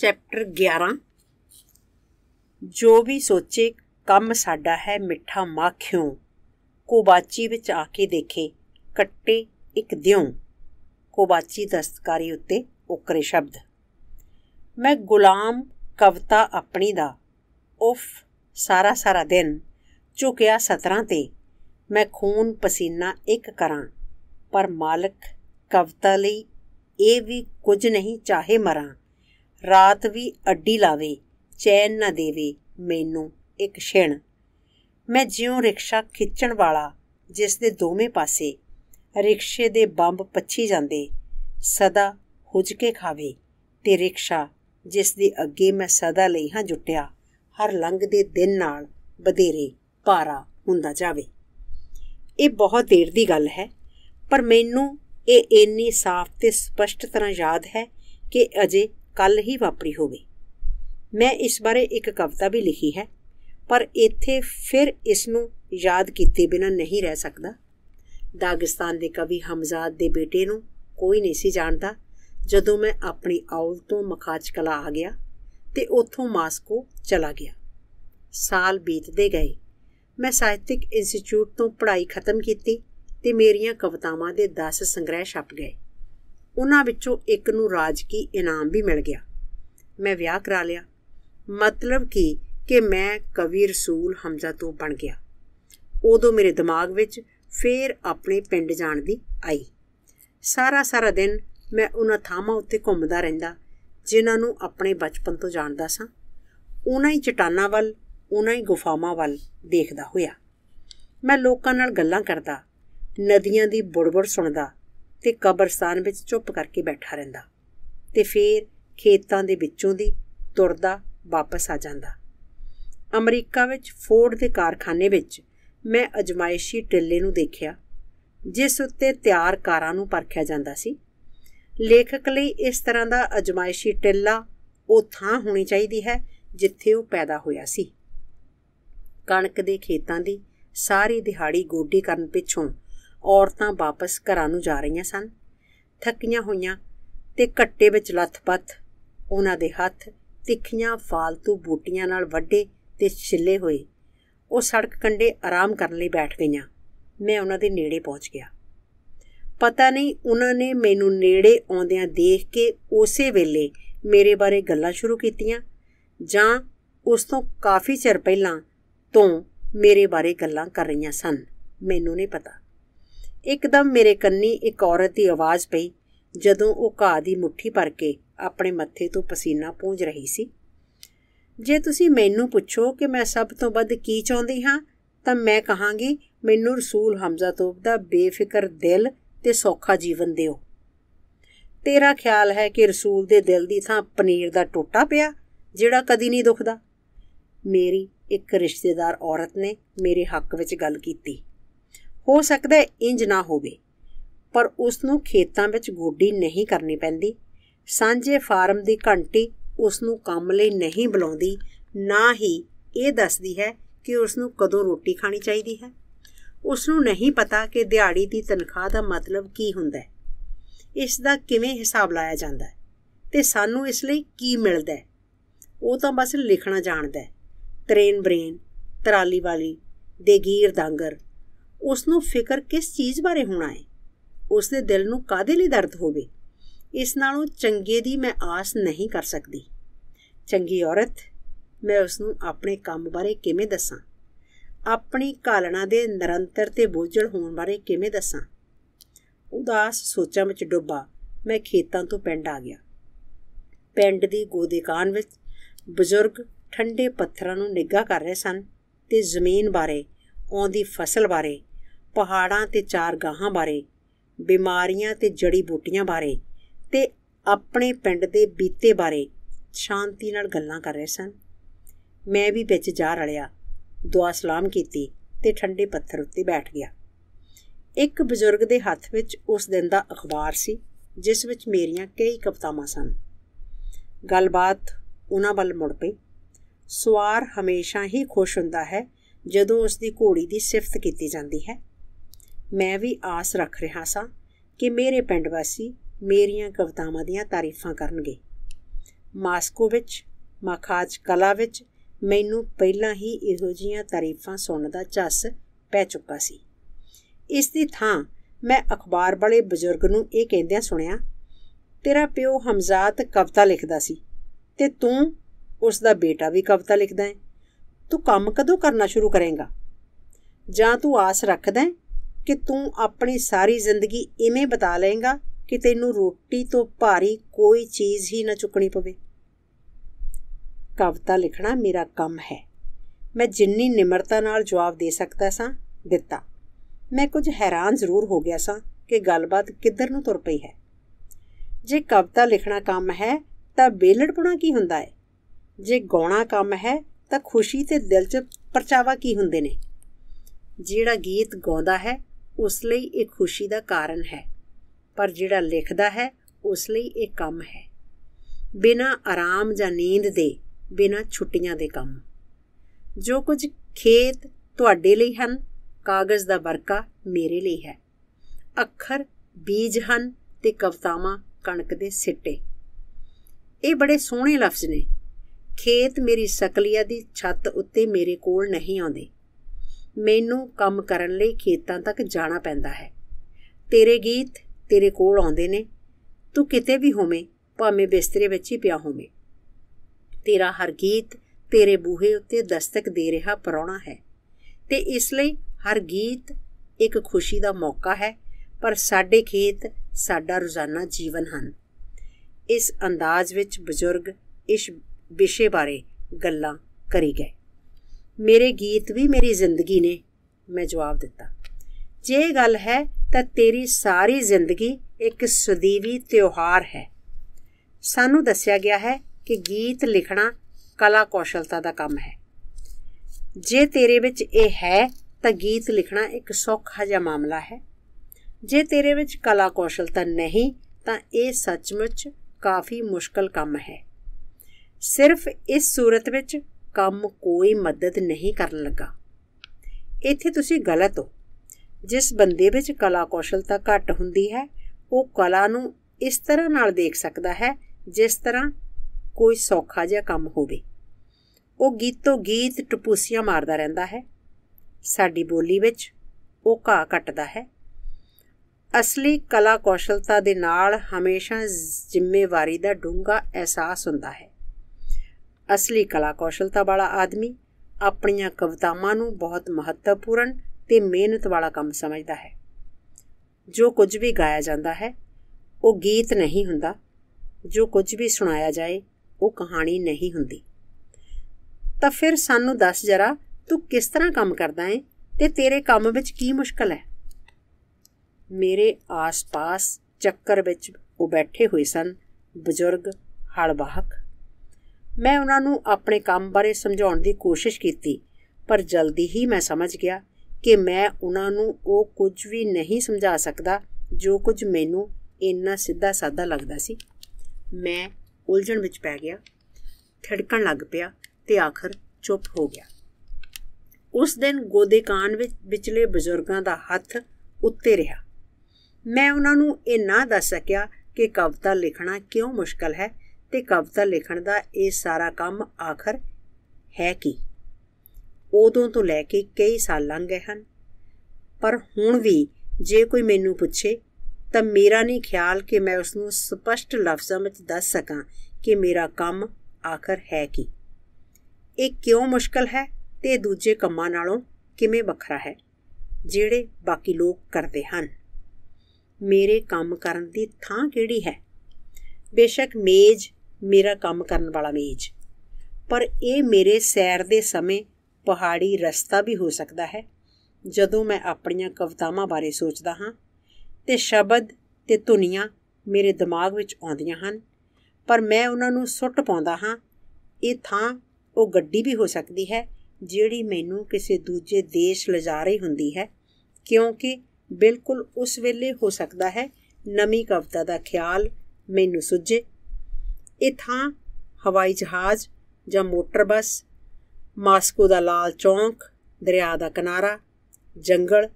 chapter 11 ਜੋ ਵੀ ਸੋਚੇ ਕੰਮ ਸਾਡਾ ਹੈ ਮਿੱਠਾ ਮਾਖਿਓ ਕੋਬਾਚੀ ਵਿੱਚ ਆ ਕੇ ਦੇਖੇ ਕੱਟੇ ਇੱਕ ਦਿਉ ਕੋਬਾਚੀ ਦਸਤਕਾਰੀ ਉੱਤੇ ਓਕਰੇ ਸ਼ਬਦ ਮੈਂ ਗੁਲਾਮ ਕਵਤਾ ਆਪਣੀ ਦਾ ਉਫ ਸਾਰਾ ਸਾਰਾ ਦਿਨ ਝੁਕਿਆ ਸਤਰਾਂ ਤੇ ਮੈਂ ਖੂਨ ਪਸੀਨਾ ਇੱਕ ਕਰਾਂ ਪਰ ਮਾਲਕ ਕਵਤਾ ਲਈ ਇਹ ਵੀ ਕੁਝ ਨਹੀਂ ਚਾਹੇ ਮਰਾਂ ਰਾਤ ਵੀ ਅੱਡੀ ਲਾਵੇ ਚੈਨ ਨਾ ਦੇਵੇ ਮੈਨੂੰ ਇੱਕ ਛਿਣ ਮੈਂ ਜਿਉਂ ਰਿਕਸ਼ਾ ਖਿੱਚਣ ਵਾਲਾ ਜਿਸ ਦੇ ਦੋਵੇਂ ਪਾਸੇ ਰਿਕਸ਼ੇ ਦੇ ਬੰਬ ਪੱਛੀ ਜਾਂਦੇ ਸਦਾ ਹੁਜ ਕੇ ਖਾਵੇ ਤੇ ਰਿਕਸ਼ਾ ਜਿਸ ਦੇ ਅੱਗੇ ਮੈਂ ਸਦਾ ਲਈ ਹਾਂ ਜੁਟਿਆ ਹਰ ਲੰਘਦੇ ਦਿਨ ਨਾਲ ਬਧੇਰੇ ਪਾਰਾ ਹੁੰਦਾ ਜਾਵੇ ਇਹ ਬਹੁਤ ਦੇਰ ਦੀ ਗੱਲ ਹੈ ਪਰ ਮੈਨੂੰ ਇਹ ਇੰਨੀ ਸਾਫ਼ ਤੇ ਸਪਸ਼ਟ ਤਰ੍ਹਾਂ ਯਾਦ ਹੈ ਕਿ ਅਜੇ ਕੱਲ ਹੀ ਵਾਪਰੀ ਹੋਵੇ ਮੈਂ ਇਸ ਬਾਰੇ ਇੱਕ ਕਵਿਤਾ ਵੀ ਲਿਖੀ ਹੈ ਪਰ ਇੱਥੇ ਫਿਰ ਇਸ ਨੂੰ ਯਾਦ ਕੀਤੇ ਬਿਨਾਂ ਨਹੀਂ ਰਹਿ ਸਕਦਾ ਦਾਗਿਸਤਾਨ ਦੇ ਕਵੀ ਹਮਜ਼ਾਦ ਦੇ ਬੇਟੇ ਨੂੰ ਕੋਈ ਨਹੀਂ ਸੀ ਜਾਣਦਾ ਜਦੋਂ ਮੈਂ ਆਪਣੀ ਆਉਲ ਤੋਂ ਕਲਾ ਆ ਗਿਆ ਤੇ ਉੱਥੋਂ ਮਾਸਕੋ ਚਲਾ ਗਿਆ ਸਾਲ ਬੀਤਦੇ ਗਏ ਮੈਂ ਸਾਹਿਤਿਕ ਇੰਸਟੀਚਿਊਟ ਤੋਂ ਪੜ੍ਹਾਈ ਖਤਮ ਕੀਤੀ ਤੇ ਮੇਰੀਆਂ ਕਵਿਤਾਵਾਂ ਦੇ 10 ਸੰਗ੍ਰਹਿ ਛਪ ਗਏ ਉਹਨਾਂ ਵਿੱਚੋਂ ਇੱਕ ਨੂੰ ਰਾਜਕੀ ਇਨਾਮ ਵੀ ਮਿਲ ਗਿਆ ਮੈਂ ਵਿਆਹ ਕਰਾ ਲਿਆ ਮਤਲਬ ਕਿ ਕਿ ਮੈਂ ਕਵੀ ਰਸੂਲ ਹਮਜ਼ਾ ਤੋਂ ਬਣ ਗਿਆ ਉਦੋਂ ਮੇਰੇ ਦਿਮਾਗ ਵਿੱਚ ਫੇਰ ਆਪਣੇ ਪਿੰਡ ਜਾਣ ਦੀ ਆਈ ਸਾਰਾ ਸਾਰਾ ਦਿਨ ਮੈਂ ਉਹਨਾਂ ਥਾਵਾਂ ਉੱਤੇ ਘੁੰਮਦਾ ਰਹਿੰਦਾ ਜਿਨ੍ਹਾਂ ਨੂੰ ਆਪਣੇ ਬਚਪਨ ਤੋਂ ਜਾਣਦਾ ਸਾਂ ਉਹਨਾਂ ਹੀ ਚਟਾਨਾਂ ਵੱਲ ਉਹਨਾਂ ਹੀ ਗੁਫਾਵਾਂ ਵੱਲ ਦੇਖਦਾ ਹੋਇਆ ਮੈਂ ਲੋਕਾਂ ਨਾਲ ਗੱਲਾਂ ਕਰਦਾ ਨਦੀਆਂ ਦੀ ਬੁੜਬੁੜ ਸੁਣਦਾ ਤੇ ਕਬਰਸਤਾਨ ਵਿੱਚ ਚੁੱਪ ਕਰਕੇ ਬੈਠਾ ਰਹਿੰਦਾ ਤੇ ਫੇਰ ਖੇਤਾਂ ਦੇ ਵਿੱਚੋਂ ਦੀ ਤੁਰਦਾ ਵਾਪਸ ਆ ਜਾਂਦਾ ਅਮਰੀਕਾ ਵਿੱਚ ਫੋਰਡ ਦੇ ਕਾਰਖਾਨੇ ਵਿੱਚ ਮੈਂ ਅਜਮਾਇਸ਼ੀ ਟਿੱਲੇ ਨੂੰ ਦੇਖਿਆ ਜਿਸ ਉੱਤੇ ਤਿਆਰ ਕਾਰਾਂ ਨੂੰ ਪਰਖਿਆ ਜਾਂਦਾ ਸੀ ਲੇਖਕ ਲਈ ਇਸ ਤਰ੍ਹਾਂ ਦਾ ਅਜਮਾਇਸ਼ੀ ਟਿੱਲਾ ਉਹ ਥਾਂ ਹੋਣੀ ਚਾਹੀਦੀ ਹੈ ਜਿੱਥੇ ਉਹ ਪੈਦਾ ਹੋਇਆ ਸੀ ਕਣਕ ਦੇ ਖੇਤਾਂ ਦੀ ਸਾਰੀ ਦਿਹਾੜੀ ਗੋਡੀ ਕਰਨ ਪਿੱਛੋਂ ਔਰਤਾਂ ਵਾਪਸ ਘਰਾਂ ਨੂੰ ਜਾ ਰਹੀਆਂ ਸਨ ਥੱਕੀਆਂ ਹੋਈਆਂ ਤੇ ਕੱਟੇ ਵਿੱਚ ਲੱਥਪੱਥ ਉਹਨਾਂ ਦੇ ਹੱਥ ਤਿੱਖੀਆਂ ਫਾਲਤੂ ਬੂਟੀਆਂ ਨਾਲ ਵੱਡੇ ਤੇ ਛਿੱਲੇ ਹੋਏ ਉਹ ਸੜਕ ਕੰਢੇ ਆਰਾਮ ਕਰਨ ਲਈ ਬੈਠ ਗਈਆਂ ਮੈਂ ਉਹਨਾਂ ਦੇ ਨੇੜੇ ਪਹੁੰਚ ਗਿਆ ਪਤਾ ਨਹੀਂ ਉਹਨਾਂ ਨੇ ਮੈਨੂੰ ਨੇੜੇ ਆਉਂਦਿਆਂ ਦੇਖ ਕੇ ਉਸੇ ਵੇਲੇ ਮੇਰੇ ਬਾਰੇ ਗੱਲਾਂ ਸ਼ੁਰੂ ਕੀਤੀਆਂ ਜਾਂ ਉਸ ਤੋਂ ਕਾਫੀ ਚਿਰ ਪਹਿਲਾਂ ਤੋਂ ਮੇਰੇ ਬਾਰੇ ਗੱਲਾਂ ਕਰ ਰਹੀਆਂ ਸਨ ਮੈਨੂੰ ਨਹੀਂ ਪਤਾ ਇੱਕਦਮ ਮੇਰੇ ਕੰਨੀ ਇੱਕ ਔਰਤ ਦੀ ਆਵਾਜ਼ ਪਈ ਜਦੋਂ ਉਹ ਘਾਹ ਦੀ ਮੁੱਠੀ ਭਰ ਕੇ ਆਪਣੇ ਮੱਥੇ ਤੋਂ ਪਸੀਨਾ ਪੂੰਝ ਰਹੀ ਸੀ ਜੇ ਤੁਸੀਂ ਮੈਨੂੰ ਪੁੱਛੋ ਕਿ ਮੈਂ ਸਭ ਤੋਂ ਵੱਧ ਕੀ ਚਾਹੁੰਦੀ ਹਾਂ ਤਾਂ ਮੈਂ ਕਹਾਂਗੀ ਮੈਨੂੰ ਰਸੂਲ ਹਮਜ਼ਾ ਤੋਬ ਦਾ ਬੇਫਿਕਰ ਦਿਲ ਤੇ ਸੌਖਾ ਜੀਵਨ ਦਿਓ ਤੇਰਾ ਖਿਆਲ ਹੈ ਕਿ ਰਸੂਲ ਦੇ ਦਿਲ ਦੀ ਥਾਂ ਪਨੀਰ ਦਾ ਟੋਟਾ ਪਿਆ ਜਿਹੜਾ ਕਦੀ ਨਹੀਂ ਦੁਖਦਾ ਮੇਰੀ ਇੱਕ ਰਿਸ਼ਤੇਦਾਰ ਔਰਤ ਨੇ ਮੇਰੇ ਹੱਕ ਵਿੱਚ ਗੱਲ ਕੀਤੀ ਹੋ ਸਕਦਾ ਇੰਜ ਨਾ ਹੋਵੇ ਪਰ ਉਸ ਨੂੰ ਖੇਤਾਂ ਵਿੱਚ ਗੋਡੀ ਨਹੀਂ ਕਰਨੀ ਪੈਂਦੀ ਸਾਂਝੇ ਫਾਰਮ ਦੀ ਘੰਟੀ ਉਸ ਨੂੰ ਕੰਮ ਲਈ ਨਹੀਂ ਬੁਲਾਉਂਦੀ ਨਾ ਹੀ ਇਹ ਦੱਸਦੀ ਹੈ ਕਿ ਉਸ ਨੂੰ ਕਦੋਂ ਰੋਟੀ ਖਾਣੀ ਚਾਹੀਦੀ ਹੈ ਉਸ ਨੂੰ ਨਹੀਂ ਪਤਾ ਕਿ ਦਿਹਾੜੀ ਦੀ ਤਨਖਾਹ ਦਾ ਮਤਲਬ ਕੀ ਹੁੰਦਾ ਹੈ ਇਸ ਦਾ ਕਿਵੇਂ ਹਿਸਾਬ ਲਾਇਆ ਜਾਂਦਾ ਹੈ ਤੇ ਸਾਨੂੰ ਇਸ ਲਈ ਕੀ ਮਿਲਦਾ ਹੈ ਉਹ ਤਾਂ ਬਸ ਲਿਖਣਾ ਜਾਣਦਾ ਹੈ ਤਰੇਨ ਬ੍ਰੇਨ ਤਰਾਲੀ ਵਾਲੀ ਦੇਗੀਰ ਦਾਂਗਰ ਉਸ ਨੂੰ ਫਿਕਰ ਕਿਸ ਚੀਜ਼ ਬਾਰੇ ਹੋਣਾ ਹੈ ਉਸ ਦੇ ਦਿਲ ਨੂੰ ਕਾਦੇ ਲਈ ਦਰਦ ਹੋਵੇ ਇਸ ਨਾਲੋਂ ਚੰਗੇ ਦੀ ਮੈਂ ਆਸ ਨਹੀਂ ਕਰ ਸਕਦੀ ਚੰਗੀ ਔਰਤ ਮੈਂ ਉਸ ਨੂੰ ਆਪਣੇ ਕੰਮ ਬਾਰੇ ਕਿਵੇਂ ਦੱਸਾਂ ਆਪਣੀ ਕਾਲਣਾ ਦੇ ਨਿਰੰਤਰ ਤੇ ਬੋਝਲ ਹੋਣ ਬਾਰੇ ਕਿਵੇਂ ਦੱਸਾਂ ਉਦਾਸ ਸੋਚਾਂ ਵਿੱਚ ਡੁੱਬਾ ਮੈਂ ਖੇਤਾਂ ਤੋਂ ਪਿੰਡ ਆ ਗਿਆ ਪਿੰਡ ਦੀ ਗੋਦੇਕਾਨ ਵਿੱਚ ਬਜ਼ੁਰਗ ਠੰਡੇ ਪੱਥਰਾਂ ਨੂੰ ਨਿੱਗਾ ਕਰ ਰਹੇ ਸਨ ਤੇ ਜ਼ਮੀਨ ਬਾਰੇ ਉਹਦੀ ਫਸਲ ਬਾਰੇ ਪਹਾੜਾਂ ਤੇ ਚਾਰਗਾਹਾਂ ਬਾਰੇ ਬਿਮਾਰੀਆਂ ਤੇ ਜੜੀ ਬੂਟੀਆਂ ਬਾਰੇ ਤੇ ਆਪਣੇ ਪਿੰਡ ਦੇ ਬੀਤੇ ਬਾਰੇ ਸ਼ਾਂਤੀ ਨਾਲ ਗੱਲਾਂ ਕਰ ਰਹੇ ਸਨ ਮੈਂ ਵੀ ਵਿੱਚ ਜਾ ਰਲਿਆ ਦੁਆ ਸਲਾਮ ਕੀਤੀ ਤੇ ਠੰਡੇ ਪੱਥਰ ਉੱਤੇ ਬੈਠ ਗਿਆ ਇੱਕ ਬਜ਼ੁਰਗ ਦੇ ਹੱਥ ਵਿੱਚ ਉਸ ਦਿਨ ਦਾ ਅਖਬਾਰ ਸੀ ਜਿਸ ਵਿੱਚ ਮੇਰੀਆਂ ਕਈ ਕਵਤਾਵਾਂ ਸਨ ਗੱਲਬਾਤ ਉਹਨਾਂ ਵੱਲ ਮੁੜ ਪਈ ਸਵਾਰ ਹਮੇਸ਼ਾ ਹੀ ਖੁਸ਼ ਹੁੰਦਾ ਹੈ ਜਦੋਂ ਉਸ ਦੀ ਘੋੜੀ ਦੀ ਸਿਫਤ ਕੀਤੀ ਜਾਂਦੀ ਹੈ ਮੈਂ ਵੀ ਆਸ ਰੱਖ ਰਿਹਾ ਸਾਂ ਕਿ ਮੇਰੇ ਪਿੰਡ ਵਾਸੀ ਮੇਰੀਆਂ ਕਵਿਤਾਵਾਂ ਦੀਆਂ ਤਾਰੀਫਾਂ ਕਰਨਗੇ ਮਾਸਕੋ ਵਿੱਚ ਮਖਾਜ ਕਲਾ ਵਿੱਚ ਮੈਨੂੰ ਪਹਿਲਾਂ ਹੀ ਇਹੋ ਜੀਆਂ ਤਾਰੀਫਾਂ ਸੁਣਨ ਦਾ ਚਸ ਪੈ ਚੁੱਕਾ ਸੀ ਇਸ ਦੀ ਥਾਂ ਮੈਂ ਅਖਬਾਰ ਵਾਲੇ ਬਜ਼ੁਰਗ ਨੂੰ ਇਹ ਕਹਿੰਦਿਆਂ ਸੁਣਿਆ ਤੇਰਾ ਪਿਓ ਹਮਜ਼ਾਤ ਕਵਿਤਾ ਲਿਖਦਾ ਸੀ ਤੇ ਤੂੰ ਉਸ ਦਾ ਬੇਟਾ ਵੀ ਕਵਿਤਾ ਲਿਖਦਾ ਹੈ ਤੂੰ ਕੰਮ ਕਦੋਂ ਕਰਨਾ ਸ਼ੁਰੂ ਕਰੇਂਗਾ ਜਾਂ ਤੂੰ ਆਸ ਰੱਖਦਾ ਹੈ ਕਿ ਤੂੰ ਆਪਣੀ ਸਾਰੀ ਜ਼ਿੰਦਗੀ ਇਵੇਂ ਬਤਾ ਲਏਗਾ ਕਿ ਤੈਨੂੰ ਰੋਟੀ ਤੋਂ ਭਾਰੀ ਕੋਈ ਚੀਜ਼ ਹੀ ਨਾ ਚੁੱਕਣੀ ਪਵੇ ਕਵਿਤਾ ਲਿਖਣਾ ਮੇਰਾ ਕੰਮ ਹੈ ਮੈਂ ਜਿੰਨੀ ਨਿਮਰਤਾ ਨਾਲ ਜਵਾਬ ਦੇ ਸਕਦਾ ਸਾਂ ਦਿੱਤਾ ਮੈਂ ਕੁਝ ਹੈਰਾਨ ਜ਼ਰੂਰ ਹੋ ਗਿਆ ਸਾਂ ਕਿ ਗੱਲਬਾਤ ਕਿੱਧਰ ਨੂੰ ਤੁਰ ਪਈ ਹੈ ਜੇ ਕਵਿਤਾ ਲਿਖਣਾ ਕੰਮ ਹੈ ਤਾਂ ਬੇਲੜਪੁਣਾ ਕੀ ਹੁੰਦਾ ਹੈ ਜੇ ਗਾਉਣਾ ਕੰਮ ਹੈ ਤਾਂ ਖੁਸ਼ੀ ਤੇ ਦਿਲ 'ਚ ਪਰਚਾਵਾ ਕੀ ਹੁੰਦੇ ਨੇ ਜਿਹੜਾ ਗੀਤ ਗਾਉਂਦਾ ਹੈ ਉਸ ਲਈ ਇਹ ਖੁਸ਼ੀ ਦਾ ਕਾਰਨ ਹੈ ਪਰ ਜਿਹੜਾ ਲਿਖਦਾ ਹੈ ਉਸ ਲਈ ਇਹ ਕੰਮ ਹੈ ਬਿਨਾ ਆਰਾਮ ਜਾਂ ਨੀਂਦ ਦੇ ਬਿਨਾ ਛੁੱਟੀਆਂ ਦੇ ਕੰਮ ਜੋ ਕੁਝ ਖੇਤ ਤੁਹਾਡੇ ਲਈ ਹਨ ਕਾਗਜ਼ ਦਾ ਵਰਕਾ ਮੇਰੇ ਲਈ ਹੈ ਅੱਖਰ ਬੀਜ ਹਨ ਤੇ ਕਵਤਾਵਾਂ ਕਣਕ ਦੇ ਸਿੱਟੇ ਇਹ ਬੜੇ ਸੋਹਣੇ ਲਫ਼ਜ਼ ਨੇ ਖੇਤ ਮੇਰੀ ਸ਼ਕਲੀਆ ਦੀ ਛੱਤ ਉੱਤੇ ਮੇਰੇ ਕੋਲ ਨਹੀਂ ਆਉਂਦੇ ਮੈਨੂੰ ਕੰਮ ਕਰਨ ਲਈ ਖੇਤਾਂ ਤੱਕ ਜਾਣਾ ਪੈਂਦਾ ਹੈ ਤੇਰੇ ਗੀਤ ਤੇਰੇ ਕੋਲ ਆਉਂਦੇ ਨੇ ਤੂੰ ਕਿਤੇ ਵੀ ਹੋਵੇਂ ਭਾਵੇਂ ਬਿਸਤਰੇ ਵਿੱਚ ਹੀ ਪਿਆ ਹੋਵੇਂ ਤੇਰਾ ਹਰ ਗੀਤ ਤੇਰੇ ਬੂਹੇ ਉੱਤੇ ਦਸਤਕ ਦੇ ਰਿਹਾ ਪਰੌਣਾ ਹੈ ਤੇ ਇਸ ਲਈ ਹਰ ਗੀਤ ਇੱਕ ਖੁਸ਼ੀ ਦਾ ਮੌਕਾ ਹੈ ਪਰ ਸਾਡੇ ਖੇਤ ਸਾਡਾ ਰੋਜ਼ਾਨਾ ਜੀਵਨ ਹਨ ਇਸ ਅੰਦਾਜ਼ ਵਿੱਚ ਬਜ਼ੁਰਗ ਇਸ ਵਿਸ਼ੇ ਬਾਰੇ ਗੱਲਾਂ ਕਰੀ ਗਏ ਮੇਰੇ ਗੀਤ ਵੀ ਮੇਰੀ ਜ਼ਿੰਦਗੀ ਨੇ ਮੈਂ ਜਵਾਬ ਦਿੱਤਾ ਜੇ ਗੱਲ ਹੈ ਤਾਂ ਤੇਰੀ ਸਾਰੀ ਜ਼ਿੰਦਗੀ ਇੱਕ ਸੁਦੀਵੀ ਤਿਉਹਾਰ ਹੈ ਸਾਨੂੰ ਦੱਸਿਆ ਗਿਆ ਹੈ ਕਿ ਗੀਤ ਲਿਖਣਾ ਕਲਾ ਕੌਸ਼ਲਤਾ ਦਾ ਕੰਮ ਹੈ ਜੇ ਤੇਰੇ ਵਿੱਚ ਇਹ ਹੈ ਤਾਂ ਗੀਤ ਲਿਖਣਾ ਇੱਕ ਸੌਖਾ ਜਿਹਾ ਮਾਮਲਾ ਹੈ ਜੇ ਤੇਰੇ ਵਿੱਚ ਕਲਾ ਕੌਸ਼ਲਤਾ ਨਹੀਂ ਤਾਂ ਇਹ ਸੱਚਮੁੱਚ ਕਾਫੀ ਮੁਸ਼ਕਲ ਕੰਮ ਹੈ ਸਿਰਫ ਇਸ ਸੂਰਤ ਵਿੱਚ ਕੰਮ ਕੋਈ ਮਦਦ ਨਹੀਂ ਕਰਨ ਲੱਗਾ ਇੱਥੇ ਤੁਸੀਂ ਗਲਤ ਹੋ ਜਿਸ ਬੰਦੇ ਵਿੱਚ ਕਲਾ ਕੌਸ਼ਲਤਾ ਘੱਟ ਹੁੰਦੀ ਹੈ ਉਹ ਕਲਾ ਨੂੰ ਇਸ ਤਰ੍ਹਾਂ ਨਾਲ ਦੇਖ ਸਕਦਾ ਹੈ ਜਿਸ ਤਰ੍ਹਾਂ ਕੋਈ ਸੌਖਾ ਜਿਹਾ ਕੰਮ ਹੋਵੇ ਉਹ ਗੀਤੋ ਗੀਤ ਟਪੂਸੀਆਂ ਮਾਰਦਾ ਰਹਿੰਦਾ ਹੈ ਸਾਡੀ ਬੋਲੀ ਵਿੱਚ ਉਹ ਘਾ ਕੱਟਦਾ ਹੈ ਅਸਲੀ ਕਲਾ ਕੌਸ਼ਲਤਾ ਦੇ ਨਾਲ ਹਮੇਸ਼ਾ ਜ਼ਿੰਮੇਵਾਰੀ ਦਾ ਡੂੰਘਾ ਅਹਿਸਾਸ ਹੁੰਦਾ ਹੈ ਅਸਲੀ ਕਲਾ ਕੌਸ਼ਲਤਾ ਵਾਲਾ ਆਦਮੀ ਆਪਣੀਆਂ ਕਵਿਤਾਵਾਂ ਨੂੰ ਬਹੁਤ ਮਹੱਤਵਪੂਰਨ ਤੇ ਮਿਹਨਤ ਵਾਲਾ ਕੰਮ ਸਮਝਦਾ ਹੈ ਜੋ ਕੁਝ ਵੀ ਗਾਇਆ ਜਾਂਦਾ ਹੈ ਉਹ ਗੀਤ ਨਹੀਂ ਹੁੰਦਾ ਜੋ ਕੁਝ ਵੀ ਸੁਣਾਇਆ ਜਾਏ ਉਹ ਕਹਾਣੀ ਨਹੀਂ ਹੁੰਦੀ ਤਾਂ ਫਿਰ ਸਾਨੂੰ ਦੱਸ ਜਰਾ ਤੂੰ ਕਿਸ ਤਰ੍ਹਾਂ ਕੰਮ ਕਰਦਾ ਹੈ ਤੇ ਤੇਰੇ ਕੰਮ ਵਿੱਚ ਕੀ ਮੁਸ਼ਕਲ ਹੈ ਮੇਰੇ ਆਸ-ਪਾਸ ਚੱਕਰ ਵਿੱਚ ਉਹ ਬੈਠੇ ਹੋਏ ਸਨ ਬਜ਼ੁਰਗ ਹਲਵਾਹਕ ਮੈਂ ਉਹਨਾਂ ਨੂੰ ਆਪਣੇ ਕੰਮ ਬਾਰੇ ਸਮਝਾਉਣ ਦੀ ਕੋਸ਼ਿਸ਼ ਕੀਤੀ ਪਰ ਜਲਦੀ ਹੀ ਮੈਂ ਸਮਝ ਗਿਆ ਕਿ ਮੈਂ ਉਹਨਾਂ ਨੂੰ ਉਹ ਕੁਝ ਵੀ ਨਹੀਂ ਸਮਝਾ ਸਕਦਾ ਜੋ ਕੁਝ ਮੈਨੂੰ ਇੰਨਾ ਸਿੱਧਾ ਸਾਦਾ ਲੱਗਦਾ ਸੀ ਮੈਂ ਉਲਝਣ ਵਿੱਚ ਪੈ ਗਿਆ ਠੜਕਣ ਲੱਗ ਪਿਆ ਤੇ ਆਖਰ ਚੁੱਪ ਹੋ ਗਿਆ ਉਸ ਦਿਨ ਗੋਦੇਕਾਨ ਵਿੱਚ ਵਿਚਲੇ ਬਜ਼ੁਰਗਾਂ ਦਾ ਹੱਥ ਉੱਤੇ ਰਿਹਾ ਮੈਂ ਉਹਨਾਂ ਨੂੰ ਇਹ ਨਾ ਦੱਸ ਸਕਿਆ ਕਿ ਕਵਿਤਾ ਲਿਖਣਾ ਕਿਉਂ ਮੁਸ਼ਕਲ ਹੈ ਤੇ ਕਵਿਤਾ ਲਿਖਣ ਦਾ ਇਹ ਸਾਰਾ ਕੰਮ ਆਖਰ ਹੈ ਕੀ ਉਦੋਂ ਤੋਂ ਲੈ ਕੇ ਕਈ ਸਾਲ ਲੰਘ ਗਏ ਹਨ ਪਰ ਹੁਣ ਵੀ ਜੇ ਕੋਈ ਮੈਨੂੰ ਪੁੱਛੇ ਤਾਂ ਮੇਰਾ ਨਹੀਂ ਖਿਆਲ ਕਿ ਮੈਂ ਉਸ ਨੂੰ ਸਪਸ਼ਟ ਲਫ਼ਜ਼ਾਂ ਵਿੱਚ ਦੱਸ ਸਕਾਂ ਕਿ ਮੇਰਾ ਕੰਮ ਆਖਰ ਹੈ ਕੀ ਇਹ ਕਿਉਂ ਮੁਸ਼ਕਲ ਹੈ ਤੇ ਦੂਜੇ ਕੰਮਾਂ ਨਾਲੋਂ ਕਿਵੇਂ ਵੱਖਰਾ ਹੈ ਜਿਹੜੇ ਬਾਕੀ ਲੋਕ ਕਰਦੇ ਹਨ ਮੇਰੇ ਕੰਮ ਕਰਨ ਦੀ ਥਾਂ ਕਿਹੜੀ ਹੈ ਬੇਸ਼ੱਕ ਮੇਜ਼ ਮੇਰਾ ਕੰਮ ਕਰਨ ਵਾਲਾ ਮੇਜ਼ ਪਰ ਇਹ ਮੇਰੇ ਸੈਰ ਦੇ ਸਮੇਂ ਪਹਾੜੀ ਰਸਤਾ ਵੀ ਹੋ ਸਕਦਾ ਹੈ ਜਦੋਂ ਮੈਂ ਆਪਣੀਆਂ ਕਵਤਾਵਾਂ ਬਾਰੇ ਸੋਚਦਾ ਹਾਂ ਤੇ ਸ਼ਬਦ ਤੇ ਧੁਨੀਆਂ ਮੇਰੇ ਦਿਮਾਗ ਵਿੱਚ ਆਉਂਦੀਆਂ ਹਨ ਪਰ ਮੈਂ ਉਹਨਾਂ ਨੂੰ ਸੁੱਟ ਪਾਉਂਦਾ ਹਾਂ ਇਹ ਥਾਂ ਉਹ ਗੱਡੀ ਵੀ ਹੋ ਸਕਦੀ ਹੈ ਜਿਹੜੀ ਮੈਨੂੰ ਕਿਸੇ ਦੂਜੇ ਦੇਸ਼ ਲਿਜਾ ਰਹੀ ਹੁੰਦੀ ਹੈ ਕਿਉਂਕਿ ਬਿਲਕੁਲ ਉਸ ਵੇਲੇ ਹੋ ਸਕਦਾ ਹੈ ਨਵੀਂ ਕਵਤਾ ਦਾ ਖਿਆਲ ਮੈਨੂੰ ਸੁੱਜੇ ਇਹ ਥਾਂ ਹਵਾਈ ਜਹਾਜ਼ ਜਾਂ ਮੋਟਰ ਬੱਸ ਮਾਸਕੋ ਦਾ ਲਾਲ ਚੌਂਕ ਦਰਿਆ ਦਾ ਕਿਨਾਰਾ ਜੰਗਲ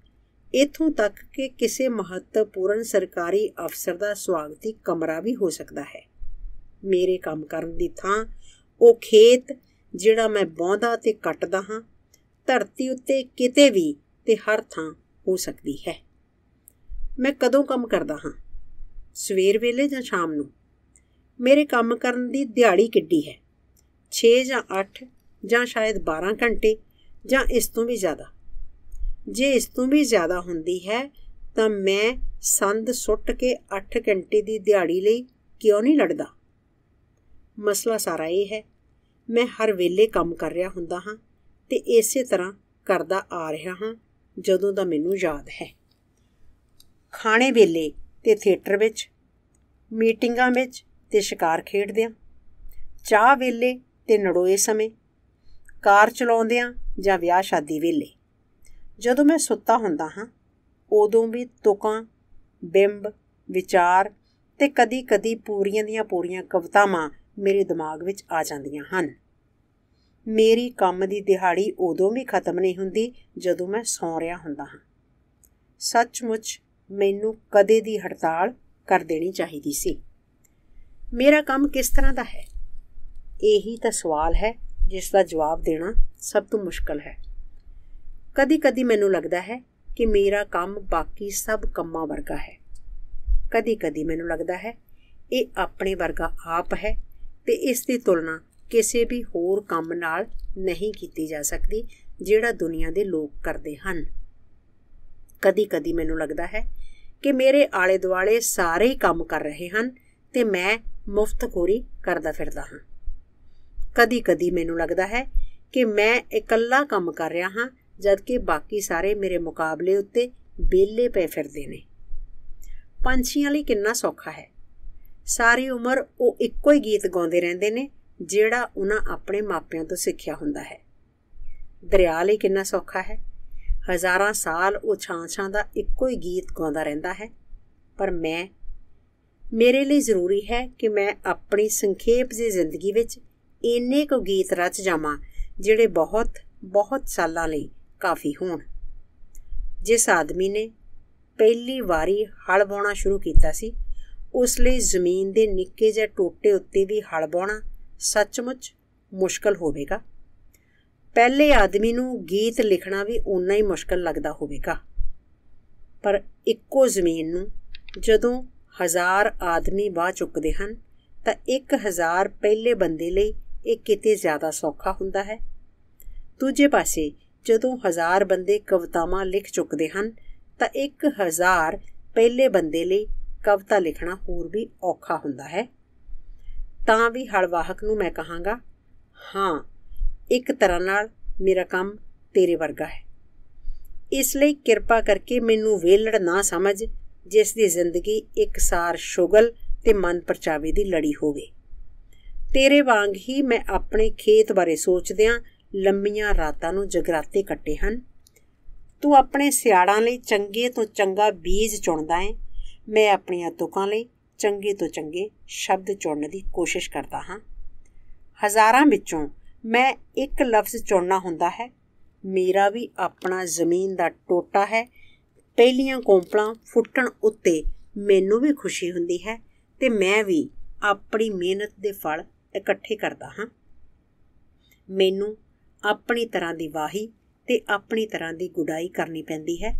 ਇਥੋਂ ਤੱਕ ਕਿ ਕਿਸੇ ਮਹੱਤਵਪੂਰਨ ਸਰਕਾਰੀ ਅਫਸਰ ਦਾ ਸਵਾਗਤੀ ਕਮਰਾ ਵੀ ਹੋ ਸਕਦਾ ਹੈ ਮੇਰੇ ਕੰਮ ਕਰਨ ਦੀ ਥਾਂ ਉਹ ਖੇਤ ਜਿਹੜਾ ਮੈਂ ਬੌਂਦਾ ਤੇ ਕੱਟਦਾ ਹਾਂ ਧਰਤੀ ਉੱਤੇ ਕਿਤੇ ਵੀ ਤੇ ਹਰ ਥਾਂ ਹੋ ਸਕਦੀ ਹੈ ਮੈਂ ਕਦੋਂ ਕੰਮ ਕਰਦਾ ਹਾਂ ਸਵੇਰ ਵੇਲੇ ਜਾਂ ਸ਼ਾਮ ਨੂੰ ਮੇਰੇ ਕੰਮ ਕਰਨ ਦੀ ਦਿਹਾੜੀ ਕਿੱਡੀ ਹੈ 6 ਜਾਂ 8 ਜਾਂ ਸ਼ਾਇਦ 12 ਘੰਟੇ ਜਾਂ ਇਸ ਤੋਂ ਵੀ ਜ਼ਿਆਦਾ ਜੇ ਇਸ ਤੋਂ ਵੀ ਜ਼ਿਆਦਾ ਹੁੰਦੀ ਹੈ ਤਾਂ ਮੈਂ ਸੰਦ ਸੁੱਟ ਕੇ 8 ਘੰਟੇ ਦੀ ਦਿਹਾੜੀ ਲਈ ਕਿਉਂ ਨਹੀਂ ਲੜਦਾ ਮਸਲਾ ਸਾਰਾ ਇਹ ਹੈ ਮੈਂ ਹਰ ਵੇਲੇ ਕੰਮ ਕਰ ਰਿਹਾ ਹੁੰਦਾ ਹਾਂ ਤੇ ਇਸੇ ਤਰ੍ਹਾਂ ਕਰਦਾ ਆ ਰਿਹਾ ਹਾਂ ਜਦੋਂ ਦਾ ਮੈਨੂੰ ਯਾਦ ਹੈ ਖਾਣੇ ਵੇਲੇ ਤੇ ਥੀਏਟਰ ਵਿੱਚ ਮੀਟਿੰਗਾਂ ਵਿੱਚ ਤੇ ਸ਼ਿਕਾਰ ਖੇਡਦੇ ਆ ਚਾਹ ਵੇਲੇ ਤੇ ਨੜੋਏ ਸਮੇਂ ਕਾਰ ਚਲਾਉਂਦੇ ਆ ਜਾਂ ਵਿਆਹ ਸ਼ਾਦੀ ਵੇਲੇ ਜਦੋਂ ਮੈਂ ਸੁੱਤਾ ਹੁੰਦਾ ਹਾਂ ਉਦੋਂ ਵੀ ਤੁਕਾਂ ਬਿੰਬ ਵਿਚਾਰ ਤੇ ਕਦੀ-ਕਦੀ ਪੂਰੀਆਂ ਦੀਆਂ ਪੂਰੀਆਂ ਕਵਤਾਵਾਂ ਮੇਰੇ ਦਿਮਾਗ ਵਿੱਚ ਆ ਜਾਂਦੀਆਂ ਹਨ ਮੇਰੀ ਕੰਮ ਦੀ ਦਿਹਾੜੀ ਉਦੋਂ ਵੀ ਖਤਮ ਨਹੀਂ ਹੁੰਦੀ ਜਦੋਂ ਮੈਂ ਸੌਂ ਰਿਹਾ ਹੁੰਦਾ ਹਾਂ ਸੱਚਮੁੱਚ ਮੈਨੂੰ ਕਦੇ ਦੀ ਹੜਤਾਲ ਕਰ ਦੇਣੀ ਚਾਹੀਦੀ ਸੀ ਮੇਰਾ ਕੰਮ ਕਿਸ ਤਰ੍ਹਾਂ ਦਾ ਹੈ ਇਹੀ ਤਾਂ ਸਵਾਲ ਹੈ ਜਿਸ ਦਾ ਜਵਾਬ ਦੇਣਾ ਸਭ ਤੋਂ ਮੁਸ਼ਕਲ ਹੈ ਕਦੀ-ਕਦੀ ਮੈਨੂੰ ਲੱਗਦਾ ਹੈ ਕਿ ਮੇਰਾ ਕੰਮ ਬਾਕੀ ਸਭ ਕੰਮਾਂ ਵਰਗਾ ਹੈ ਕਦੀ-ਕਦੀ ਮੈਨੂੰ ਲੱਗਦਾ ਹੈ ਇਹ ਆਪਣੇ ਵਰਗਾ ਆਪ ਹੈ ਤੇ ਇਸ ਦੀ ਤੁਲਨਾ ਕਿਸੇ ਵੀ ਹੋਰ ਕੰਮ ਨਾਲ ਨਹੀਂ ਕੀਤੀ ਜਾ ਸਕਦੀ ਜਿਹੜਾ ਦੁਨੀਆ ਦੇ ਲੋਕ ਕਰਦੇ ਹਨ ਕਦੀ-ਕਦੀ ਮੈਨੂੰ ਲੱਗਦਾ ਹੈ ਕਿ ਮੇਰੇ ਆਲੇ-ਦੁਆਲੇ ਸਾਰੇ ਹੀ ਕੰਮ ਕਰ ਰਹੇ ਹਨ ਤੇ ਮੈਂ ਮੁਫਤ ਕੋਰੀ ਕਰਦਾ ਫਿਰਦਾ ਹਾਂ ਕਦੀ-ਕਦੀ ਮੈਨੂੰ ਲੱਗਦਾ ਹੈ ਕਿ ਮੈਂ ਇਕੱਲਾ ਕੰਮ ਕਰ ਰਿਹਾ ਹਾਂ ਜਦਕਿ ਬਾਕੀ ਸਾਰੇ ਮੇਰੇ ਮੁਕਾਬਲੇ ਉੱਤੇ ਬੇਲੇ ਪਏ ਫਿਰਦੇ ਨੇ ਪੰਛੀਆਂ ਲਈ ਕਿੰਨਾ ਸੌਖਾ ਹੈ ਸਾਰੀ ਉਮਰ ਉਹ ਇੱਕੋ ਹੀ ਗੀਤ ਗਾਉਂਦੇ ਰਹਿੰਦੇ ਨੇ ਜਿਹੜਾ ਉਹਨਾਂ ਆਪਣੇ ਮਾਪਿਆਂ ਤੋਂ ਸਿੱਖਿਆ ਹੁੰਦਾ ਹੈ ਦਰਿਆ ਲਈ ਕਿੰਨਾ ਸੌਖਾ ਹੈ ਹਜ਼ਾਰਾਂ ਸਾਲ ਉਹ ਛਾਂ-ਛਾਂ ਦਾ ਇੱਕੋ ਹੀ ਗੀਤ ਗਾਉਂਦਾ ਰਹਿੰਦਾ ਹੈ ਪਰ ਮੈਂ ਮੇਰੇ ਲਈ ਜ਼ਰੂਰੀ ਹੈ ਕਿ ਮੈਂ ਆਪਣੀ ਸੰਖੇਪ ਜੀ ਜ਼ਿੰਦਗੀ ਵਿੱਚ ਇੰਨੇ ਕੁ ਗੀਤ ਰਚ ਜਾਵਾਂ ਜਿਹੜੇ ਬਹੁਤ ਬਹੁਤ ਸਾਲਾਂ ਲਈ ਕਾਫੀ ਹੋਣ ਜਿਸ ਆਦਮੀ ਨੇ ਪਹਿਲੀ ਵਾਰੀ ਹਲ ਵਾਉਣਾ ਸ਼ੁਰੂ ਕੀਤਾ ਸੀ ਉਸ ਲਈ ਜ਼ਮੀਨ ਦੇ ਨਿੱਕੇ ਜਿਹੇ ਟੋਟੇ ਉੱਤੇ ਵੀ ਹਲ ਵਾਉਣਾ ਸੱਚਮੁੱਚ ਮੁਸ਼ਕਲ ਹੋਵੇਗਾ ਪਹਿਲੇ ਆਦਮੀ ਨੂੰ ਗੀਤ ਲਿਖਣਾ ਵੀ ਉਨਾ ਹੀ ਮੁਸ਼ਕਲ ਲੱਗਦਾ ਹੋਵੇਗਾ ਪਰ ਇੱਕੋ ਜ਼ਮੀਨ ਨੂੰ ਜਦੋਂ ਹਜ਼ਾਰ ਆਦਮੀ ਬਾਹ ਚੁੱਕਦੇ ਹਨ ਤਾਂ 1000 ਪਹਿਲੇ ਬੰਦੇ ਲਈ ਇਹ ਕਿਤੇ ਜ਼ਿਆਦਾ ਸੌਖਾ ਹੁੰਦਾ ਹੈ ਦੂਜੇ ਪਾਸੇ ਜਦੋਂ ਹਜ਼ਾਰ ਬੰਦੇ ਕਵਤਾਵਾਂ ਲਿਖ ਚੁੱਕਦੇ ਹਨ ਤਾਂ 1000 ਪਹਿਲੇ ਬੰਦੇ ਲਈ ਕਵਤਾ ਲਿਖਣਾ ਹੋਰ ਵੀ ਔਖਾ ਹੁੰਦਾ ਹੈ ਤਾਂ ਵੀ ਹਲਵਾਹਕ ਨੂੰ ਮੈਂ ਕਹਾਂਗਾ ਹਾਂ ਇੱਕ ਤਰ੍ਹਾਂ ਨਾਲ ਮੇਰਾ ਕੰਮ ਤੇਰੇ ਵਰਗਾ ਹੈ ਇਸ ਲਈ ਕਿਰਪਾ ਕਰਕੇ ਮੈਨੂੰ ਵੇਲੜ ਨਾ ਸਮਝ ਜਿਸ ਦੀ ਜ਼ਿੰਦਗੀ ਸਾਰ ਸ਼ੁਗਲ ਤੇ ਮਨ ਪਰਚਾਵੇ ਦੀ ਲੜੀ ਹੋਵੇ ਤੇਰੇ ਵਾਂਗ ਹੀ ਮੈਂ ਆਪਣੇ ਖੇਤ ਬਾਰੇ ਸੋਚਦਿਆਂ ਲੰਮੀਆਂ ਰਾਤਾਂ ਨੂੰ ਜਗਰਾਤੇ ਕੱਟੇ ਹਨ ਤੂੰ ਆਪਣੇ ਸਿਆੜਾਂ ਲਈ ਚੰਗੇ ਤੋਂ ਚੰਗਾ ਬੀਜ ਚੁਣਦਾ ਹੈ ਮੈਂ ਆਪਣੀਆਂ ਤੁਕਾਂ ਲਈ ਚੰਗੇ ਤੋਂ ਚੰਗੇ ਸ਼ਬਦ ਚੁਣਨ ਦੀ ਕੋਸ਼ਿਸ਼ ਕਰਦਾ ਹਾਂ ਹਜ਼ਾਰਾਂ ਵਿੱਚੋਂ ਮੈਂ ਇੱਕ ਲਫ਼ਜ਼ ਚੁਣਨਾ ਹੁੰਦਾ ਹੈ ਮੇਰਾ ਵੀ ਆਪਣਾ ਜ਼ਮੀਨ ਦਾ ਟੋਟਾ ਹੈ ਪਹਿਲੀਆਂ ਕੋਂਪਲਾਂ ਫੁੱਟਣ ਉੱਤੇ ਮੈਨੂੰ ਵੀ ਖੁਸ਼ੀ ਹੁੰਦੀ ਹੈ ਤੇ ਮੈਂ ਵੀ ਆਪਣੀ ਮਿਹਨਤ ਦੇ ਫਲ ਇਕੱਠੇ ਕਰਦਾ ਹਾਂ ਮੈਨੂੰ ਆਪਣੀ ਤਰ੍ਹਾਂ ਦੀ ਵਾਹੀ ਤੇ ਆਪਣੀ ਤਰ੍ਹਾਂ ਦੀ ਗੁਡਾਈ ਕਰਨੀ ਪੈਂਦੀ ਹੈ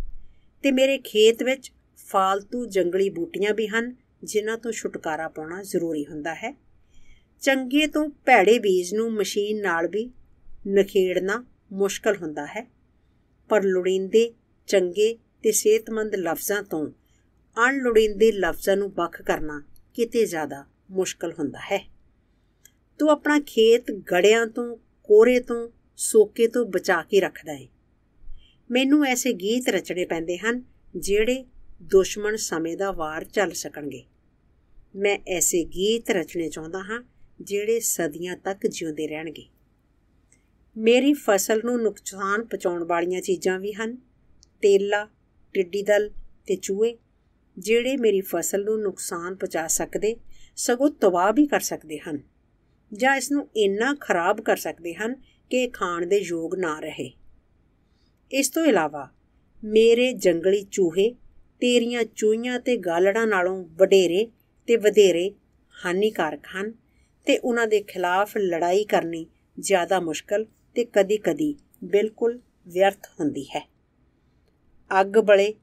ਤੇ ਮੇਰੇ ਖੇਤ ਵਿੱਚ ਫਾਲਤੂ ਜੰਗਲੀ ਬੂਟੀਆਂ ਵੀ ਹਨ ਜਿਨ੍ਹਾਂ ਤੋਂ ਛੁਟਕਾਰਾ ਪਾਉਣਾ ਜ਼ਰੂਰੀ ਹੁੰਦਾ ਹੈ ਚੰਗੇ ਤੋਂ ਭੈੜੇ ਬੀਜ ਨੂੰ ਮਸ਼ੀਨ ਨਾਲ ਵੀ ਨਖੇੜਨਾ ਮੁਸ਼ਕਲ ਹੁੰਦਾ ਹੈ ਪਰ ਲੁੜੀਂਦੇ ਚੰਗੇ ਤੇ ਸਿਹਤਮੰਦ ਲਫ਼ਜ਼ਾਂ ਤੋਂ ਅਣਲੋੜੀਂਦੇ ਲਫ਼ਜ਼ਾਂ ਨੂੰ ਵੱਖ ਕਰਨਾ ਕਿਤੇ ਜ਼ਿਆਦਾ ਮੁਸ਼ਕਲ ਹੁੰਦਾ ਹੈ ਤੂੰ ਆਪਣਾ ਖੇਤ ਗੜਿਆਂ ਤੋਂ ਕੋਰੇ ਤੋਂ ਸੋਕੇ ਤੋਂ ਬਚਾ ਕੇ ਰੱਖਦਾ ਹੈ ਮੈਨੂੰ ਐਸੇ ਗੀਤ ਰਚਣੇ ਪੈਂਦੇ ਹਨ ਜਿਹੜੇ ਦੁਸ਼ਮਣ ਸਮੇਂ ਦਾ ਵਾਰ ਚੱਲ ਸਕਣਗੇ ਮੈਂ ਐਸੇ ਗੀਤ ਰਚਣੇ ਚਾਹੁੰਦਾ ਹਾਂ ਜਿਹੜੇ ਸਦੀਆਂ ਤੱਕ ਜਿਉਂਦੇ ਰਹਿਣਗੇ ਮੇਰੀ ਫਸਲ ਨੂੰ ਨੁਕਸਾਨ ਪਹੁੰਚਾਉਣ ਵਾਲੀਆਂ ਚੀਜ਼ਾਂ ਵੀ ਹਨ ਤੇਲਾ ਟਿੱਡੀ ਦਲ ਤੇ ਚੂਹੇ ਜਿਹੜੇ ਮੇਰੀ ਫਸਲ ਨੂੰ ਨੁਕਸਾਨ ਪਹੁੰਚਾ ਸਕਦੇ ਸਗੋਂ ਤਬਾਹ ਵੀ ਕਰ ਸਕਦੇ ਹਨ ਜਾਂ ਇਸ ਨੂੰ ਇੰਨਾ ਖਰਾਬ ਕਰ ਸਕਦੇ ਹਨ ਕਿ ਖਾਣ ਦੇ ਯੋਗ ਨਾ ਰਹੇ ਇਸ ਤੋਂ ਇਲਾਵਾ ਮੇਰੇ ਜੰਗਲੀ ਚੂਹੇ ਤੇਰੀਆਂ ਚੂਹੀਆਂ ਤੇ ਗਾਲੜਾਂ ਨਾਲੋਂ ਵਡੇਰੇ ਤੇ ਵਧੇਰੇ ਹਾਨੀਕਾਰਕ ਹਨ ਤੇ ਉਹਨਾਂ ਦੇ ਖਿਲਾਫ ਲੜਾਈ ਕਰਨੀ ਜ਼ਿਆਦਾ ਮੁਸ਼ਕਲ ਤੇ ਕਦੀ-ਕਦੀ ਬਿਲਕੁਲ ਵਿਅਰਥ ਹੁੰਦੀ ਹੈ ਅੱਗ ਬਲੇ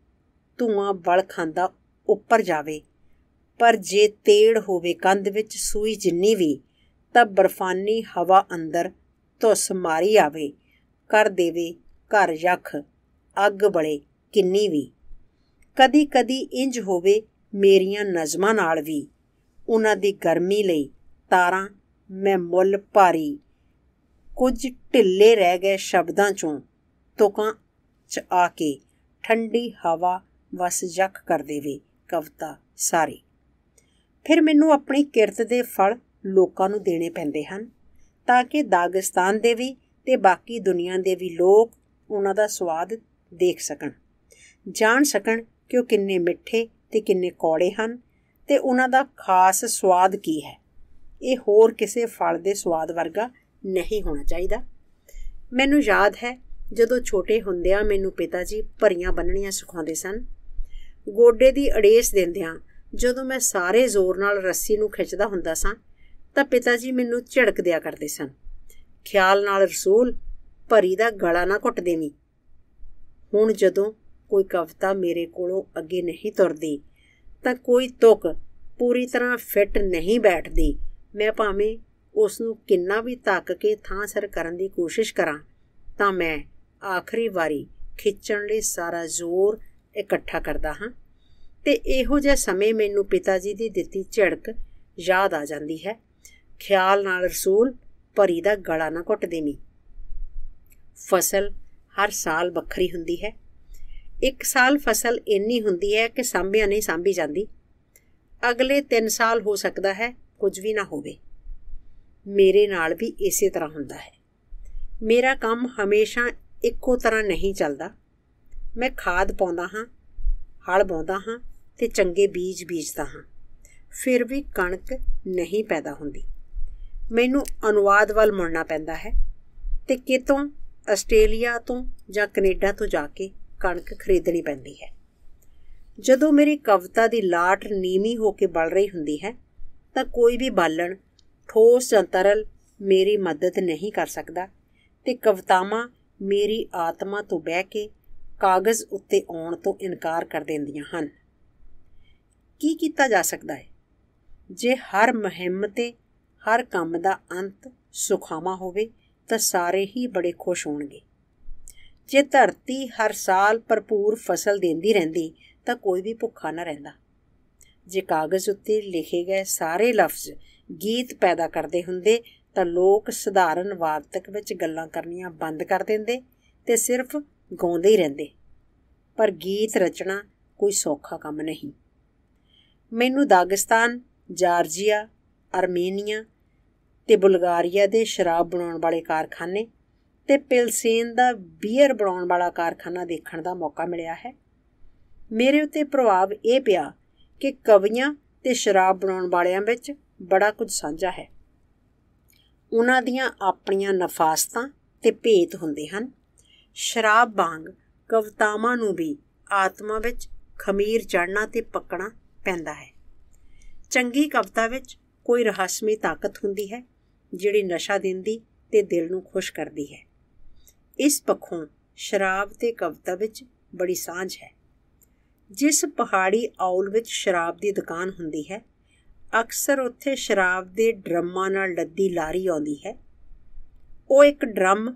ਧੂਆਂ ਬਲ ਖਾਂਦਾ ਉੱਪਰ ਜਾਵੇ ਪਰ ਜੇ ਤੇੜ ਹੋਵੇ ਕੰਧ ਵਿੱਚ ਸੂਈ ਜਿੰਨੀ ਵੀ ਤਾਂ ਬਰਫਾਨੀ ਹਵਾ ਅੰਦਰ ਧੁੱਸ ਮਾਰੀ ਆਵੇ ਕਰ ਦੇਵੇ ਘਰ ਯਖ ਅੱਗ ਬਲੇ ਕਿੰਨੀ ਵੀ ਕਦੀ ਕਦੀ ਇੰਜ ਹੋਵੇ ਮੇਰੀਆਂ ਨਜ਼ਮਾਂ ਨਾਲ ਵੀ ਉਹਨਾਂ ਦੀ ਗਰਮੀ ਲਈ ਤਾਰਾਂ ਮੈਂ ਮੁੱਲ ਭਾਰੀ ਕੁਝ ਢਿੱਲੇ ਰਹਿ ਗਏ ਸ਼ਬਦਾਂ ਚੋਂ ਤੁਕਾਂ ਚ ਆ ਕੇ ਠੰਡੀ ਹਵਾ ਵਸ ਜਕ ਕਰ ਦੇਵੇ ਕਵਤਾ ਸਾਰੀ ਫਿਰ ਮੈਨੂੰ ਆਪਣੀ ਕਿਰਤ ਦੇ ਫਲ ਲੋਕਾਂ ਨੂੰ ਦੇਣੇ ਪੈਂਦੇ ਹਨ ਤਾਂ ਕਿ ਦਾਗਿਸਤਾਨ ਦੇ ਵੀ ਤੇ ਬਾਕੀ ਦੁਨੀਆ ਦੇ ਵੀ ਲੋਕ ਉਹਨਾਂ ਦਾ ਸਵਾਦ ਦੇਖ ਸਕਣ ਜਾਣ ਸਕਣ ਕਿ ਉਹ ਕਿੰਨੇ ਮਿੱਠੇ ਤੇ ਕਿੰਨੇ ਕੌੜੇ ਹਨ ਤੇ ਉਹਨਾਂ ਦਾ ਖਾਸ ਸਵਾਦ ਕੀ ਹੈ ਇਹ ਹੋਰ ਕਿਸੇ ਫਲ ਦੇ ਸਵਾਦ ਵਰਗਾ ਨਹੀਂ ਹੋਣਾ ਚਾਹੀਦਾ ਮੈਨੂੰ ਯਾਦ ਹੈ ਜਦੋਂ ਛੋਟੇ ਹੁੰਦਿਆਂ ਮੈਨੂੰ ਪਿਤਾ ਜੀ ਭਰੀਆਂ ਬੰਨਣੀਆਂ ਸਿਖਾਉਂਦੇ ਸਨ ਗੋਡੇ ਦੀ ਅੜੇਸ ਦਿੰਦਿਆਂ ਜਦੋਂ ਮੈਂ ਸਾਰੇ ਜ਼ੋਰ ਨਾਲ ਰੱਸੀ ਨੂੰ ਖਿੱਚਦਾ ਹੁੰਦਾ ਸਾਂ ਤਾਂ ਪਿਤਾ ਜੀ ਮੈਨੂੰ ਝਿੜਕ ਦਿਆ ਕਰਦੇ ਸਨ ਖਿਆਲ ਨਾਲ ਰਸੂਲ ਭਰੀ ਦਾ ਗਲਾ ਨਾ ਘੁੱਟ ਦੇਵੀਂ ਹੁਣ ਜਦੋਂ ਕੋਈ ਕਵਿਤਾ ਮੇਰੇ ਕੋਲੋਂ ਅੱਗੇ ਨਹੀਂ ਤੁਰਦੀ ਤਾਂ ਕੋਈ ਤੁਕ ਪੂਰੀ ਤਰ੍ਹਾਂ ਫਿੱਟ ਨਹੀਂ ਬੈਠਦੀ ਮੈਂ ਭਾਵੇਂ ਉਸ ਨੂੰ ਕਿੰਨਾ ਵੀ ਤੱਕ ਕੇ ਥਾਂ ਸਰ ਕਰਨ ਦੀ ਕੋਸ਼ਿਸ਼ ਕਰਾਂ ਤਾਂ ਮੈਂ ਆਖਰੀ ਵਾਰੀ ਖਿੱਚਣ ਲਈ ਸਾਰਾ ਜ਼ੋਰ ਇਕੱਠਾ ਕਰਦਾ ਹਾਂ ਤੇ ਇਹੋ ਜਿਹਾ ਸਮੇਂ ਮੈਨੂੰ ਪਿਤਾ ਜੀ ਦੀ ਦਿੱਤੀ ਝੜਕ ਯਾਦ ਆ ਜਾਂਦੀ ਹੈ ਖਿਆਲ ਨਾਲ ਰਸੂਲ ਭਰੀ ਦਾ ਗਲਾ ਨਾ ਘੁੱਟ ਦੇਵੀਂ ਫਸਲ ਹਰ ਸਾਲ ਵੱਖਰੀ ਹੁੰਦੀ ਹੈ ਇੱਕ ਸਾਲ ਫਸਲ ਇੰਨੀ ਹੁੰਦੀ ਹੈ ਕਿ ਸਾਂਭਿਆ ਨਹੀਂ ਸਾਂਭੀ ਜਾਂਦੀ ਅਗਲੇ 3 ਸਾਲ ਹੋ ਸਕਦਾ ਹੈ ਕੁਝ ਵੀ ਨਾ ਹੋਵੇ ਮੇਰੇ ਨਾਲ ਵੀ ਇਸੇ ਤਰ੍ਹਾਂ ਹੁੰਦਾ ਹੈ ਮੇਰਾ ਕੰਮ ਹਮੇਸ਼ਾ ਇੱਕੋ ਤਰ੍ਹਾਂ ਨਹੀਂ ਚੱਲਦਾ ਮੈਂ ਖਾਦ ਪਾਉਂਦਾ ਹਾਂ ਹਲ ਬਾਉਂਦਾ ਹਾਂ ਤੇ ਚੰਗੇ ਬੀਜ ਬੀਜਦਾ ਹਾਂ ਫਿਰ ਵੀ ਕਣਕ ਨਹੀਂ ਪੈਦਾ ਹੁੰਦੀ ਮੈਨੂੰ ਅਨੁਵਾਦ ਵੱਲ ਮੁੜਨਾ ਪੈਂਦਾ ਹੈ ਤੇ ਕਿਤੋਂ ਆਸਟ੍ਰੇਲੀਆ ਤੋਂ ਜਾਂ ਕੈਨੇਡਾ ਤੋਂ ਜਾ ਕੇ ਕਣਕ ਖਰੀਦਣੀ ਪੈਂਦੀ ਹੈ ਜਦੋਂ ਮੇਰੀ ਕਵਿਤਾ ਦੀ ਲਾਟ ਨੀਵੀਂ ਹੋ ਕੇ ਬਲ ਰਹੀ ਹੁੰਦੀ ਹੈ ਤਾਂ ਕੋਈ ਵੀ ਬਾਲਣ ਠੋਸ ਜਾਂ ਤਰਲ ਮੇਰੀ ਮਦਦ ਨਹੀਂ ਕਰ ਸਕਦਾ ਤੇ ਕਵਤਾਵਾਂ ਮੇਰੀ ਆਤਮਾ ਤੋਂ ਬਹਿ ਕੇ ਕਾਗਜ਼ ਉੱਤੇ ਆਉਣ ਤੋਂ ਇਨਕਾਰ ਕਰ ਦਿੰਦੀਆਂ ਹਨ ਕੀ ਕੀਤਾ ਜਾ ਸਕਦਾ ਹੈ ਜੇ ਹਰ ਮਹਿੰਮ ਤੇ ਹਰ ਕੰਮ ਦਾ ਅੰਤ ਸੁਖਾਵਾ ਹੋਵੇ ਤਾਂ ਸਾਰੇ ਹੀ ਬੜੇ ਖੁਸ਼ ਹੋਣਗੇ ਜੇ ਧਰਤੀ ਹਰ ਸਾਲ ਭਰਪੂਰ ਫਸਲ ਦਿੰਦੀ ਰਹਿੰਦੀ ਤਾਂ ਕੋਈ ਵੀ ਭੁੱਖਾ ਨਾ ਰਹਿੰਦਾ ਜੇ ਕਾਗਜ਼ ਉੱਤੇ ਲਿਖੇ ਗਏ ਸਾਰੇ ਲਫ਼ਜ਼ ਗੀਤ ਪੈਦਾ ਕਰਦੇ ਹੁੰਦੇ ਤਾਂ ਲੋਕ ਸਧਾਰਨ ਵਾਰਤਕ ਵਿੱਚ ਗੱਲਾਂ ਕਰਨੀਆਂ ਬੰਦ ਕਰ ਦਿੰਦੇ ਤੇ ਸਿਰਫ ਗਾਉਂਦੇ ਹੀ ਰਹਿੰਦੇ ਪਰ ਗੀਤ ਰਚਣਾ ਕੋਈ ਸੌਖਾ ਕੰਮ ਨਹੀਂ ਮੈਨੂੰ ਦਾਗਿਸਤਾਨ ਜਾਰਜੀਆ ਅਰਮੇਨੀਆ ਤੇ ਬੁਲਗਾਰੀਆ ਦੇ ਸ਼ਰਾਬ ਬਣਾਉਣ ਵਾਲੇ ਕਾਰਖਾਨੇ ਤੇ ਪਿਲਸੇਨ ਦਾ ਬੀਅਰ ਬਣਾਉਣ ਵਾਲਾ ਕਾਰਖਾਨਾ ਦੇਖਣ ਦਾ ਮੌਕਾ ਮਿਲਿਆ ਹੈ ਮੇਰੇ ਉੱਤੇ ਪ੍ਰਭਾਵ ਇਹ ਪਿਆ ਕਿ ਕਵੀਆਂ ਤੇ ਸ਼ਰਾਬ ਬਣਾਉਣ ਵਾਲਿਆਂ ਵਿੱਚ ਬੜਾ ਕੁਝ ਸਾਂਝਾ ਹੈ ਉਹਨਾਂ ਦੀਆਂ ਆਪਣੀਆਂ ਨਫਾਸਤਾਂ ਤੇ ਭੇਤ ਹੁੰਦੇ ਹਨ ਸ਼ਰਾਬ ਵਾਂਗ ਕਵਤਾਵਾਂ ਨੂੰ ਵੀ ਆਤਮਾ ਵਿੱਚ ਖਮੀਰ ਚੜਨਾ ਤੇ ਪੱਕਣਾ ਪੈਂਦਾ ਹੈ ਚੰਗੀ ਕਵਤਾ ਵਿੱਚ ਕੋਈ ਰਹੱਸਮਈ ਤਾਕਤ ਹੁੰਦੀ ਹੈ ਜਿਹੜੀ ਨਸ਼ਾ ਦਿੰਦੀ ਤੇ ਦਿਲ ਨੂੰ ਖੁਸ਼ ਕਰਦੀ ਹੈ ਇਸ ਪੱਖੋਂ ਸ਼ਰਾਬ ਤੇ ਕਵਤਾ ਵਿੱਚ ਬੜੀ ਸਾਂਝ ਹੈ ਜਿਸ ਪਹਾੜੀ ਔਲ ਵਿੱਚ ਸ਼ਰਾਬ ਦੀ ਦੁਕਾਨ ਹੁੰਦੀ ਹੈ ਅਕਸਰ ਉੱਥੇ ਸ਼ਰਾਬ ਦੇ ਡਰਮਾਂ ਨਾਲ ਲੱਦੀ ਲਾਰੀ ਆਉਂਦੀ ਹੈ ਉਹ ਇੱਕ ਡਰਮ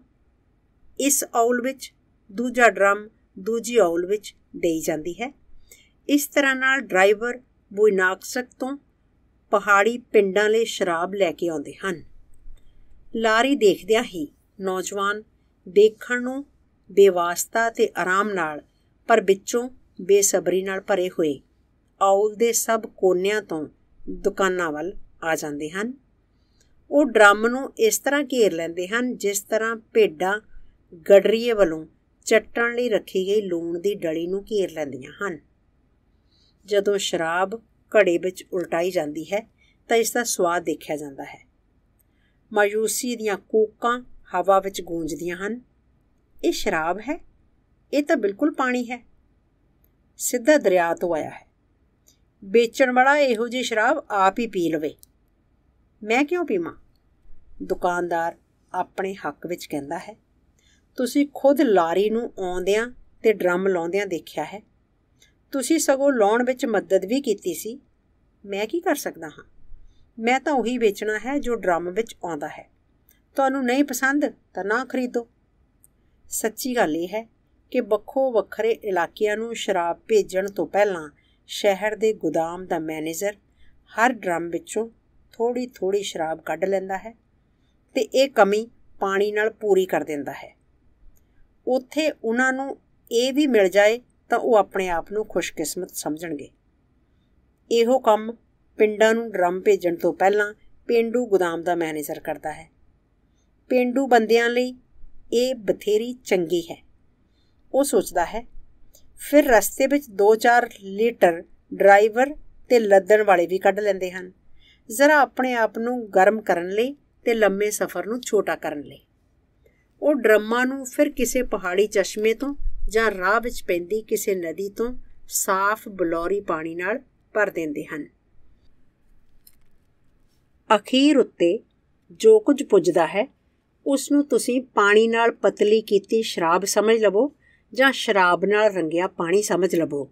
ਇਸ ਔਲ ਵਿੱਚ ਦੂਜਾ ਡਰਮ ਦੂਜੀ ਔਲ ਵਿੱਚ ਦੇਈ ਜਾਂਦੀ ਹੈ ਇਸ ਤਰ੍ਹਾਂ ਨਾਲ ਡਰਾਈਵਰ ਬੁਇਨਾਕਸਕ ਤੋਂ ਪਹਾੜੀ ਪਿੰਡਾਂ ਲਈ ਸ਼ਰਾਬ ਲੈ ਕੇ ਆਉਂਦੇ ਹਨ ਲਾਰੀ ਦੇਖਦਿਆਂ ਹੀ ਨੌਜਵਾਨ ਦੇਖਣ ਨੂੰ ਬੇਵਾਸਤਾ ਤੇ ਆਰਾਮ ਨਾਲ ਪਰ ਵਿੱਚੋਂ ਬੇਸਬਰੀ ਨਾਲ ਭਰੇ ਹੋਏ ਔਲ ਦੇ ਸਭ ਕੋਨਿਆਂ ਤੋਂ ਦੁਕਾਨਾਂ ਵੱਲ ਆ ਜਾਂਦੇ ਹਨ ਉਹ ਡਰਮ ਨੂੰ ਇਸ ਤਰ੍ਹਾਂ ਘੇਰ ਲੈਂਦੇ ਹਨ ਜਿਸ ਤਰ੍ਹਾਂ ਭੇਡਾਂ ਗੜਰੀਏ ਵੱਲੋਂ ਚੱਟਣ ਲਈ ਰੱਖੀ ਗਈ ਲੂਣ ਦੀ ਡਲੀ ਨੂੰ ਘੇਰ ਲੈਂਦੀਆਂ ਹਨ ਜਦੋਂ ਸ਼ਰਾਬ ਘੜੇ ਵਿੱਚ ਉਲਟਾਈ ਜਾਂਦੀ ਹੈ ਤਾਂ ਇਸ ਦਾ ਸਵਾਦ ਦੇਖਿਆ ਜਾਂਦਾ ਹੈ ਮਾਯੂਸੀ ਦੀਆਂ ਕੂਕਾਂ ਹਵਾ ਵਿੱਚ ਗੂੰਜਦੀਆਂ ਹਨ ਇਹ ਸ਼ਰਾਬ ਹੈ ਇਹ ਤਾਂ ਬਿਲਕੁਲ ਪਾਣੀ ਹੈ ਸਿੱਧਾ ਦਰਿਆ ਤੋਂ ਆਇਆ ਹੈ ਵੇਚਣ ਵਾਲਾ ਇਹੋ ਜਿਹੀ ਸ਼ਰਾਬ ਆਪ ਹੀ ਪੀ ਲਵੇ ਮੈਂ ਕਿਉਂ ਪੀਵਾਂ ਦੁਕਾਨਦਾਰ ਆਪਣੇ ਹੱਕ ਵਿੱਚ ਕਹਿੰਦਾ ਹੈ ਤੁਸੀਂ ਖੁਦ ਲਾਰੀ ਨੂੰ ਆਉਂਦਿਆਂ ਤੇ ਡਰਮ ਲਾਉਂਦਿਆਂ ਦੇਖਿਆ ਹੈ ਤੁਸੀਂ ਸਗੋਂ ਲਾਉਣ ਵਿੱਚ ਮਦਦ ਵੀ ਕੀਤੀ ਸੀ ਮੈਂ ਕੀ ਕਰ ਸਕਦਾ ਹਾਂ ਮੈਂ ਤਾਂ ਉਹੀ ਵੇਚਣਾ ਹੈ ਜੋ ਡਰਮ ਵਿੱਚ ਆਉਂਦਾ ਹੈ ਤੁਹਾਨੂੰ ਨਹੀਂ ਪਸੰਦ ਤਾਂ ਨਾ ਖਰੀਦੋ ਸੱਚੀ ਗੱਲ ਇਹ ਹੈ ਕਿ ਵੱਖੋ ਵੱਖਰੇ ਇਲਾਕਿਆਂ ਨੂੰ ਸ਼ਰਾਬ ਭੇਜਣ ਤੋਂ ਪਹਿਲਾਂ ਸ਼ਹਿਰ ਦੇ ਗੋਦਾਮ ਦਾ ਮੈਨੇਜਰ ਹਰ ਡਰਮ ਵਿੱਚੋਂ ਥੋੜੀ ਥੋੜੀ ਸ਼ਰਾਬ ਕੱਢ ਲੈਂਦਾ ਹੈ ਤੇ ਇਹ ਕਮੀ ਪਾਣੀ ਨਾਲ ਪੂਰੀ ਕਰ ਦਿੰਦਾ ਹੈ ਉੱਥੇ ਉਹਨਾਂ ਨੂੰ ਇਹ ਵੀ ਮਿਲ ਜਾਏ ਤਾਂ ਉਹ ਆਪਣੇ ਆਪ ਨੂੰ ਖੁਸ਼ਕਿਸਮਤ ਸਮਝਣਗੇ ਇਹੋ ਕੰਮ ਪਿੰਡਾਂ ਨੂੰ ਡਰਮ ਭੇਜਣ ਤੋਂ ਪਹਿਲਾਂ ਪਿੰਡੂ ਗੋਦਾਮ ਦਾ ਮੈਨੇਜਰ ਕਰਦਾ ਹੈ ਪਿੰਡੂ ਬੰਦਿਆਂ ਲਈ ਇਹ ਬਥੇਰੀ ਚੰਗੀ ਹੈ ਉਹ ਸੋਚਦਾ ਹੈ ਫਿਰ ਰਸਤੇ ਵਿੱਚ 2-4 ਲੀਟਰ ਡਰਾਈਵਰ ਤੇ ਲੱਦਣ ਵਾਲੇ ਵੀ ਕੱਢ ਲੈਂਦੇ ਹਨ ਜ਼ਰਾ ਆਪਣੇ ਆਪ ਨੂੰ ਗਰਮ ਕਰਨ ਲਈ ਤੇ ਲੰਮੇ ਸਫ਼ਰ ਨੂੰ ਛੋਟਾ ਕਰਨ ਲਈ ਉਹ ਡਰਮਾਂ ਨੂੰ ਫਿਰ ਕਿਸੇ ਪਹਾੜੀ ਚਸ਼ਮੇ ਤੋਂ ਜਾਂ ਰਾਹ ਵਿੱਚ ਪੈਂਦੀ ਕਿਸੇ ਨਦੀ ਤੋਂ ਸਾਫ਼ ਬਲੌਰੀ ਪਾਣੀ ਨਾਲ ਭਰ ਦਿੰਦੇ ਹਨ ਅਖੀਰ ਉੱਤੇ ਜੋ ਕੁਝ ਪੁੱਜਦਾ ਹੈ ਉਸ ਨੂੰ ਤੁਸੀਂ ਪਾਣੀ ਨਾਲ ਪਤਲੀ ਕੀਤੀ ਸ਼ਰਾਬ ਸਮਝ ਲਵੋ ਜਾਂ ਸ਼ਰਾਬ ਨਾਲ ਰੰਗਿਆ ਪਾਣੀ ਸਮਝ ਲਵੋ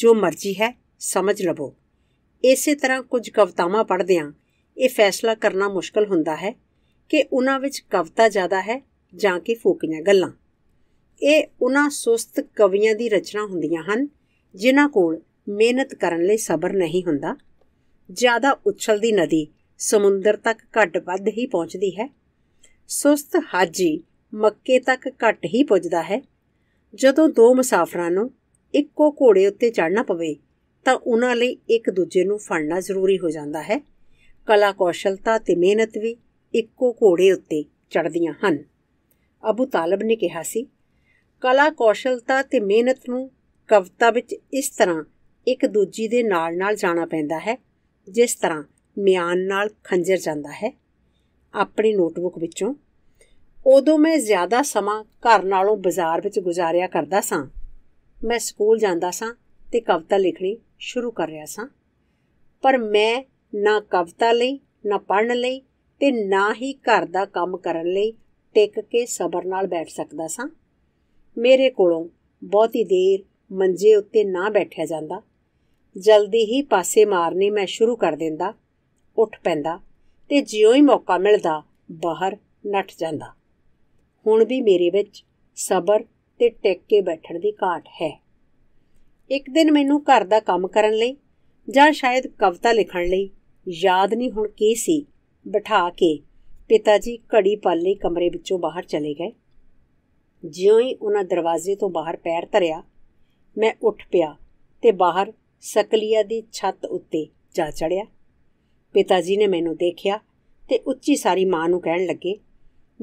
ਜੋ ਮਰਜ਼ੀ ਹੈ ਸਮਝ ਲਵੋ ਇਸੇ ਤਰ੍ਹਾਂ ਕੁਝ ਕਵਤਾਵਾਂ ਪੜ੍ਹਦੇ ਆਂ ਇਹ ਫੈਸਲਾ ਕਰਨਾ ਮੁਸ਼ਕਲ ਹੁੰਦਾ ਹੈ ਕਿ ਉਹਨਾਂ ਵਿੱਚ ਕਵਤਾ ਜ਼ਿਆਦਾ ਹੈ ਜਾਂ ਕਿ ਫੋਕੀਆਂ ਗੱਲਾਂ ਇਹ ਉਹਨਾਂ ਸੁਸਤ ਕਵੀਆਂ ਦੀ ਰਚਨਾ ਹੁੰਦੀਆਂ ਹਨ ਜਿਨ੍ਹਾਂ ਕੋਲ ਮਿਹਨਤ ਕਰਨ ਲਈ ਸਬਰ ਨਹੀਂ ਹੁੰਦਾ ਜ਼ਿਆਦਾ ਉਛਲਦੀ ਨਦੀ ਸਮੁੰਦਰ ਤੱਕ ਘੱਟ ਵੱਧ ਹੀ ਪਹੁੰਚਦੀ ਹੈ ਸੁਸਤ ਹਾਜੀ ਮੱਕੇ ਤੱਕ ਘੱਟ ਹੀ ਪੁੱਜਦਾ ਹੈ ਜਦੋਂ ਦੋ ਮੁਸਾਫਰਾਂ ਨੂੰ ਇੱਕੋ ਘੋੜੇ ਉੱਤੇ ਚੜ੍ਹਨਾ ਪਵੇ ਤਾਂ ਉਹਨਾਂ ਲਈ ਇੱਕ ਦੂਜੇ ਨੂੰ ਫੜਨਾ ਜ਼ਰੂਰੀ ਹੋ ਜਾਂਦਾ ਹੈ ਕਲਾ ਕੌਸ਼ਲਤਾ ਤੇ ਮਿਹਨਤ ਵੀ ਇੱਕੋ ਘੋੜੇ ਉੱਤੇ ਚੜ੍ਹਦੀਆਂ ਹਨ ਅਬੂ ਤਾਲਬ ਨੇ ਕਿਹਾ ਸੀ ਕਲਾ ਕੌਸ਼ਲਤਾ ਤੇ ਮਿਹਨਤ ਨੂੰ ਕਵਿਤਾ ਵਿੱਚ ਇਸ ਤਰ੍ਹਾਂ ਇੱਕ ਦੂਜੀ ਦੇ ਨਾਲ-ਨਾਲ ਜਾਣਾ ਪੈਂਦਾ ਹੈ ਜਿਸ ਤਰ੍ਹਾਂ ਮਿਆਨ ਨਾਲ ਖੰਜਰ ਜਾਂਦਾ ਹੈ ਆਪਣੀ ਨੋਟਬੁੱਕ ਵਿੱਚੋਂ ਉਦੋਂ ਮੈਂ ਜ਼ਿਆਦਾ ਸਮਾਂ ਘਰ ਨਾਲੋਂ ਬਾਜ਼ਾਰ ਵਿੱਚ ਗੁਜ਼ਾਰਿਆ ਕਰਦਾ ਸਾਂ ਮੈਂ ਸਕੂਲ ਜਾਂਦਾ ਸਾਂ ਤੇ ਕਵਿਤਾ ਲਿਖਣੀ ਸ਼ੁਰੂ ਕਰ ਰਿਹਾ ਸਾਂ ਪਰ ਮੈਂ ਨਾ ਕਵਿਤਾ ਲਈ ਨਾ ਪੜਨ ਲਈ ਤੇ ਨਾ ਹੀ ਘਰ ਦਾ ਕੰਮ ਕਰਨ ਲਈ ਟਿਕ ਕੇ ਸਬਰ ਨਾਲ ਬੈਠ ਸਕਦਾ ਸਾਂ ਮੇਰੇ ਕੋਲੋਂ ਬਹੁਤੀ ਦੇਰ ਮੰਜੇ ਉੱਤੇ ਨਾ ਬੈਠਿਆ ਜਾਂਦਾ ਜਲਦੀ ਹੀ ਪਾਸੇ ਮਾਰਨੇ ਮੈਂ ਸ਼ੁਰੂ ਕਰ ਦਿੰਦਾ ਉੱਠ ਪੈਂਦਾ ਤੇ ਜਿਉਂ ਹੀ ਮੌਕਾ ਮਿਲਦਾ ਬਾਹਰ ਨੱਠ ਜਾਂਦਾ ਹੁਣ ਵੀ ਮੇਰੇ ਵਿੱਚ ਸਬਰ ਤੇ ਟਿਕ ਕੇ ਬੈਠਣ ਦੀ ਘਾਟ ਹੈ ਇੱਕ ਦਿਨ ਮੈਨੂੰ ਘਰ ਦਾ ਕੰਮ ਕਰਨ ਲਈ ਜਾਂ ਸ਼ਾਇਦ ਕਵਿਤਾ ਲਿਖਣ ਲਈ ਯਾਦ ਨਹੀਂ ਹੁਣ ਕੀ ਸੀ ਬਿਠਾ ਕੇ ਪਿਤਾ ਜੀ ਘੜੀ ਪਾਲ ਲਈ ਕਮਰੇ ਵਿੱਚੋਂ ਬਾਹਰ ਚਲੇ ਗਏ ਜਿਉਂ ਹੀ ਉਹਨਾਂ ਦਰਵਾਜ਼ੇ ਤੋਂ ਬਾਹਰ ਪੈਰ ਧਰਿਆ ਮੈਂ ਉੱਠ ਪਿਆ ਤੇ ਬਾਹਰ ਸਕਲੀਆ ਦੀ ਛੱਤ ਉੱਤੇ ਜਾ ਚੜਿਆ ਪਿਤਾ ਜੀ ਨੇ ਮੈਨੂੰ ਦੇਖਿਆ ਤੇ ਉੱਚੀ ਸਾਰੀ ਮਾਂ ਨੂੰ ਕਹਿਣ ਲੱਗੇ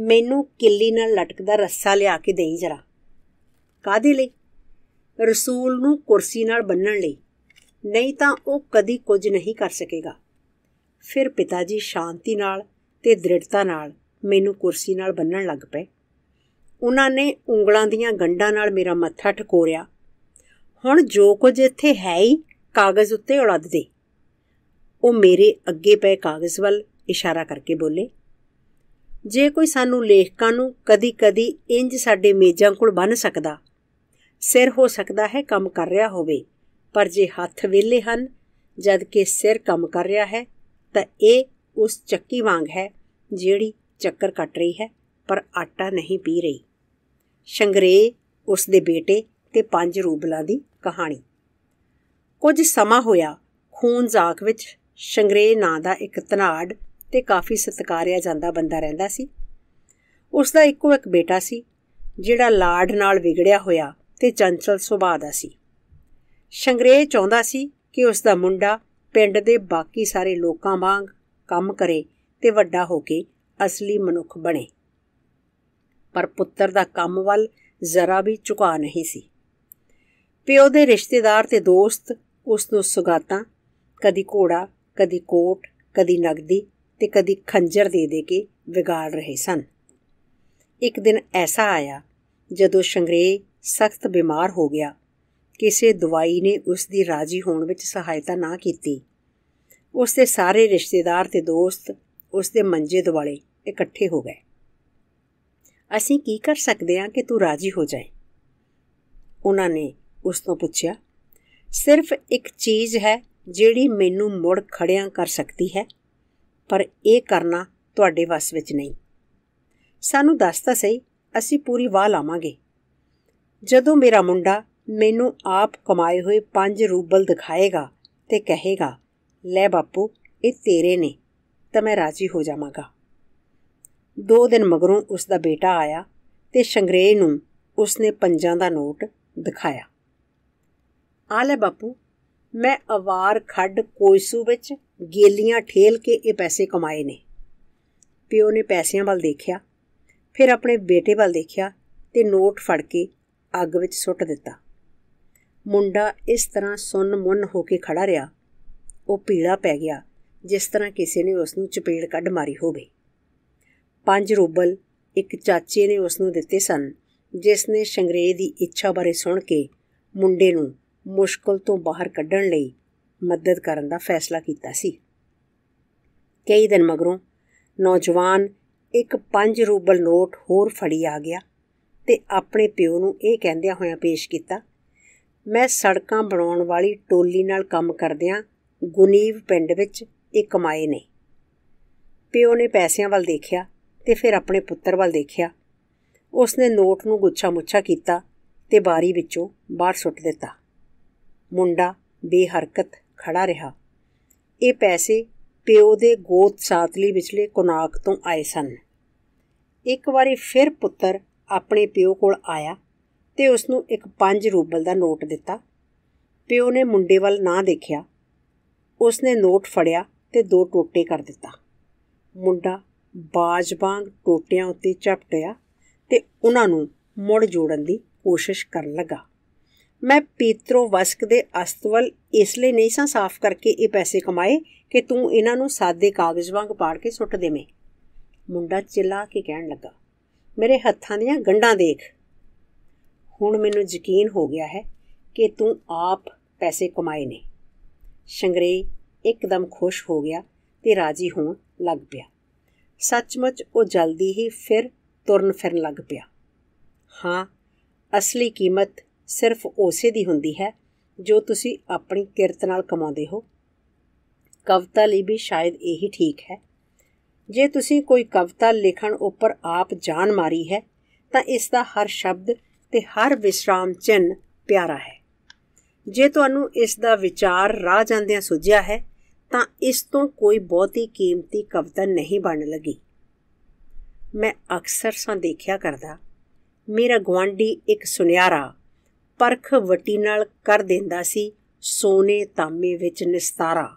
ਮੈਨੂੰ ਕਿੱਲੀ ਨਾਲ ਲਟਕਦਾ ਰੱਸਾ ਲਿਆ ਕੇ ਦੇਈ ਜਰਾ ਕਾਦੇ ਲਈ ਰਸੂਲ ਨੂੰ ਕੁਰਸੀ ਨਾਲ ਬੰਨਣ ਲਈ ਨਹੀਂ ਤਾਂ ਉਹ ਕਦੀ ਕੁਝ ਨਹੀਂ ਕਰ ਸਕੇਗਾ ਫਿਰ ਪਿਤਾ ਜੀ ਸ਼ਾਂਤੀ ਨਾਲ ਤੇ ਦ੍ਰਿੜਤਾ ਨਾਲ ਮੈਨੂੰ ਕੁਰਸੀ ਨਾਲ ਬੰਨਣ ਲੱਗ ਪਏ ਉਹਨਾਂ ਨੇ ਉਂਗਲਾਂ ਦੀਆਂ ਗੰਢਾਂ ਨਾਲ ਮੇਰਾ ਮੱਥਾ ਠਕੋਰਿਆ ਹੁਣ ਜੋ ਕੁਝ ਇੱਥੇ ਹੈ ਹੀ ਕਾਗਜ਼ ਉੱਤੇ ਉਲੱਦ ਦੇ ਉਹ ਮੇਰੇ ਅੱਗੇ ਪਏ ਕਾਗਜ਼ ਵੱਲ ਇਸ਼ਾਰਾ ਕਰਕੇ ਬੋਲੇ ਜੇ ਕੋਈ ਸਾਨੂੰ ਲੇਖਕਾਂ ਨੂੰ ਕਦੀ-ਕਦੀ ਇੰਜ ਸਾਡੇ ਮੇਜ਼ਾਂ ਕੋਲ ਬੰਨ ਸਕਦਾ ਸਿਰ ਹੋ ਸਕਦਾ ਹੈ ਕੰਮ ਕਰ ਰਿਹਾ ਹੋਵੇ ਪਰ ਜੇ ਹੱਥ ਵਿਲੇ ਹਨ ਜਦ ਕਿ ਸਿਰ ਕੰਮ ਕਰ ਰਿਹਾ ਹੈ ਤਾਂ ਇਹ ਉਸ ਚੱਕੀ ਵਾਂਗ ਹੈ ਜਿਹੜੀ ਚੱਕਰ ਕੱਟ ਰਹੀ ਹੈ ਪਰ ਆਟਾ ਨਹੀਂ ਪੀ ਰਹੀ ਸ਼ੰਗਰੇ ਉਸ ਦੇ ਬੇਟੇ ਤੇ ਪੰਜ ਰੂਬਲਾਂ ਦੀ ਕਹਾਣੀ ਕੁਝ ਸਮਾਂ ਹੋਇਆ ਖੂਨ ਜ਼ਾਕ ਵਿੱਚ ਸ਼ੰਗਰੇ ਨਾਂ ਦਾ ਇੱਕ ਤਨਾੜ ਤੇ ਕਾਫੀ ਸਤਕਾਰਿਆ ਜਾਂਦਾ ਬੰਦਾ ਰਹਿੰਦਾ ਸੀ ਉਸ ਦਾ ਇੱਕੋ ਇੱਕ ਬੇਟਾ ਸੀ ਜਿਹੜਾ ਲਾਡ ਨਾਲ ਵਿਗੜਿਆ ਹੋਇਆ ਤੇ ਚੰਚਲ ਸੁਭਾਅ ਦਾ ਸੀ ਸ਼ੰਗਰੇ ਚਾਹੁੰਦਾ ਸੀ ਕਿ ਉਸ ਦਾ ਮੁੰਡਾ ਪਿੰਡ ਦੇ ਬਾਕੀ ਸਾਰੇ ਲੋਕਾਂ ਵਾਂਗ ਕੰਮ ਕਰੇ ਤੇ ਵੱਡਾ ਹੋ ਕੇ ਅਸਲੀ ਮਨੁੱਖ ਬਣੇ ਪਰ ਪੁੱਤਰ ਦਾ ਕੰਮ ਵੱਲ ਜ਼ਰਾ ਵੀ ਝੁਕਾ ਨਹੀਂ ਸੀ ਪਿਓ ਦੇ ਰਿਸ਼ਤੇਦਾਰ ਤੇ ਦੋਸਤ ਉਸ ਨੂੰ ਸੁਗਾਤਾਂ ਕਦੀ ਘੋੜਾ ਕਦੀ ਕੋਟ ਕਦੀ ਨਗਦੀ ਤੇ ਕਦੀ ਖੰਜਰ ਦੇ ਦੇ ਕੇ ਵਿਗਾੜ ਰਹੇ ਸਨ ਇੱਕ ਦਿਨ ਐਸਾ ਆਇਆ ਜਦੋਂ ਸ਼ੰਗਰੇ ਸਖਤ ਬਿਮਾਰ ਹੋ ਗਿਆ ਕਿਸੇ ਦਵਾਈ ਨੇ ਉਸ ਦੀ ਰਾਜੀ ਹੋਣ ਵਿੱਚ ਸਹਾਇਤਾ ਨਾ ਕੀਤੀ ਉਸ ਦੇ ਸਾਰੇ ਰਿਸ਼ਤੇਦਾਰ ਤੇ ਦੋਸਤ ਉਸ ਦੇ ਮੰਜੇ ਦਵਾਲੇ ਇਕੱਠੇ ਹੋ ਗਏ ਅਸੀਂ ਕੀ ਕਰ ਸਕਦੇ ਹਾਂ ਕਿ ਤੂੰ ਰਾਜੀ ਹੋ ਜਾਏ ਉਹਨਾਂ ਨੇ ਉਸ ਤੋਂ ਪੁੱਛਿਆ ਸਿਰਫ ਇੱਕ ਚੀਜ਼ ਹੈ ਜਿਹੜੀ ਮੈਨੂੰ ਮੁੜ ਖੜਿਆਂ ਕਰ ਸਕਦੀ ਹੈ ਪਰ ਇਹ ਕਰਨਾ ਤੁਹਾਡੇ ਵੱਸ ਵਿੱਚ ਨਹੀਂ ਸਾਨੂੰ ਦੱਸ ਤਾਂ ਸਹੀ ਅਸੀਂ ਪੂਰੀ ਵਾਹ ਲਾਵਾਂਗੇ ਜਦੋਂ ਮੇਰਾ ਮੁੰਡਾ ਮੈਨੂੰ ਆਪ ਕਮਾਏ ਹੋਏ 5 ਰੂਬਲ ਦਿਖਾਏਗਾ ਤੇ ਕਹੇਗਾ ਲੈ ਬਾਪੂ ਇਹ ਤੇਰੇ ਨੇ ਤਾਂ ਮੈਂ ਰਾਜ਼ੀ ਹੋ ਜਾਵਾਂਗਾ ਦੋ ਦਿਨ ਮਗਰੋਂ ਉਸ ਦਾ ਬੇਟਾ ਆਇਆ ਤੇ ਸ਼ੰਗਰੇ ਨੂੰ ਉਸਨੇ ਪੰਜਾਂ ਦਾ ਨੋਟ ਦਿਖਾਇਆ ਆ ਲੈ ਬਾਪੂ ਮੈਂ ਅਵਾਰ ਖੱਡ ਕੋਇਸੂ ਵਿੱਚ ਗੇਲੀਆਂ ਠੇਲ ਕੇ ਇਹ ਪੈਸੇ ਕਮਾਏ ਨੇ ਪਿਓ ਨੇ ਪੈਸਿਆਂ ਵੱਲ ਦੇਖਿਆ ਫਿਰ ਆਪਣੇ ਬੇਟੇ ਵੱਲ ਦੇਖਿਆ ਤੇ ਨੋਟ ਫੜ ਕੇ ਅੱਗ ਵਿੱਚ ਸੁੱਟ ਦਿੱਤਾ ਮੁੰਡਾ ਇਸ ਤਰ੍ਹਾਂ ਸੁੰਨ-ਮੁੰਨ ਹੋ ਕੇ ਖੜਾ ਰਿਹਾ ਉਹ ਪੀਲਾ ਪੈ ਗਿਆ ਜਿਸ ਤਰ੍ਹਾਂ ਕਿਸੇ ਨੇ ਉਸ ਨੂੰ ਚਪੇੜ ਕੱਢ ਮਾਰੀ ਹੋਵੇ 5 ਰੂਬਲ ਇੱਕ ਚਾਚੇ ਨੇ ਉਸ ਨੂੰ ਦਿੱਤੇ ਸਨ ਜਿਸ ਨੇ ਸ਼ੰਗਰੇ ਦੀ ਇੱਛਾ ਬਾਰੇ ਸੁਣ ਕੇ ਮੁੰਡੇ ਨੂੰ ਮੁਸ਼ਕਲ ਤੋਂ ਬਾਹਰ ਕੱਢਣ ਲਈ ਮਦਦ ਕਰਨ ਦਾ ਫੈਸਲਾ ਕੀਤਾ ਸੀ ਕਈ ਦਿਨ ਮਗਰੋਂ ਨੌਜਵਾਨ ਇੱਕ 5 ਰੂਬਲ ਨੋਟ ਹੋਰ ਫੜੀ ਆ ਗਿਆ ਤੇ ਆਪਣੇ ਪਿਓ ਨੂੰ ਇਹ ਕਹਿੰਦਿਆਂ ਹੋਇਆਂ ਪੇਸ਼ ਕੀਤਾ ਮੈਂ ਸੜਕਾਂ ਬਣਾਉਣ ਵਾਲੀ ਟੋਲੀ ਨਾਲ ਕੰਮ ਕਰਦਿਆਂ ਗੁਨੀਵ ਪਿੰਡ ਵਿੱਚ ਇਹ ਕਮਾਏ ਨੇ ਪਿਓ ਨੇ ਪੈਸਿਆਂ ਵੱਲ ਦੇਖਿਆ ਤੇ ਫਿਰ ਆਪਣੇ ਪੁੱਤਰ ਵੱਲ ਦੇਖਿਆ ਉਸਨੇ ਨੋਟ ਨੂੰ ਗੁੱਛਾ-ਮੁੱਛਾ ਕੀਤਾ ਤੇ ਬਾਰੀ ਵਿੱਚੋਂ ਬਾਹਰ ਸੁੱਟ ਦਿੱਤਾ ਮੁੰਡਾ ਬੇਹਰਕਤ ਖੜਾ ਰਿਹਾ ਇਹ ਪੈਸੇ ਪਿਓ ਦੇ ਗੋਤ ਸਾਤਲੀ ਵਿਚਲੇ ਕੋਨਾਕ ਤੋਂ ਆਏ ਸਨ ਇੱਕ ਵਾਰੀ ਫਿਰ ਪੁੱਤਰ ਆਪਣੇ ਪਿਓ ਕੋਲ ਆਇਆ ਤੇ ਉਸ ਨੂੰ ਇੱਕ 5 ਰੂਬਲ ਦਾ ਨੋਟ ਦਿੱਤਾ ਪਿਓ ਨੇ ਮੁੰਡੇ ਵੱਲ ਨਾ ਦੇਖਿਆ ਉਸ ਨੇ ਨੋਟ ਫੜਿਆ ਤੇ ਦੋ ਟੋਟੇ ਕਰ ਦਿੱਤਾ ਮੁੰਡਾ ਬਾਜ ਟੋਟਿਆਂ ਉੱਤੇ ਝਪਟਿਆ ਤੇ ਉਹਨਾਂ ਨੂੰ ਮੁੜ ਜੋੜਨ ਦੀ ਕੋਸ਼ਿਸ਼ ਕਰਨ ਲੱਗਾ ਮੈਂ ਪੀਤਰੋ ਵਸਕ ਦੇ ਅਸਤਵਲ ਇਸ ਲਈ ਨਹੀਂ ਸਾਂ ਸਾਫ਼ ਕਰਕੇ ਇਹ ਪੈਸੇ ਕਮਾਏ ਕਿ ਤੂੰ ਇਹਨਾਂ ਨੂੰ ਸਾਦੇ ਕਾਗਜ਼ ਵਾਂਗ ਪਾੜ ਕੇ ਸੁੱਟ ਦੇਵੇਂ ਮੁੰਡਾ ਚਿਲਾ ਕੇ ਕਹਿਣ ਲੱਗਾ ਮੇਰੇ ਹੱਥਾਂ ਦੀਆਂ ਗੰਢਾਂ ਦੇਖ ਹੁਣ ਮੈਨੂੰ ਯਕੀਨ ਹੋ ਗਿਆ ਹੈ ਕਿ ਤੂੰ ਆਪ ਪੈਸੇ ਕਮਾਏ ਨੇ ਸ਼ੰਗਰੇ ਇੱਕਦਮ ਖੁਸ਼ ਹੋ ਗਿਆ ਤੇ ਰਾਜੀ ਹੋਣ ਲੱਗ ਪਿਆ ਸੱਚਮੁੱਚ ਉਹ ਜਲਦੀ ਹੀ ਫਿਰ ਤੁਰਨ ਫਿਰਨ ਲੱਗ ਪਿਆ ਹਾਂ ਅਸਲੀ ਕੀਮਤ ਸਿਰਫ ਉਸੇ ਦੀ ਹੁੰਦੀ ਹੈ ਜੋ ਤੁਸੀਂ ਆਪਣੀ ਕਿਰਤ ਨਾਲ ਕਮਾਉਂਦੇ ਹੋ ਕਵਿਤਾ ਲਈ ਵੀ ਸ਼ਾਇਦ ਇਹੀ ਠੀਕ ਹੈ ਜੇ ਤੁਸੀਂ ਕੋਈ ਕਵਿਤਾ ਲਿਖਣ ਉੱਪਰ ਆਪ ਜਾਨ ਮਾਰੀ ਹੈ ਤਾਂ ਇਸ ਦਾ ਹਰ ਸ਼ਬਦ ਤੇ ਹਰ ਵਿਸਰਾਮ ਚਿੰਨ ਪਿਆਰਾ ਹੈ ਜੇ ਤੁਹਾਨੂੰ ਇਸ ਦਾ ਵਿਚਾਰ ਰਾਹ ਜਾਂਦਿਆਂ ਸੁਝਿਆ ਹੈ ਤਾਂ ਇਸ ਤੋਂ ਕੋਈ ਬਹੁਤੀ ਕੀਮਤੀ ਕਵਿਤਾ ਨਹੀਂ ਬਣ ਲੱਗੀ ਮੈਂ ਅਕਸਰ ਸਾਂ ਦੇਖਿਆ ਕਰਦਾ ਮੇਰਾ ਗਵਾਂਢੀ ਇੱਕ ਸੁਨਿਆਰਾ ਪਰਖ ਵਟੀ ਨਾਲ ਕਰ ਦਿੰਦਾ ਸੀ ਸੋਨੇ ਤਾਮੇ ਵਿੱਚ ਨਿਸਤਾਰਾ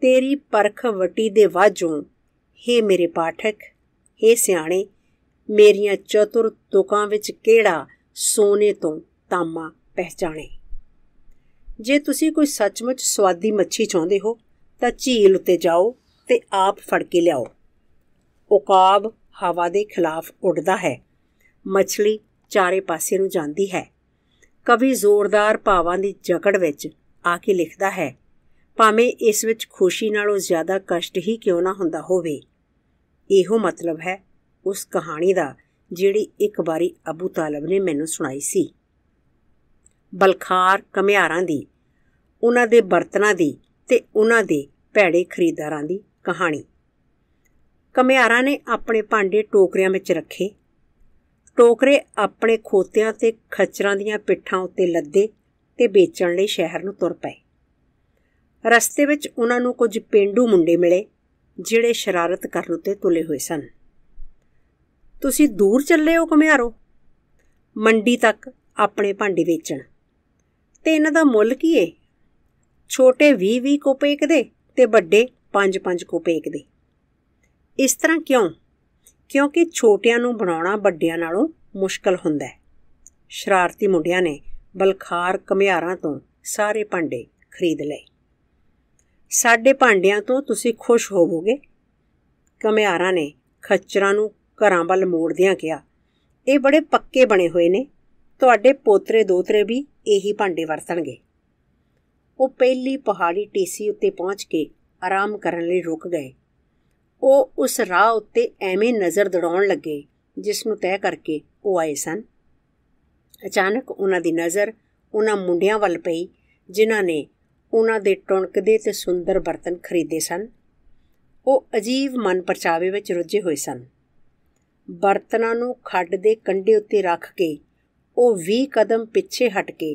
ਤੇਰੀ ਪਰਖ ਵਟੀ ਦੇ ਵਾਜੋਂ ਹੇ ਮੇਰੇ ਪਾਠਕ ਹੇ ਸਿਆਣੇ ਮੇਰੀਆਂ ਚਤੁਰ ਤੁਕਾਂ ਵਿੱਚ ਕਿਹੜਾ ਸੋਨੇ ਤੋਂ ਤਾਮਾ ਪਹਿਚਾਣੇ ਜੇ ਤੁਸੀਂ ਕੋਈ ਸੱਚਮੁੱਚ ਸਵਾਦੀ ਮੱਛੀ ਚਾਹੁੰਦੇ ਹੋ ਤਾਂ ਝੀਲ ਉੱਤੇ ਜਾਓ ਤੇ ਆਪ ਫੜ ਕੇ ਲਿਆਓ ਉਕਾਬ ਹਵਾ ਦੇ ਖਿਲਾਫ ਉੱਡਦਾ ਹੈ ਮੱਛਲੀ ਚਾਰੇ ਪਾਸੇ ਨੂੰ ਜਾਂਦੀ ਹੈ ਕਵੀ ਜ਼ੋਰਦਾਰ ਭਾਵਾਂ ਦੀ ਜਕੜ ਵਿੱਚ ਆ ਕੇ ਲਿਖਦਾ ਹੈ ਭਾਵੇਂ ਇਸ ਵਿੱਚ ਖੁਸ਼ੀ ਨਾਲੋਂ ਜ਼ਿਆਦਾ ਕਸ਼ਟ ਹੀ ਕਿਉਂ ਨਾ ਹੁੰਦਾ ਹੋਵੇ ਇਹੋ ਮਤਲਬ ਹੈ ਉਸ ਕਹਾਣੀ ਦਾ ਜਿਹੜੀ ਇੱਕ ਵਾਰੀ ਅਬੂ ਤਾਲਬ ਨੇ ਮੈਨੂੰ ਸੁਣਾਈ ਸੀ ਬਲਖਾਰ ਕਮਿਆਰਾਂ ਦੀ ਉਹਨਾਂ ਦੇ ਬਰਤਨਾਂ ਦੀ ਤੇ ਉਹਨਾਂ ਦੇ ਭੈੜੇ ਖਰੀਦਾਰਾਂ ਦੀ ਕਹਾਣੀ ਕਮਿਆਰਾਂ ਨੇ ਆਪਣੇ ਭਾਂਡੇ ਟੋਕਰਿਆਂ ਵਿੱਚ ਰੱਖੇ ਟੋਕਰੇ ਆਪਣੇ ਖੋਤਿਆਂ ਤੇ ਖਚਰਾਂ ਦੀਆਂ ਪਿੱਠਾਂ ਉੱਤੇ ਲੱਦੇ ਤੇ ਵੇਚਣ ਲਈ ਸ਼ਹਿਰ ਨੂੰ ਤੁਰ ਪਏ ਰਸਤੇ ਵਿੱਚ ਉਹਨਾਂ ਨੂੰ ਕੁਝ ਪਿੰਡੂ ਮੁੰਡੇ ਮਿਲੇ ਜਿਹੜੇ ਸ਼ਰਾਰਤ ਕਰਨ ਉੱਤੇ ਤੁਲੇ ਹੋਏ ਸਨ ਤੁਸੀਂ ਦੂਰ ਚੱਲੇ ਹੋ ਘਮਿਆਰੋ ਮੰਡੀ ਤੱਕ ਆਪਣੇ ਭਾਂਡੇ ਵੇਚਣ ਤੇ ਇਹਨਾਂ ਦਾ ਮੁੱਲ ਕੀ ਏ ਛੋਟੇ 20-20 ਕੋਪੇਕ ਦੇ ਤੇ ਵੱਡੇ 5-5 ਕੋਪੇਕ ਦੇ ਇਸ ਤਰ੍ਹਾਂ ਕਿਉਂ ਕਿਉਂਕਿ ਛੋਟਿਆਂ ਨੂੰ ਬਣਾਉਣਾ ਵੱਡਿਆਂ ਨਾਲੋਂ ਮੁਸ਼ਕਲ ਹੁੰਦਾ ਹੈ ਸ਼ਰਾਰਤੀ ਮੁੰਡਿਆਂ ਨੇ ਬਲਖਾਰ ਕਮਿਆਰਾਂ ਤੋਂ ਸਾਰੇ ਭਾਂਡੇ ਖਰੀਦ ਲਏ ਸਾਡੇ ਭਾਂਡਿਆਂ ਤੋਂ ਤੁਸੀਂ ਖੁਸ਼ ਹੋਵੋਗੇ ਕਮਿਆਰਾਂ ਨੇ ਖੱਚਰਾਂ ਨੂੰ ਘਰਾਂ ਵੱਲ ਮੋੜਦਿਆਂ ਕਿਹਾ ਇਹ ਬੜੇ ਪੱਕੇ ਬਣੇ ਹੋਏ ਨੇ ਤੁਹਾਡੇ ਪੋਤਰੇ ਦੋਤਰੇ ਵੀ ਇਹੀ ਭਾਂਡੇ ਵਰਤਣਗੇ ਉਹ ਪਹਿਲੀ ਪਹਾੜੀ ਟੀਸੀ ਉੱਤੇ ਪਹੁੰਚ ਕੇ ਆਰਾਮ ਕਰਨ ਲਈ ਰੁਕ ਗਏ ਉਹ ਉਸ ਰਾਹ ਉੱਤੇ ਐਵੇਂ ਨਜ਼ਰ ਦੜਾਉਣ ਲੱਗੇ ਜਿਸ ਨੂੰ ਤੈਅ ਕਰਕੇ ਉਹ ਆਏ ਸਨ ਅਚਾਨਕ ਉਹਨਾਂ ਦੀ ਨਜ਼ਰ ਉਹਨਾਂ ਮੁੰਡਿਆਂ ਵੱਲ ਪਈ ਜਿਨ੍ਹਾਂ ਨੇ ਉਹਨਾਂ ਦੇ ਟੁਣਕਦੇ ਤੇ ਸੁੰਦਰ ਬਰਤਨ ਖਰੀਦੇ ਸਨ ਉਹ ਅਜੀਬ ਮਨ ਪਰਚਾਵੇ ਵਿੱਚ ਰੁੱਝੇ ਹੋਏ ਸਨ ਬਰਤਨਾਂ ਨੂੰ ਖੱਡ ਦੇ ਕੰਢੇ ਉੱਤੇ ਰੱਖ ਕੇ ਉਹ 20 ਕਦਮ ਪਿੱਛੇ ਹਟ ਕੇ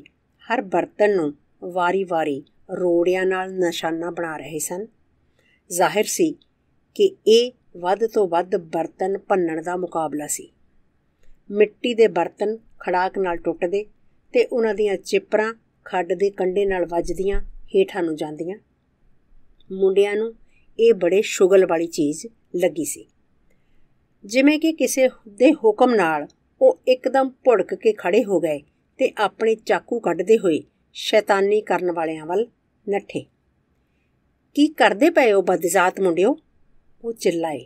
ਹਰ ਬਰਤਨ ਨੂੰ ਵਾਰੀ-ਵਾਰੀ ਰੋੜਿਆਂ ਨਾਲ ਨਿਸ਼ਾਨਾ ਬਣਾ ਰਹੇ ਸਨ ਜ਼ਾਹਿਰ ਸੀ ਕਿ ਇਹ ਵੱਧ ਤੋਂ ਵੱਧ ਬਰਤਨ ਭੰਨਣ ਦਾ ਮੁਕਾਬਲਾ ਸੀ ਮਿੱਟੀ ਦੇ ਬਰਤਨ ਖੜਾਕ ਨਾਲ ਟੁੱਟਦੇ ਤੇ ਉਹਨਾਂ ਦੀਆਂ ਚਿਪਰਾਂ ਖੱਡ ਦੇ ਕੰਡੇ ਨਾਲ ਵੱਜਦੀਆਂ ਹੇਠਾਂ ਨੂੰ ਜਾਂਦੀਆਂ ਮੁੰਡਿਆਂ ਨੂੰ ਇਹ ਬੜੇ ਸ਼ੁਗਲ ਵਾਲੀ ਚੀਜ਼ ਲੱਗੀ ਸੀ ਜਿਵੇਂ ਕਿ ਕਿਸੇ ਦੇ ਹੁਕਮ ਨਾਲ ਉਹ ਇੱਕਦਮ ਭੁੜਕ ਕੇ ਖੜੇ ਹੋ ਗਏ ਤੇ ਆਪਣੇ ਚਾਕੂ ਕੱਢਦੇ ਹੋਏ ਸ਼ੈਤਾਨੀ ਕਰਨ ਵਾਲਿਆਂ ਵੱਲ ਨੱਠੇ ਕੀ ਕਰਦੇ ਪਏ ਉਹ ਬਦਜ਼ਾਤ ਮੁੰਡਿਓ ਉਹ ਚਿੱਲਾਏ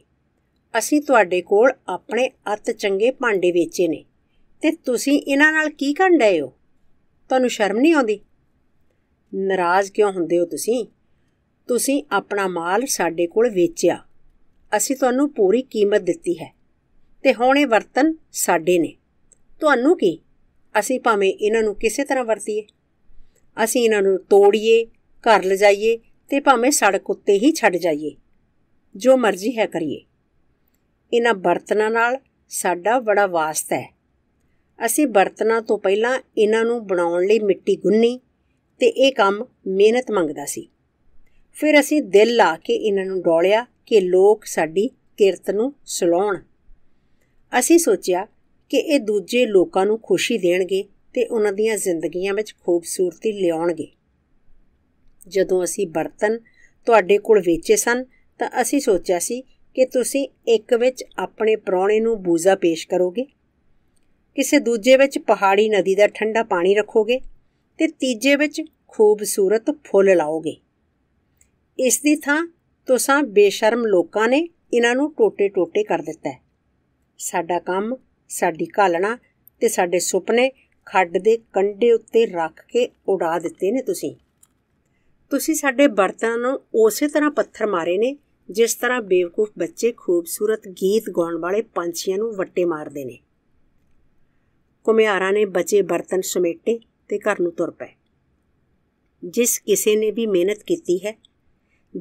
ਅਸੀਂ ਤੁਹਾਡੇ ਕੋਲ ਆਪਣੇ ਅਤ ਚੰਗੇ ਭਾਂਡੇ ਵੇਚੇ ਨੇ ਤੇ ਤੁਸੀਂ ਇਹਨਾਂ ਨਾਲ ਕੀ ਕਰਨ ਡਏ ਹੋ ਤੁਹਾਨੂੰ ਸ਼ਰਮ ਨਹੀਂ ਆਉਂਦੀ ਨਾਰਾਜ਼ ਕਿਉਂ ਹੁੰਦੇ ਹੋ ਤੁਸੀਂ ਤੁਸੀਂ ਆਪਣਾ ਮਾਲ ਸਾਡੇ ਕੋਲ ਵੇਚਿਆ ਅਸੀਂ ਤੁਹਾਨੂੰ ਪੂਰੀ ਕੀਮਤ ਦਿੱਤੀ ਹੈ ਤੇ ਹੁਣ ਇਹ ਵਰਤਨ ਸਾਡੇ ਨੇ ਤੁਹਾਨੂੰ ਕੀ ਅਸੀਂ ਭਾਵੇਂ ਇਹਨਾਂ ਨੂੰ ਕਿਸੇ ਤਰ੍ਹਾਂ ਵਰਤੀਏ ਅਸੀਂ ਇਹਨਾਂ ਨੂੰ ਤੋੜੀਏ ਘਰ ਲਜਾਈਏ ਤੇ ਭਾਵੇਂ ਸੜਕ ਉੱਤੇ ਹੀ ਛੱਡ ਜਾਈਏ ਜੋ ਮਰਜ਼ੀ ਹੈ ਕਰੀਏ ਇਹਨਾਂ ਬਰਤਨਾਂ ਨਾਲ ਸਾਡਾ ਬੜਾ ਵਾਸਤਾ ਹੈ ਅਸੀਂ ਬਰਤਨਾਂ ਤੋਂ ਪਹਿਲਾਂ ਇਹਨਾਂ ਨੂੰ ਬਣਾਉਣ ਲਈ ਮਿੱਟੀ ਗੁੰਨੀ ਤੇ ਇਹ ਕੰਮ ਮਿਹਨਤ ਮੰਗਦਾ ਸੀ ਫਿਰ ਅਸੀਂ ਦਿਲ ਲਾ ਕੇ ਇਹਨਾਂ ਨੂੰ ਡੋਲਿਆ ਕਿ ਲੋਕ ਸਾਡੀ ਕਿਰਤ ਨੂੰ ਸਲਾਉਣ ਅਸੀਂ ਸੋਚਿਆ ਕਿ ਇਹ ਦੂਜੇ ਲੋਕਾਂ ਨੂੰ ਖੁਸ਼ੀ ਦੇਣਗੇ ਤੇ ਉਹਨਾਂ ਦੀਆਂ ਜ਼ਿੰਦਗੀਆਂ ਵਿੱਚ ਖੂਬਸੂਰਤੀ ਲਿਆਉਣਗੇ ਜਦੋਂ ਅਸੀਂ ਬਰਤਨ ਤੁਹਾਡੇ ਕੋਲ ਵੇਚੇ ਸਨ ਤਾਂ ਅਸੀਂ ਸੋਚਿਆ ਸੀ ਕਿ ਤੁਸੀਂ ਇੱਕ ਵਿੱਚ ਆਪਣੇ ਪ੍ਰਾਣੇ ਨੂੰ ਬੂਜ਼ਾ ਪੇਸ਼ ਕਰੋਗੇ ਕਿਸੇ ਦੂਜੇ ਵਿੱਚ ਪਹਾੜੀ ਨਦੀ ਦਾ ਠੰਡਾ ਪਾਣੀ ਰੱਖੋਗੇ ਤੇ ਤੀਜੇ ਵਿੱਚ ਖੂਬਸੂਰਤ ਫੁੱਲ ਲਾਓਗੇ ਇਸ ਦੀ ਥਾਂ ਤੁਸੀਂ ਬੇਸ਼ਰਮ ਲੋਕਾਂ ਨੇ ਇਹਨਾਂ ਨੂੰ ਟੋਟੇ-ਟੋਟੇ ਕਰ ਦਿੱਤਾ ਸਾਡਾ ਕੰਮ ਸਾਡੀ ਕਾਲਣਾ ਤੇ ਸਾਡੇ ਸੁਪਨੇ ਖੱਡ ਦੇ ਕੰਢੇ ਉੱਤੇ ਰੱਖ ਕੇ ਉਡਾ ਦਿੱਤੇ ਨੇ ਤੁਸੀਂ ਤੁਸੀਂ ਸਾਡੇ ਬਰਤਨਾਂ ਨੂੰ ਉਸੇ ਤਰ੍ਹਾਂ ਪੱਥਰ ਮਾਰੇ ਨੇ ਜਿਸ ਤਰ੍ਹਾਂ ਬੇਵਕੂਫ ਬੱਚੇ ਖੂਬਸੂਰਤ ਗੀਤ ਗਾਉਣ ਵਾਲੇ ਪੰਛੀਆਂ ਨੂੰ ਵੱਟੇ ਮਾਰਦੇ ਨੇ ਕੁਮਿਆਰਾਂ ਨੇ ਬਚੇ ਬਰਤਨ ਸਮੇਟੇ ਤੇ ਘਰ ਨੂੰ ਤੁਰ ਪਏ ਜਿਸ ਕਿਸੇ ਨੇ ਵੀ ਮਿਹਨਤ ਕੀਤੀ ਹੈ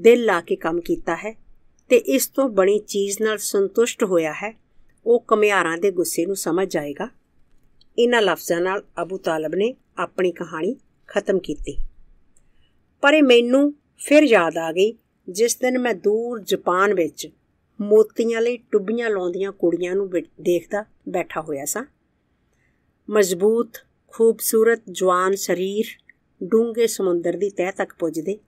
ਦਿਲ ਲਾ ਕੇ ਕੰਮ ਕੀਤਾ ਹੈ ਤੇ ਇਸ ਤੋਂ ਬਣੀ ਚੀਜ਼ ਨਾਲ ਸੰਤੁਸ਼ਟ ਹੋਇਆ ਹੈ ਉਹ ਕਮਿਆਰਾਂ ਦੇ ਗੁੱਸੇ ਨੂੰ ਸਮਝ ਜਾਏਗਾ ਇਹਨਾਂ ਲਫ਼ਜ਼ਾਂ ਨਾਲ ਅਬੂ ਤਾਲਬ ਨੇ ਆਪਣੀ ਕਹਾਣੀ ਖਤਮ ਕੀਤੀ ਪਰ ਇਹ ਮੈਨੂੰ ਫਿਰ ਯਾਦ ਆ ਗਈ ਜਿਸ ਦਿਨ ਮੈਂ ਦੂਰ ਜਾਪਾਨ ਵਿੱਚ ਮੋਤੀਆਂ ਲਈ ਟੁੱਬੀਆਂ ਲਾਉਂਦੀਆਂ ਕੁੜੀਆਂ ਨੂੰ ਦੇਖਦਾ ਬੈਠਾ ਹੋਇਆ ਸਾਂ ਮਜ਼ਬੂਤ ਖੂਬਸੂਰਤ ਜਵਾਨ ਸਰੀਰ ਡੂੰਘੇ ਸਮੁੰਦਰ ਦੀ ਤਹਿ ਤੱਕ ਪੁੱਜਦੇ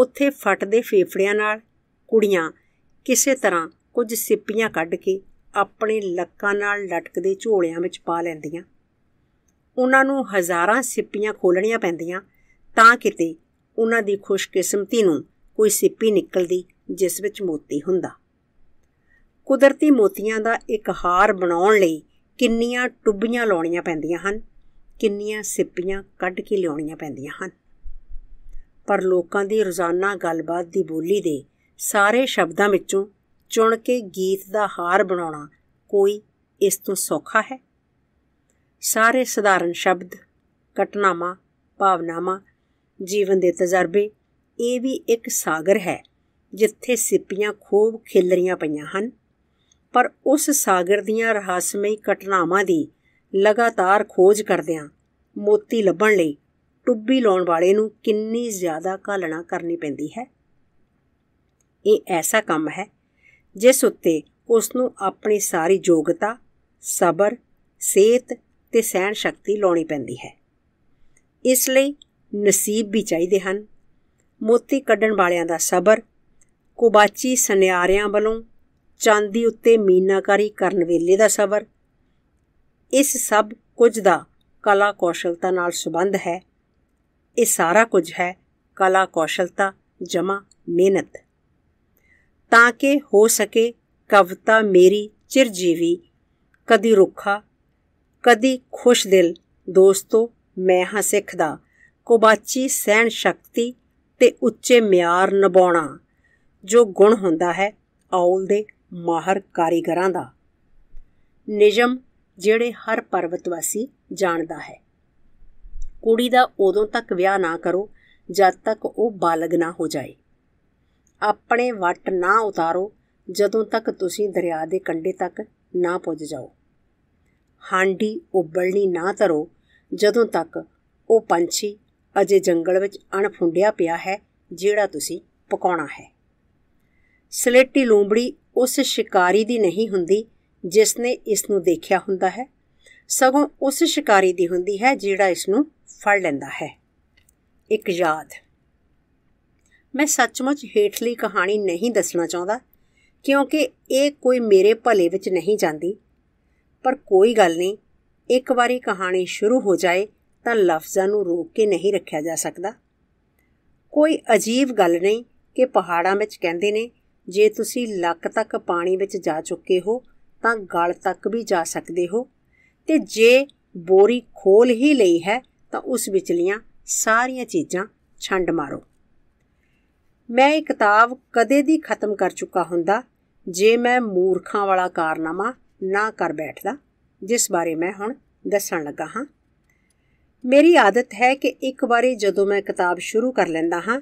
ਉੱਥੇ ਫਟਦੇ ਫੇਫੜਿਆਂ ਨਾਲ ਕੁੜੀਆਂ ਕਿਸੇ ਤਰ੍ਹਾਂ ਕੁਝ ਸਿੱਪੀਆਂ ਕੱਢ ਕੇ ਆਪਣੇ ਲੱਕਾਂ ਨਾਲ ਲਟਕਦੇ ਝੋਲਿਆਂ ਵਿੱਚ ਪਾ ਲੈਂਦੀਆਂ ਉਹਨਾਂ ਨੂੰ ਹਜ਼ਾਰਾਂ ਸਿੱਪੀਆਂ ਖੋਲਣੀਆਂ ਪੈਂਦੀਆਂ ਤਾਂ ਕਿਤੇ ਉਹਨਾਂ ਦੀ ਖੁਸ਼ਕਿਸਮਤੀ ਨੂੰ ਕੋਈ ਸਿੱਪੀ ਨਿਕਲਦੀ ਜਿਸ ਵਿੱਚ ਮੋਤੀ ਹੁੰਦਾ ਕੁਦਰਤੀ ਮੋਤੀਆਂ ਦਾ ਇੱਕ ਹਾਰ ਬਣਾਉਣ ਲਈ ਕਿੰਨੀਆਂ ਟੁੱਬੀਆਂ ਲਾਉਣੀਆਂ ਪੈਂਦੀਆਂ ਹਨ ਕਿੰਨੀਆਂ ਸਿੱਪੀਆਂ ਕੱਢ ਕੇ ਲਿਆਉਣੀਆਂ ਪੈਂਦੀਆਂ ਹਨ ਪਰ ਲੋਕਾਂ ਦੀ ਰੋਜ਼ਾਨਾ ਗੱਲਬਾਤ ਦੀ ਬੋਲੀ ਦੇ ਸਾਰੇ ਸ਼ਬਦਾਂ ਵਿੱਚੋਂ ਚੁਣ ਕੇ ਗੀਤ ਦਾ ਹਾਰ ਬਣਾਉਣਾ ਕੋਈ ਇਸ ਤੋਂ ਸੌਖਾ ਹੈ ਸਾਰੇ ਸਧਾਰਨ ਸ਼ਬਦ ਘਟਨਾਵਾਂ ਭਾਵਨਾਵਾਂ ਜੀਵਨ ਦੇ ਤਜਰਬੇ ਇਹ ਵੀ ਇੱਕ ਸਾਗਰ ਹੈ ਜਿੱਥੇ ਸਿੱਪੀਆਂ ਖੂਬ ਖਿਲਰੀਆਂ ਪਈਆਂ ਹਨ ਪਰ ਉਸ ਸਾਗਰ ਦੀਆਂ ਰਹੱਸਮਈ ਘਟਨਾਵਾਂ ਦੀ ਲਗਾਤਾਰ ਖੋਜ ਕਰਦਿਆਂ ਮੋਤੀ ਲੱਭਣ ਲਈ ਟੁੱਬੀ ਲਾਉਣ ਵਾਲੇ ਨੂੰ ਕਿੰਨੀ ਜ਼ਿਆਦਾ ਕਾਲਣਾ ਕਰਨੀ ਪੈਂਦੀ ਹੈ ਇਹ ਐਸਾ ਕੰਮ ਹੈ ਜਿਸ ਉੱਤੇ ਉਸ ਨੂੰ ਆਪਣੀ ਸਾਰੀ ਯੋਗਤਾ ਸਬਰ ਸੇਤ ਤੇ ਸਹਿਣ ਸ਼ਕਤੀ ਲਾਉਣੀ ਪੈਂਦੀ ਹੈ ਇਸ ਲਈ ਨਸੀਬ ਵੀ ਚਾਹੀਦੇ ਹਨ ਮੋਤੀ ਕੱਢਣ ਵਾਲਿਆਂ ਦਾ ਸਬਰ ਕੋਬਾਚੀ ਸੁਨਿਆਰਿਆਂ ਵੱਲੋਂ ਚਾਂਦੀ ਉੱਤੇ ਮੀਨਾਕਾਰੀ ਕਰਨ ਵੇਲੇ ਦਾ ਸਬਰ ਇਸ ਸਭ ਕੁਝ ਦਾ ਕਲਾ ਕੌਸ਼ਲਤਾ ਨਾਲ ਸੰਬੰਧ ਹੈ ਇਹ ਸਾਰਾ ਕੁਝ ਹੈ ਕਲਾ ਕੌਸ਼ਲਤਾ ਜਮਾ ਮਿਹਨਤ ਤਾਂ ਕਿ ਹੋ ਸਕੇ ਕਵਤਾ ਮੇਰੀ ਚਿਰਜੀਵੀ ਕਦੀ ਰੁੱਖਾ ਕਦੀ ਖੁਸ਼ ਦਿਲ ਦੋਸਤੋ ਮੈਂ ਹਾਂ ਸਿੱਖ ਦਾ ਕੋਬਾਚੀ ਸਹਿਣ ਸ਼ਕਤੀ ਤੇ ਉੱਚੇ ਮਿਆਰ ਨਿਭਾਉਣਾ ਜੋ ਗੁਣ ਹੁੰਦਾ ਹੈ ਔਲ ਦੇ ਮਾਹਰ ਕਾਰੀਗਰਾਂ ਦਾ ਨਿਯਮ ਜਿਹੜੇ ਹਰ ਪਰਵਤਵਾਸੀ ਜਾਣਦਾ ਹੈ ਕੁੜੀ ਦਾ ਉਦੋਂ ਤੱਕ ਵਿਆਹ ਨਾ ਕਰੋ ਜਦ ਤੱਕ ਉਹ ਬਾਲਗ ਨਾ ਹੋ ਜਾਏ ਆਪਣੇ ਵੱਟ ਨਾ ਉਤਾਰੋ ਜਦੋਂ ਤੱਕ ਤੁਸੀਂ ਦਰਿਆ ਦੇ ਕੰਢੇ ਤੱਕ ਨਾ ਪੁੱਜ ਜਾਓ ਹਾਂਡੀ ਉਬਲਣੀ ਨਾ ਤਰੋ ਜਦੋਂ ਤੱਕ ਉਹ ਪੰਛੀ ਅਜੇ ਜੰਗਲ ਵਿੱਚ ਅਣਫੁੰਡਿਆ ਪਿਆ ਹੈ ਜਿਹੜਾ ਤੁਸੀਂ ਪਕਾਉਣਾ ਹੈ ਸਲੇਟੀ ਲੂੰਬੜੀ ਉਸ ਸ਼ਿਕਾਰੀ ਦੀ ਨਹੀਂ ਹੁੰਦੀ ਜਿਸ ਨੇ ਇਸ ਨੂੰ ਦੇਖਿਆ ਹੁੰਦਾ ਹੈ ਸਗੋਂ ਉਸ ਸ਼ਿਕਾਰੀ ਦੀ ਹੁੰਦੀ ਹੈ ਜਿਹੜਾ ਇਸ ਨੂੰ ਫੜ ਲੈਂਦਾ ਹੈ ਇੱਕ ਯਾਦ ਮੈਂ ਸੱਚਮੁੱਚ ਹੇਠਲੀ ਕਹਾਣੀ ਨਹੀਂ ਦੱਸਣਾ ਚਾਹੁੰਦਾ ਕਿਉਂਕਿ ਇਹ ਕੋਈ ਮੇਰੇ ਭਲੇ ਵਿੱਚ ਨਹੀਂ ਜਾਂਦੀ ਪਰ ਕੋਈ ਗੱਲ ਨਹੀਂ ਇੱਕ ਵਾਰੀ ਕਹਾਣੀ ਸ਼ੁਰੂ ਹੋ ਜਾਏ ਤਾਂ ਲਫ਼ਜ਼ਾਂ ਨੂੰ ਰੋਕ ਕੇ ਨਹੀਂ ਰੱਖਿਆ ਜਾ ਸਕਦਾ ਕੋਈ ਅਜੀਬ ਗੱਲ ਨਹੀਂ ਕਿ ਪਹਾੜਾਂ ਵਿੱਚ ਕਹਿੰਦੇ ਨੇ ਜੇ ਤੁਸੀਂ ਲੱਕ ਤੱਕ ਪਾਣੀ ਵਿੱਚ ਜਾ ਚੁੱਕੇ ਹੋ ਤਾਂ ਗਲ ਤੱਕ ਵੀ ਜਾ ਸਕਦੇ ਹੋ ਤੇ ਜੇ ਬੋਰੀ ਖੋਲ ਹੀ ਲਈ ਹੈ ਤਾਂ ਉਸ ਵਿਚਲੀਆਂ ਸਾਰੀਆਂ ਚੀਜ਼ਾਂ ਛੰਡ ਮਾਰੋ ਮੈਂ ਇਹ ਕਿਤਾਬ ਕਦੇ ਦੀ ਖਤਮ ਕਰ ਚੁੱਕਾ ਹੁੰਦਾ ਜੇ ਮੈਂ ਮੂਰਖਾਂ ਵਾਲਾ ਕਾਰਨਾਮਾ ਨਾ ਕਰ ਬੈਠਦਾ ਜਿਸ ਬਾਰੇ ਮੈਂ ਹੁਣ ਦੱਸਣ ਲੱਗਾ ਹਾਂ ਮੇਰੀ ਆਦਤ ਹੈ ਕਿ ਇੱਕ ਵਾਰੀ ਜਦੋਂ ਮੈਂ ਕਿਤਾਬ ਸ਼ੁਰੂ ਕਰ ਲੈਂਦਾ ਹਾਂ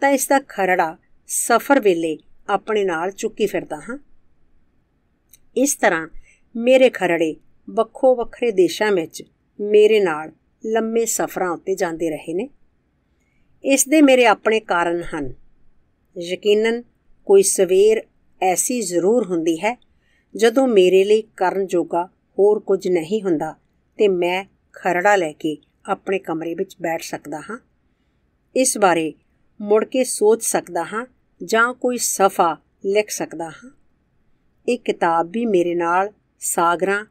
ਤਾਂ ਇਸ ਦਾ ਖਰੜਾ ਸਫ਼ਰ ਵੇਲੇ ਆਪਣੇ ਨਾਲ ਚੁੱਕੀ ਫਿਰਦਾ ਹਾਂ ਇਸ ਤਰ੍ਹਾਂ ਮੇਰੇ ਖਰੜੇ ਵੱਖੋ ਵੱਖਰੇ ਦੇਸ਼ਾਂ ਵਿੱਚ ਮੇਰੇ ਨਾਲ ਲੰਮੇ ਸਫ਼ਰਾਂ ਉੱਤੇ ਜਾਂਦੇ ਰਹੇ ਨੇ ਇਸ ਦੇ ਮੇਰੇ ਆਪਣੇ ਕਾਰਨ ਹਨ ਯਕੀਨਨ ਕੋਈ ਸਵੇਰ ਐਸੀ ਜ਼ਰੂਰ ਹੁੰਦੀ ਹੈ ਜਦੋਂ ਮੇਰੇ ਲਈ ਕਰਨ ਜੋਗਾ ਹੋਰ ਕੁਝ ਨਹੀਂ ਹੁੰਦਾ ਤੇ ਮੈਂ ਖਰੜਾ ਲੈ ਕੇ ਆਪਣੇ ਕਮਰੇ ਵਿੱਚ ਬੈਠ ਸਕਦਾ ਹਾਂ ਇਸ ਬਾਰੇ ਮੁੜ ਕੇ ਸੋਚ ਸਕਦਾ ਹਾਂ ਜਾਂ ਕੋਈ ਸਫਾ ਲਿਖ ਸਕਦਾ ਹਾਂ ਇਹ ਕਿਤਾਬ ਵੀ ਮੇਰੇ ਨਾਲ ਸਾਗਰਾਂ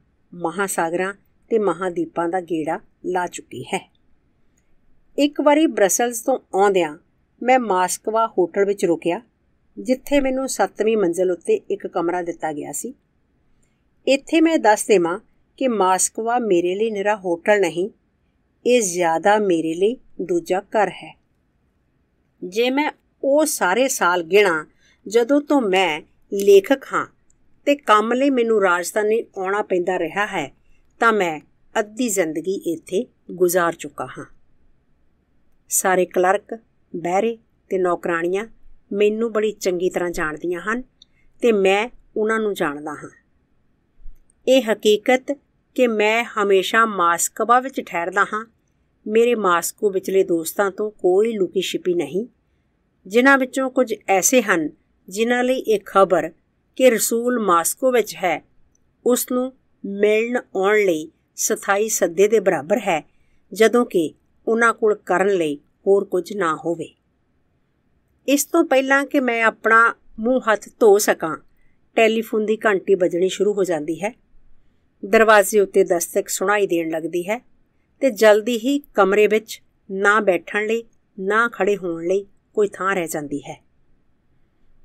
ਮਹਾਸਾਗਰਾਂ ਤੇ ਮਹਾਦੀਪਾਂ ਦਾ ਗੇੜਾ ਲਾ ਚੁੱਕੀ ਹੈ ਇੱਕ ਵਾਰੀ ਬ੍ਰਸਲਸ ਤੋਂ ਆਉਂਦਿਆਂ ਮੈਂ ਮਾਸਕਵਾ ਹੋਟਲ ਵਿੱਚ ਰੁਕਿਆ ਜਿੱਥੇ ਮੈਨੂੰ 7ਵੀਂ ਮੰਜ਼ਲ ਉੱਤੇ ਇੱਕ ਕਮਰਾ ਦਿੱਤਾ ਗਿਆ ਸੀ ਇੱਥੇ ਮੈਂ ਦੱਸ ਦੇਵਾਂ ਕਿ ਮਾਸਕਵਾ ਮੇਰੇ ਲਈ ਨਿਹਰਾ ਹੋਟਲ ਨਹੀਂ ਇਹ ਜ਼ਿਆਦਾ ਮੇਰੇ ਲਈ ਦੂਜਾ ਘਰ ਹੈ ਜੇ ਮੈਂ ਉਹ ਸਾਰੇ ਸਾਲ ਗਿਣਾ ਜਦੋਂ ਤੋਂ ਮੈਂ ਲੇਖਕ ਹਾਂ ਤੇ ਕੰਮ ਲਈ ਮੈਨੂੰ ਰਾਜਸਥਾਨੀ ਆਉਣਾ ਪੈਂਦਾ ਰਿਹਾ ਹੈ ਤਾਂ ਮੈਂ ਅੱਧੀ ਜ਼ਿੰਦਗੀ ਇੱਥੇ ਗੁਜ਼ਾਰ ਚੁੱਕਾ ਹਾਂ ਸਾਰੇ ਕਲਰਕ ਬਹਿਰੇ ਤੇ ਨੌਕਰਾਨੀਆਂ ਮੈਨੂੰ ਬੜੀ ਚੰਗੀ ਤਰ੍ਹਾਂ ਜਾਣਦੀਆਂ ਹਨ ਤੇ ਮੈਂ ਉਹਨਾਂ ਨੂੰ ਜਾਣਦਾ ਹਾਂ ਇਹ ਹਕੀਕਤ ਕਿ ਮੈਂ ਹਮੇਸ਼ਾ ਮਾਸਕਵਾ ਵਿੱਚ ਠਹਿਰਦਾ ਹਾਂ ਮੇਰੇ ਮਾਸਕੋ ਵਿਚਲੇ ਦੋਸਤਾਂ ਤੋਂ ਕੋਈ ਲੁਕੀ ਛਿਪੀ ਨਹੀਂ ਜਿਨ੍ਹਾਂ ਵਿੱਚੋਂ ਕੁਝ ਐਸੇ ਹਨ ਜਿਨ੍ਹਾਂ ਲਈ ਇਹ ਖਬਰ ਕਿ ਰਸੂਲ ਮਾਸਕੋ ਵਿੱਚ ਹੈ ਉਸ ਨੂੰ ਮਿਲਣ ਆਉਣ ਲਈ ਸਥਾਈ ਸੱਦੇ ਦੇ ਬਰਾਬਰ ਹੈ ਜਦੋਂ ਕਿ ਉਹਨਾਂ ਕੋਲ ਕਰਨ ਲਈ ਹੋਰ ਕੁਝ ਨਾ ਹੋਵੇ ਇਸ ਤੋਂ ਪਹਿਲਾਂ ਕਿ ਮੈਂ ਆਪਣਾ ਮੂੰਹ ਹੱਥ ਧੋ ਸਕਾਂ ਟੈਲੀਫੋਨ ਦੀ ਘੰਟੀ ਵੱਜਣੀ ਸ਼ੁਰੂ ਹੋ ਜਾਂਦੀ ਹੈ ਦਰਵਾਜ਼ੇ ਉੱਤੇ ਦਸਤਕ ਸੁਣਾਈ ਦੇਣ ਲੱਗਦੀ ਹੈ ਤੇ ਜਲਦੀ ਹੀ ਕਮਰੇ ਵਿੱਚ ਨਾ ਬੈਠਣ ਲਈ ਨਾ ਖੜੇ ਹੋਣ ਲਈ ਕੋਈ ਥਾਂ ਰਹਿ ਜਾਂਦੀ ਹੈ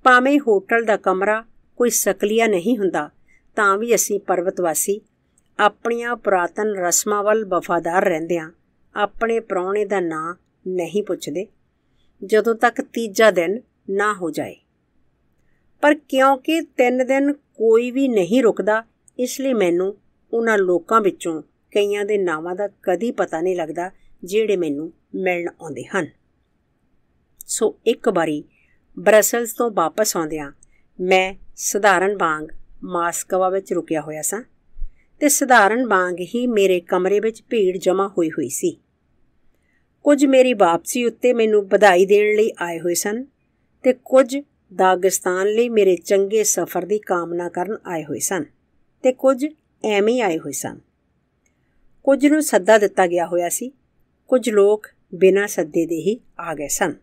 ਪਾਵੇਂ ਹੋਟਲ ਦਾ ਕਮਰਾ ਕੋਈ ਸਕਲੀਆ ਨਹੀਂ ਹੁੰਦਾ ਤਾਂ ਵੀ ਅਸੀਂ ਪਰਵਤਵਾਸੀ ਆਪਣੀਆਂ ਪ੍ਰਾਤਨ ਰਸਮਾਂ ਵੱਲ ਵਫਾਦਾਰ ਰਹਿੰਦੇ ਹਾਂ ਆਪਣੇ ਪ੍ਰਾਹੁਣੇ ਦਾ ਨਾਂ ਨਹੀਂ ਪੁੱਛਦੇ ਜਦੋਂ ਤੱਕ ਤੀਜਾ ਦਿਨ ਨਾ ਹੋ ਜਾਏ ਪਰ ਕਿਉਂਕਿ ਤਿੰਨ ਦਿਨ ਕੋਈ ਵੀ ਨਹੀਂ ਰੁਕਦਾ ਇਸ ਲਈ ਮੈਨੂੰ ਉਹਨਾਂ ਲੋਕਾਂ ਵਿੱਚੋਂ ਕਈਆਂ ਦੇ ਨਾਵਾਂ ਦਾ ਕਦੀ ਪਤਾ ਨਹੀਂ ਲੱਗਦਾ ਜਿਹੜੇ ਮੈਨੂੰ ਮਿਲਣ ਆਉਂਦੇ ਹਨ ਸੋ ਇੱਕ ਵਾਰੀ ਬ੍ਰਸਲਸ ਤੋਂ ਵਾਪਸ ਆਉਂਦਿਆਂ ਮੈਂ ਸਧਾਰਨ ਵਾਂਗ ਮਾਸਕਵਾ ਵਿੱਚ ਰੁਕਿਆ ਹੋਇਆ ਸਾਂ ਤੇ ਸਧਾਰਨ ਵਾਂਗ ਹੀ ਮੇਰੇ ਕਮਰੇ ਵਿੱਚ ਭੀੜ ਜਮ੍ਹਾਂ ਹੋਈ ਹੋਈ ਸੀ ਕੁਝ ਮੇਰੀ ਵਾਪਸੀ ਉੱਤੇ ਮੈਨੂੰ ਵਧਾਈ ਦੇਣ ਲਈ ਆਏ ਹੋਏ ਸਨ ਤੇ ਕੁਝ ਦਾਗਿਸਤਾਨ ਲਈ ਮੇਰੇ ਚੰਗੇ ਸਫ਼ਰ ਦੀ ਕਾਮਨਾ ਕਰਨ ਆਏ ਹੋਏ ਸਨ ਤੇ ਕੁਝ ਐਵੇਂ ਆਏ ਹੋਏ ਸਨ ਕੁਝ ਨੂੰ ਸੱਦਾ ਦਿੱਤਾ ਗਿਆ ਹੋਇਆ ਸੀ ਕੁਝ ਲੋਕ ਬਿਨਾਂ ਸੱਦੇ ਦੇ ਹੀ ਆ ਗਏ ਸਨ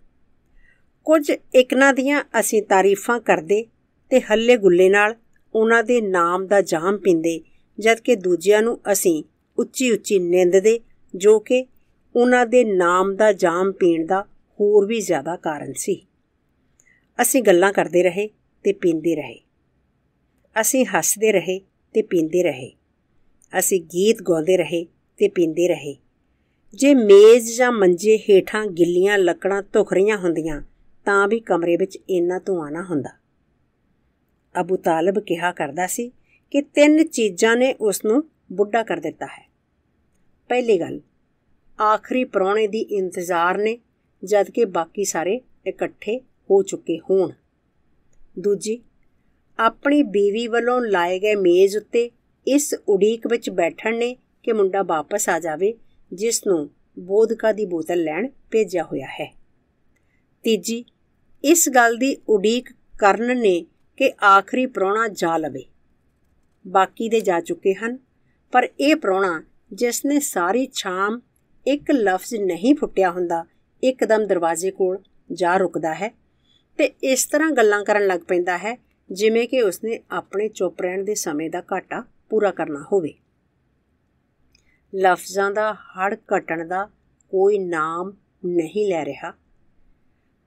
ਕੁਝ ਇਕਨਾਂ ਦੀਆਂ ਅਸੀਂ ਤਾਰੀਫਾਂ ਕਰਦੇ ਤੇ ਹੱਲੇ ਗੁੱਲੇ ਨਾਲ ਉਹਨਾਂ ਦੇ ਨਾਮ ਦਾ ਜਾਮ ਪਿੰਦੇ ਕਿ ਦੂਜਿਆਂ ਨੂੰ ਅਸੀਂ ਉੱਚੀ ਉੱਚੀ ਨਿੰਦਦੇ ਜੋ ਕਿ ਉਹਨਾਂ ਦੇ ਨਾਮ ਦਾ ਜਾਮ ਪੀਣ ਦਾ ਹੋਰ ਵੀ ਜ਼ਿਆਦਾ ਕਾਰਨ ਸੀ ਅਸੀਂ ਗੱਲਾਂ ਕਰਦੇ ਰਹੇ ਤੇ ਪੀਂਦੇ ਰਹੇ ਅਸੀਂ ਹੱਸਦੇ ਰਹੇ ਤੇ ਪੀਂਦੇ ਰਹੇ ਅਸੀਂ ਗੀਤ ਗਾਉਂਦੇ ਰਹੇ ਤੇ ਪੀਂਦੇ ਰਹੇ ਜੇ ਮੇਜ਼ ਜਾਂ ਮੰਜੇ ਹੇਠਾਂ ਗਿੱਲੀਆਂ ਲੱਕੜਾਂ ਧੁਖ ਰਹੀਆਂ ਹੁੰਦੀਆਂ ਤਾਂ ਵੀ ਕਮਰੇ ਵਿੱਚ ਇੰਨਾ ਧੂਆਂ ਨਾ ਹੁੰਦਾ ਅਬੂ ਤਾਲਬ ਕਿਹਾ ਕਰਦਾ ਸੀ ਕਿ ਤਿੰਨ ਚੀਜ਼ਾਂ ਨੇ ਉਸ ਨੂੰ ਬੁੱਢਾ ਕਰ ਦਿੱਤਾ ਹੈ ਪਹਿਲੀ ਗੱਲ ਆਖਰੀ ਪਰੌਣੇ ਦੀ ਇੰਤਜ਼ਾਰ ਨੇ ਜਦ ਕਿ ਬਾਕੀ ਸਾਰੇ ਇਕੱਠੇ ਹੋ ਚੁੱਕੇ ਹੋਣ ਦੂਜੀ ਆਪਣੀ ਬੀਵੀ ਵੱਲੋਂ ਲਾਏ ਗਏ ਮੇਜ਼ ਉੱਤੇ ਇਸ ਉਡੀਕ ਵਿੱਚ ਬੈਠਣ ਨੇ ਕਿ ਮੁੰਡਾ ਵਾਪਸ ਆ ਜਾਵੇ ਜਿਸ ਨੂੰ ਬੋਧਕਾ ਦੀ ਬੋਤਲ ਲੈਣ ਭੇਜਿਆ ਹੋਇਆ ਹੈ ਤੀਜੀ ਇਸ ਗੱਲ ਦੀ ਉਡੀਕ ਕਰਨ ਨੇ ਕਿ ਆਖਰੀ ਪ੍ਰੋਣਾ ਜਾ ਲਵੇ ਬਾਕੀ ਦੇ ਜਾ ਚੁੱਕੇ ਹਨ ਪਰ ਇਹ ਪ੍ਰੋਣਾ ਜਿਸ ਨੇ ਸਾਰੀ ਛਾਮ ਇੱਕ ਲਫ਼ਜ਼ ਨਹੀਂ ਫੁੱਟਿਆ ਹੁੰਦਾ ਇੱਕਦਮ ਦਰਵਾਜ਼ੇ ਕੋਲ ਜਾ ਰੁਕਦਾ ਹੈ ਤੇ ਇਸ ਤਰ੍ਹਾਂ ਗੱਲਾਂ ਕਰਨ ਲੱਗ ਪੈਂਦਾ ਹੈ ਜਿਵੇਂ ਕਿ ਉਸਨੇ ਆਪਣੇ ਚੁੱਪ ਰਹਿਣ ਦੇ ਸਮੇਂ ਦਾ ਘਾਟਾ ਪੂਰਾ ਕਰਨਾ ਹੋਵੇ ਲਫ਼ਜ਼ਾਂ ਦਾ ਹੜ ਘਟਣ ਦਾ ਕੋਈ ਨਾਮ ਨਹੀਂ ਲੈ ਰਿਹਾ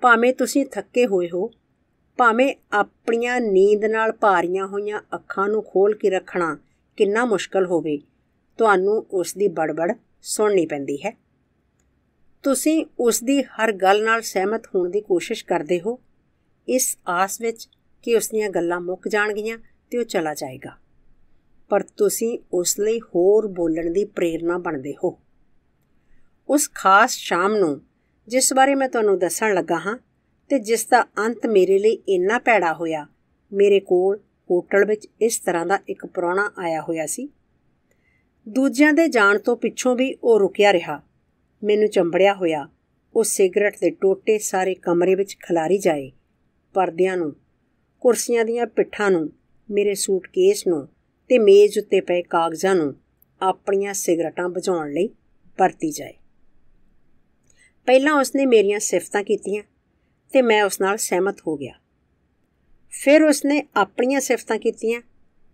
ਭਾਵੇਂ ਤੁਸੀਂ ਥੱਕੇ ਹੋਏ ਹੋ ਭਾਵੇਂ ਆਪਣੀਆਂ ਨੀਂਦ ਨਾਲ ਭਾਰੀਆਂ ਹੋਈਆਂ ਅੱਖਾਂ ਨੂੰ ਖੋਲ ਕੇ ਰੱਖਣਾ ਕਿੰਨਾ ਮੁਸ਼ਕਲ ਹੋਵੇ ਤੁਹਾਨੂੰ ਉਸ ਦੀ ਬੜਬੜ ਸੁਣਨੀ ਪੈਂਦੀ ਹੈ ਤੁਸੀਂ ਉਸ ਦੀ ਹਰ ਗੱਲ ਨਾਲ ਸਹਿਮਤ ਹੋਣ ਦੀ ਕੋਸ਼ਿਸ਼ ਕਰਦੇ ਹੋ ਇਸ ਆਸ ਵਿੱਚ ਕਿ ਉਸ ਦੀਆਂ ਗੱਲਾਂ ਮੁੱਕ ਜਾਣਗੀਆਂ ਤੇ ਉਹ ਚਲਾ ਜਾਏਗਾ ਪਰ ਤੁਸੀਂ ਉਸ ਲਈ ਹੋਰ ਬੋਲਣ ਦੀ ਪ੍ਰੇਰਣਾ ਬਣਦੇ ਹੋ ਉਸ ਖਾਸ ਸ਼ਾਮ ਨੂੰ ਜਿਸ ਬਾਰੇ ਮੈਂ ਤੁਹਾਨੂੰ ਦੱਸਣ ਲੱਗਾ ਹਾਂ ਤੇ ਜਿਸ ਦਾ ਅੰਤ ਮੇਰੇ ਲਈ ਇੰਨਾ ਭੈੜਾ ਹੋਇਆ ਮੇਰੇ ਕੋਲ ਹੋਟਲ ਵਿੱਚ ਇਸ ਤਰ੍ਹਾਂ ਦਾ ਇੱਕ ਪੁਰਾਣਾ ਆਇਆ ਹੋਇਆ ਸੀ ਦੂਜਿਆਂ ਦੇ ਜਾਣ ਤੋਂ ਪਿੱਛੋਂ ਵੀ ਉਹ ਰੁਕਿਆ ਰਿਹਾ ਮੈਨੂੰ ਚੰਬੜਿਆ ਹੋਇਆ ਉਹ ਸਿਗਰਟ ਦੇ ਟੋਟੇ ਸਾਰੇ ਕਮਰੇ ਵਿੱਚ ਖਲਾਰੀ ਜਾਏ ਪਰਦਿਆਂ ਨੂੰ ਕੁਰਸੀਆਂ ਦੀਆਂ ਪਿੱਠਾਂ ਨੂੰ ਮੇਰੇ ਸੂਟਕੇਸ ਨੂੰ ਤੇ ਮੇਜ਼ ਉੱਤੇ ਪਏ ਕਾਗਜ਼ਾਂ ਨੂੰ ਆਪਣੀਆਂ ਸਿਗਰਟਾਂ ਬੁਝਾਉਣ ਲਈ ਵਰਤੀ ਜਾਏ ਪਹਿਲਾਂ ਉਸਨੇ ਮੇਰੀਆਂ ਸਿਫਤਾਂ ਕੀਤੀਆਂ ਤੇ ਮੈਂ ਉਸ ਨਾਲ ਸਹਿਮਤ ਹੋ ਗਿਆ ਫਿਰ ਉਸਨੇ ਆਪਣੀਆਂ ਸਿਫਤਾਂ ਕੀਤੀਆਂ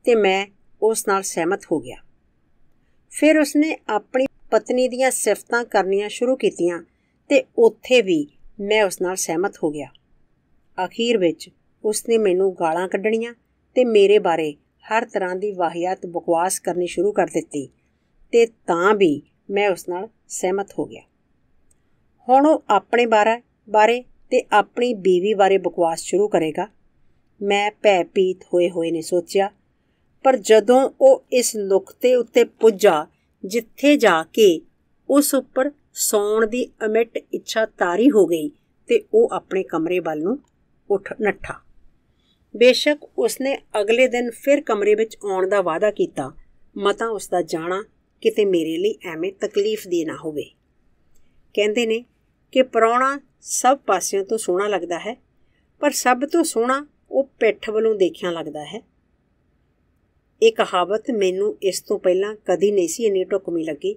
ਤੇ ਮੈਂ ਉਸ ਨਾਲ ਸਹਿਮਤ ਹੋ ਗਿਆ ਫਿਰ ਉਸਨੇ ਆਪਣੀ ਪਤਨੀ ਦੀਆਂ ਸਿਫਤਾਂ ਕਰਨੀਆਂ ਸ਼ੁਰੂ ਕੀਤੀਆਂ ਤੇ ਉੱਥੇ ਵੀ ਮੈਂ ਉਸ ਨਾਲ ਸਹਿਮਤ ਹੋ ਗਿਆ ਅਖੀਰ ਵਿੱਚ ਉਸਨੇ ਮੈਨੂੰ ਗਾਲਾਂ ਕੱਢਣੀਆਂ ਤੇ ਮੇਰੇ ਬਾਰੇ ਹਰ ਤਰ੍ਹਾਂ ਦੀ ਵਾਹਿਆਤ ਬਕਵਾਸ ਕਰਨੀ ਸ਼ੁਰੂ ਕਰ ਦਿੱਤੀ ਤੇ ਤਾਂ ਵੀ ਮੈਂ ਉਸ ਨਾਲ ਸਹਿਮਤ ਹੋ ਗਿਆ ਹੁਣ ਉਹ ਆਪਣੇ ਬਾਰੇ ਬਾਰੇ ਤੇ ਆਪਣੀ بیوی ਬਾਰੇ ਬਕਵਾਸ ਸ਼ੁਰੂ ਕਰੇਗਾ ਮੈਂ ਭੈ ਪੀਤ ਹੋਏ ਹੋਏ ਨੇ ਸੋਚਿਆ ਪਰ ਜਦੋਂ ਉਹ ਇਸ ਨੁਕਤੇ ਉੱਤੇ ਪੁੱਜਾ ਜਿੱਥੇ ਜਾ ਕੇ ਉਸ ਉੱਪਰ ਸੌਣ ਦੀ ਅਮਿਟ ਇੱਛਾ ਤਾਰੀ ਹੋ ਗਈ ਤੇ ਉਹ ਆਪਣੇ ਕਮਰੇ ਵੱਲ ਨੂੰ ਉੱਠ ਨੱਠਾ ਬੇਸ਼ੱਕ ਉਸਨੇ ਅਗਲੇ ਦਿਨ ਫਿਰ ਕਮਰੇ ਵਿੱਚ ਆਉਣ ਦਾ ਵਾਅਦਾ ਕੀਤਾ ਮਤਾ ਉਸ ਦਾ ਜਾਣਾ ਕਿਤੇ ਮੇਰੇ ਲਈ ਐਵੇਂ ਤਕਲੀਫ ਦੀ ਨਾ ਹੋਵੇ ਕਹਿੰਦੇ ਨੇ ਕਿ ਪਰੌਣਾ ਸਭ ਪਾਸਿਆਂ ਤੋਂ ਸੋਹਣਾ ਲੱਗਦਾ ਹੈ ਪਰ ਸਭ ਤੋਂ ਸੋਹਣਾ ਉਹ ਪਿੱਠ ਵੱਲੋਂ ਦੇਖਿਆ ਲੱਗਦਾ ਹੈ ਇਹ ਕਹਾਵਤ ਮੈਨੂੰ ਇਸ ਤੋਂ ਪਹਿਲਾਂ ਕਦੀ ਨਹੀਂ ਸੀ ਇੰਨੀ ਟੁਕਮੀ ਲੱਗੀ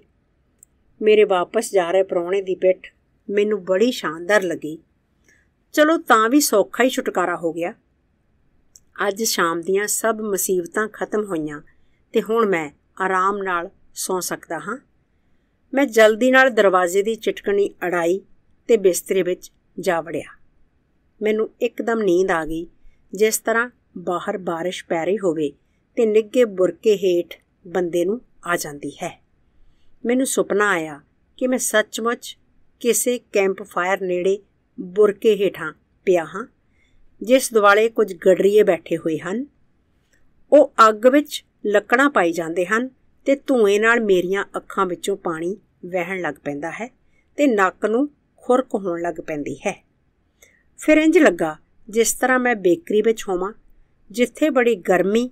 ਮੇਰੇ ਵਾਪਸ ਜਾ ਰਹੇ ਪਰੌਣੇ ਦੀ ਪਿੱਠ ਮੈਨੂੰ ਬੜੀ ਸ਼ਾਨਦਾਰ ਲੱਗੀ ਚਲੋ ਤਾਂ ਵੀ ਸੌਖਾ ਹੀ ਛੁਟਕਾਰਾ ਹੋ ਗਿਆ ਅੱਜ ਸ਼ਾਮ ਦੀਆਂ ਸਭ ਮੁਸੀਬਤਾਂ ਖਤਮ ਹੋਈਆਂ ਤੇ ਹੁਣ ਮੈਂ ਆਰਾਮ ਨਾਲ ਸੌ ਸਕਦਾ ਹਾਂ ਮੈਂ ਜਲਦੀ ਨਾਲ ਦਰਵਾਜ਼ੇ ਦੀ ਚਟਕਣੀ ਅੜਾਈ ਤੇ ਬਿਸਤਰੇ ਵਿੱਚ ਜਾ ਵੜਿਆ ਮੈਨੂੰ ਇੱਕਦਮ ਨੀਂਦ ਆ ਗਈ ਜਿਸ ਤਰ੍ਹਾਂ ਬਾਹਰ بارش ਪੈ ਰਹੀ ਹੋਵੇ ਤੇ ਨਿੱਗੇ ਬੁਰਕੇ ਹੇਠ ਬੰਦੇ ਨੂੰ ਆ ਜਾਂਦੀ ਹੈ ਮੈਨੂੰ ਸੁਪਨਾ ਆਇਆ ਕਿ ਮੈਂ ਸੱਚਮੁੱਚ ਕਿਸੇ ਕੈਂਪ ਫਾਇਰ ਨੇੜੇ ਬੁਰਕੇ ਹੇਠਾਂ ਪਿਆ ਹਾਂ ਜਿਸ ਦੁਆਲੇ ਕੁਝ ਗੜਰੀਏ ਬੈਠੇ ਹੋਏ ਹਨ ਉਹ ਅੱਗ ਵਿੱਚ ਲੱਕੜਾਂ ਪਾਈ ਜਾਂਦੇ ਹਨ ਤੇ ਧੂਏ ਨਾਲ ਮੇਰੀਆਂ ਅੱਖਾਂ ਵਿੱਚੋਂ ਪਾਣੀ ਵਹਿਣ ਲੱਗ ਪੈਂਦਾ ਹੈ ਤੇ ਨੱਕ ਨੂੰ ਖੁਰਕ ਹੋਣ ਲੱਗ ਪੈਂਦੀ ਹੈ ਫਿਰ ਇੰਜ ਲੱਗਾ ਜਿਸ ਤਰ੍ਹਾਂ ਮੈਂ ਬੇਕਰੀ ਵਿੱਚ ਹੋਵਾਂ ਜਿੱਥੇ ਬੜੀ ਗਰਮੀ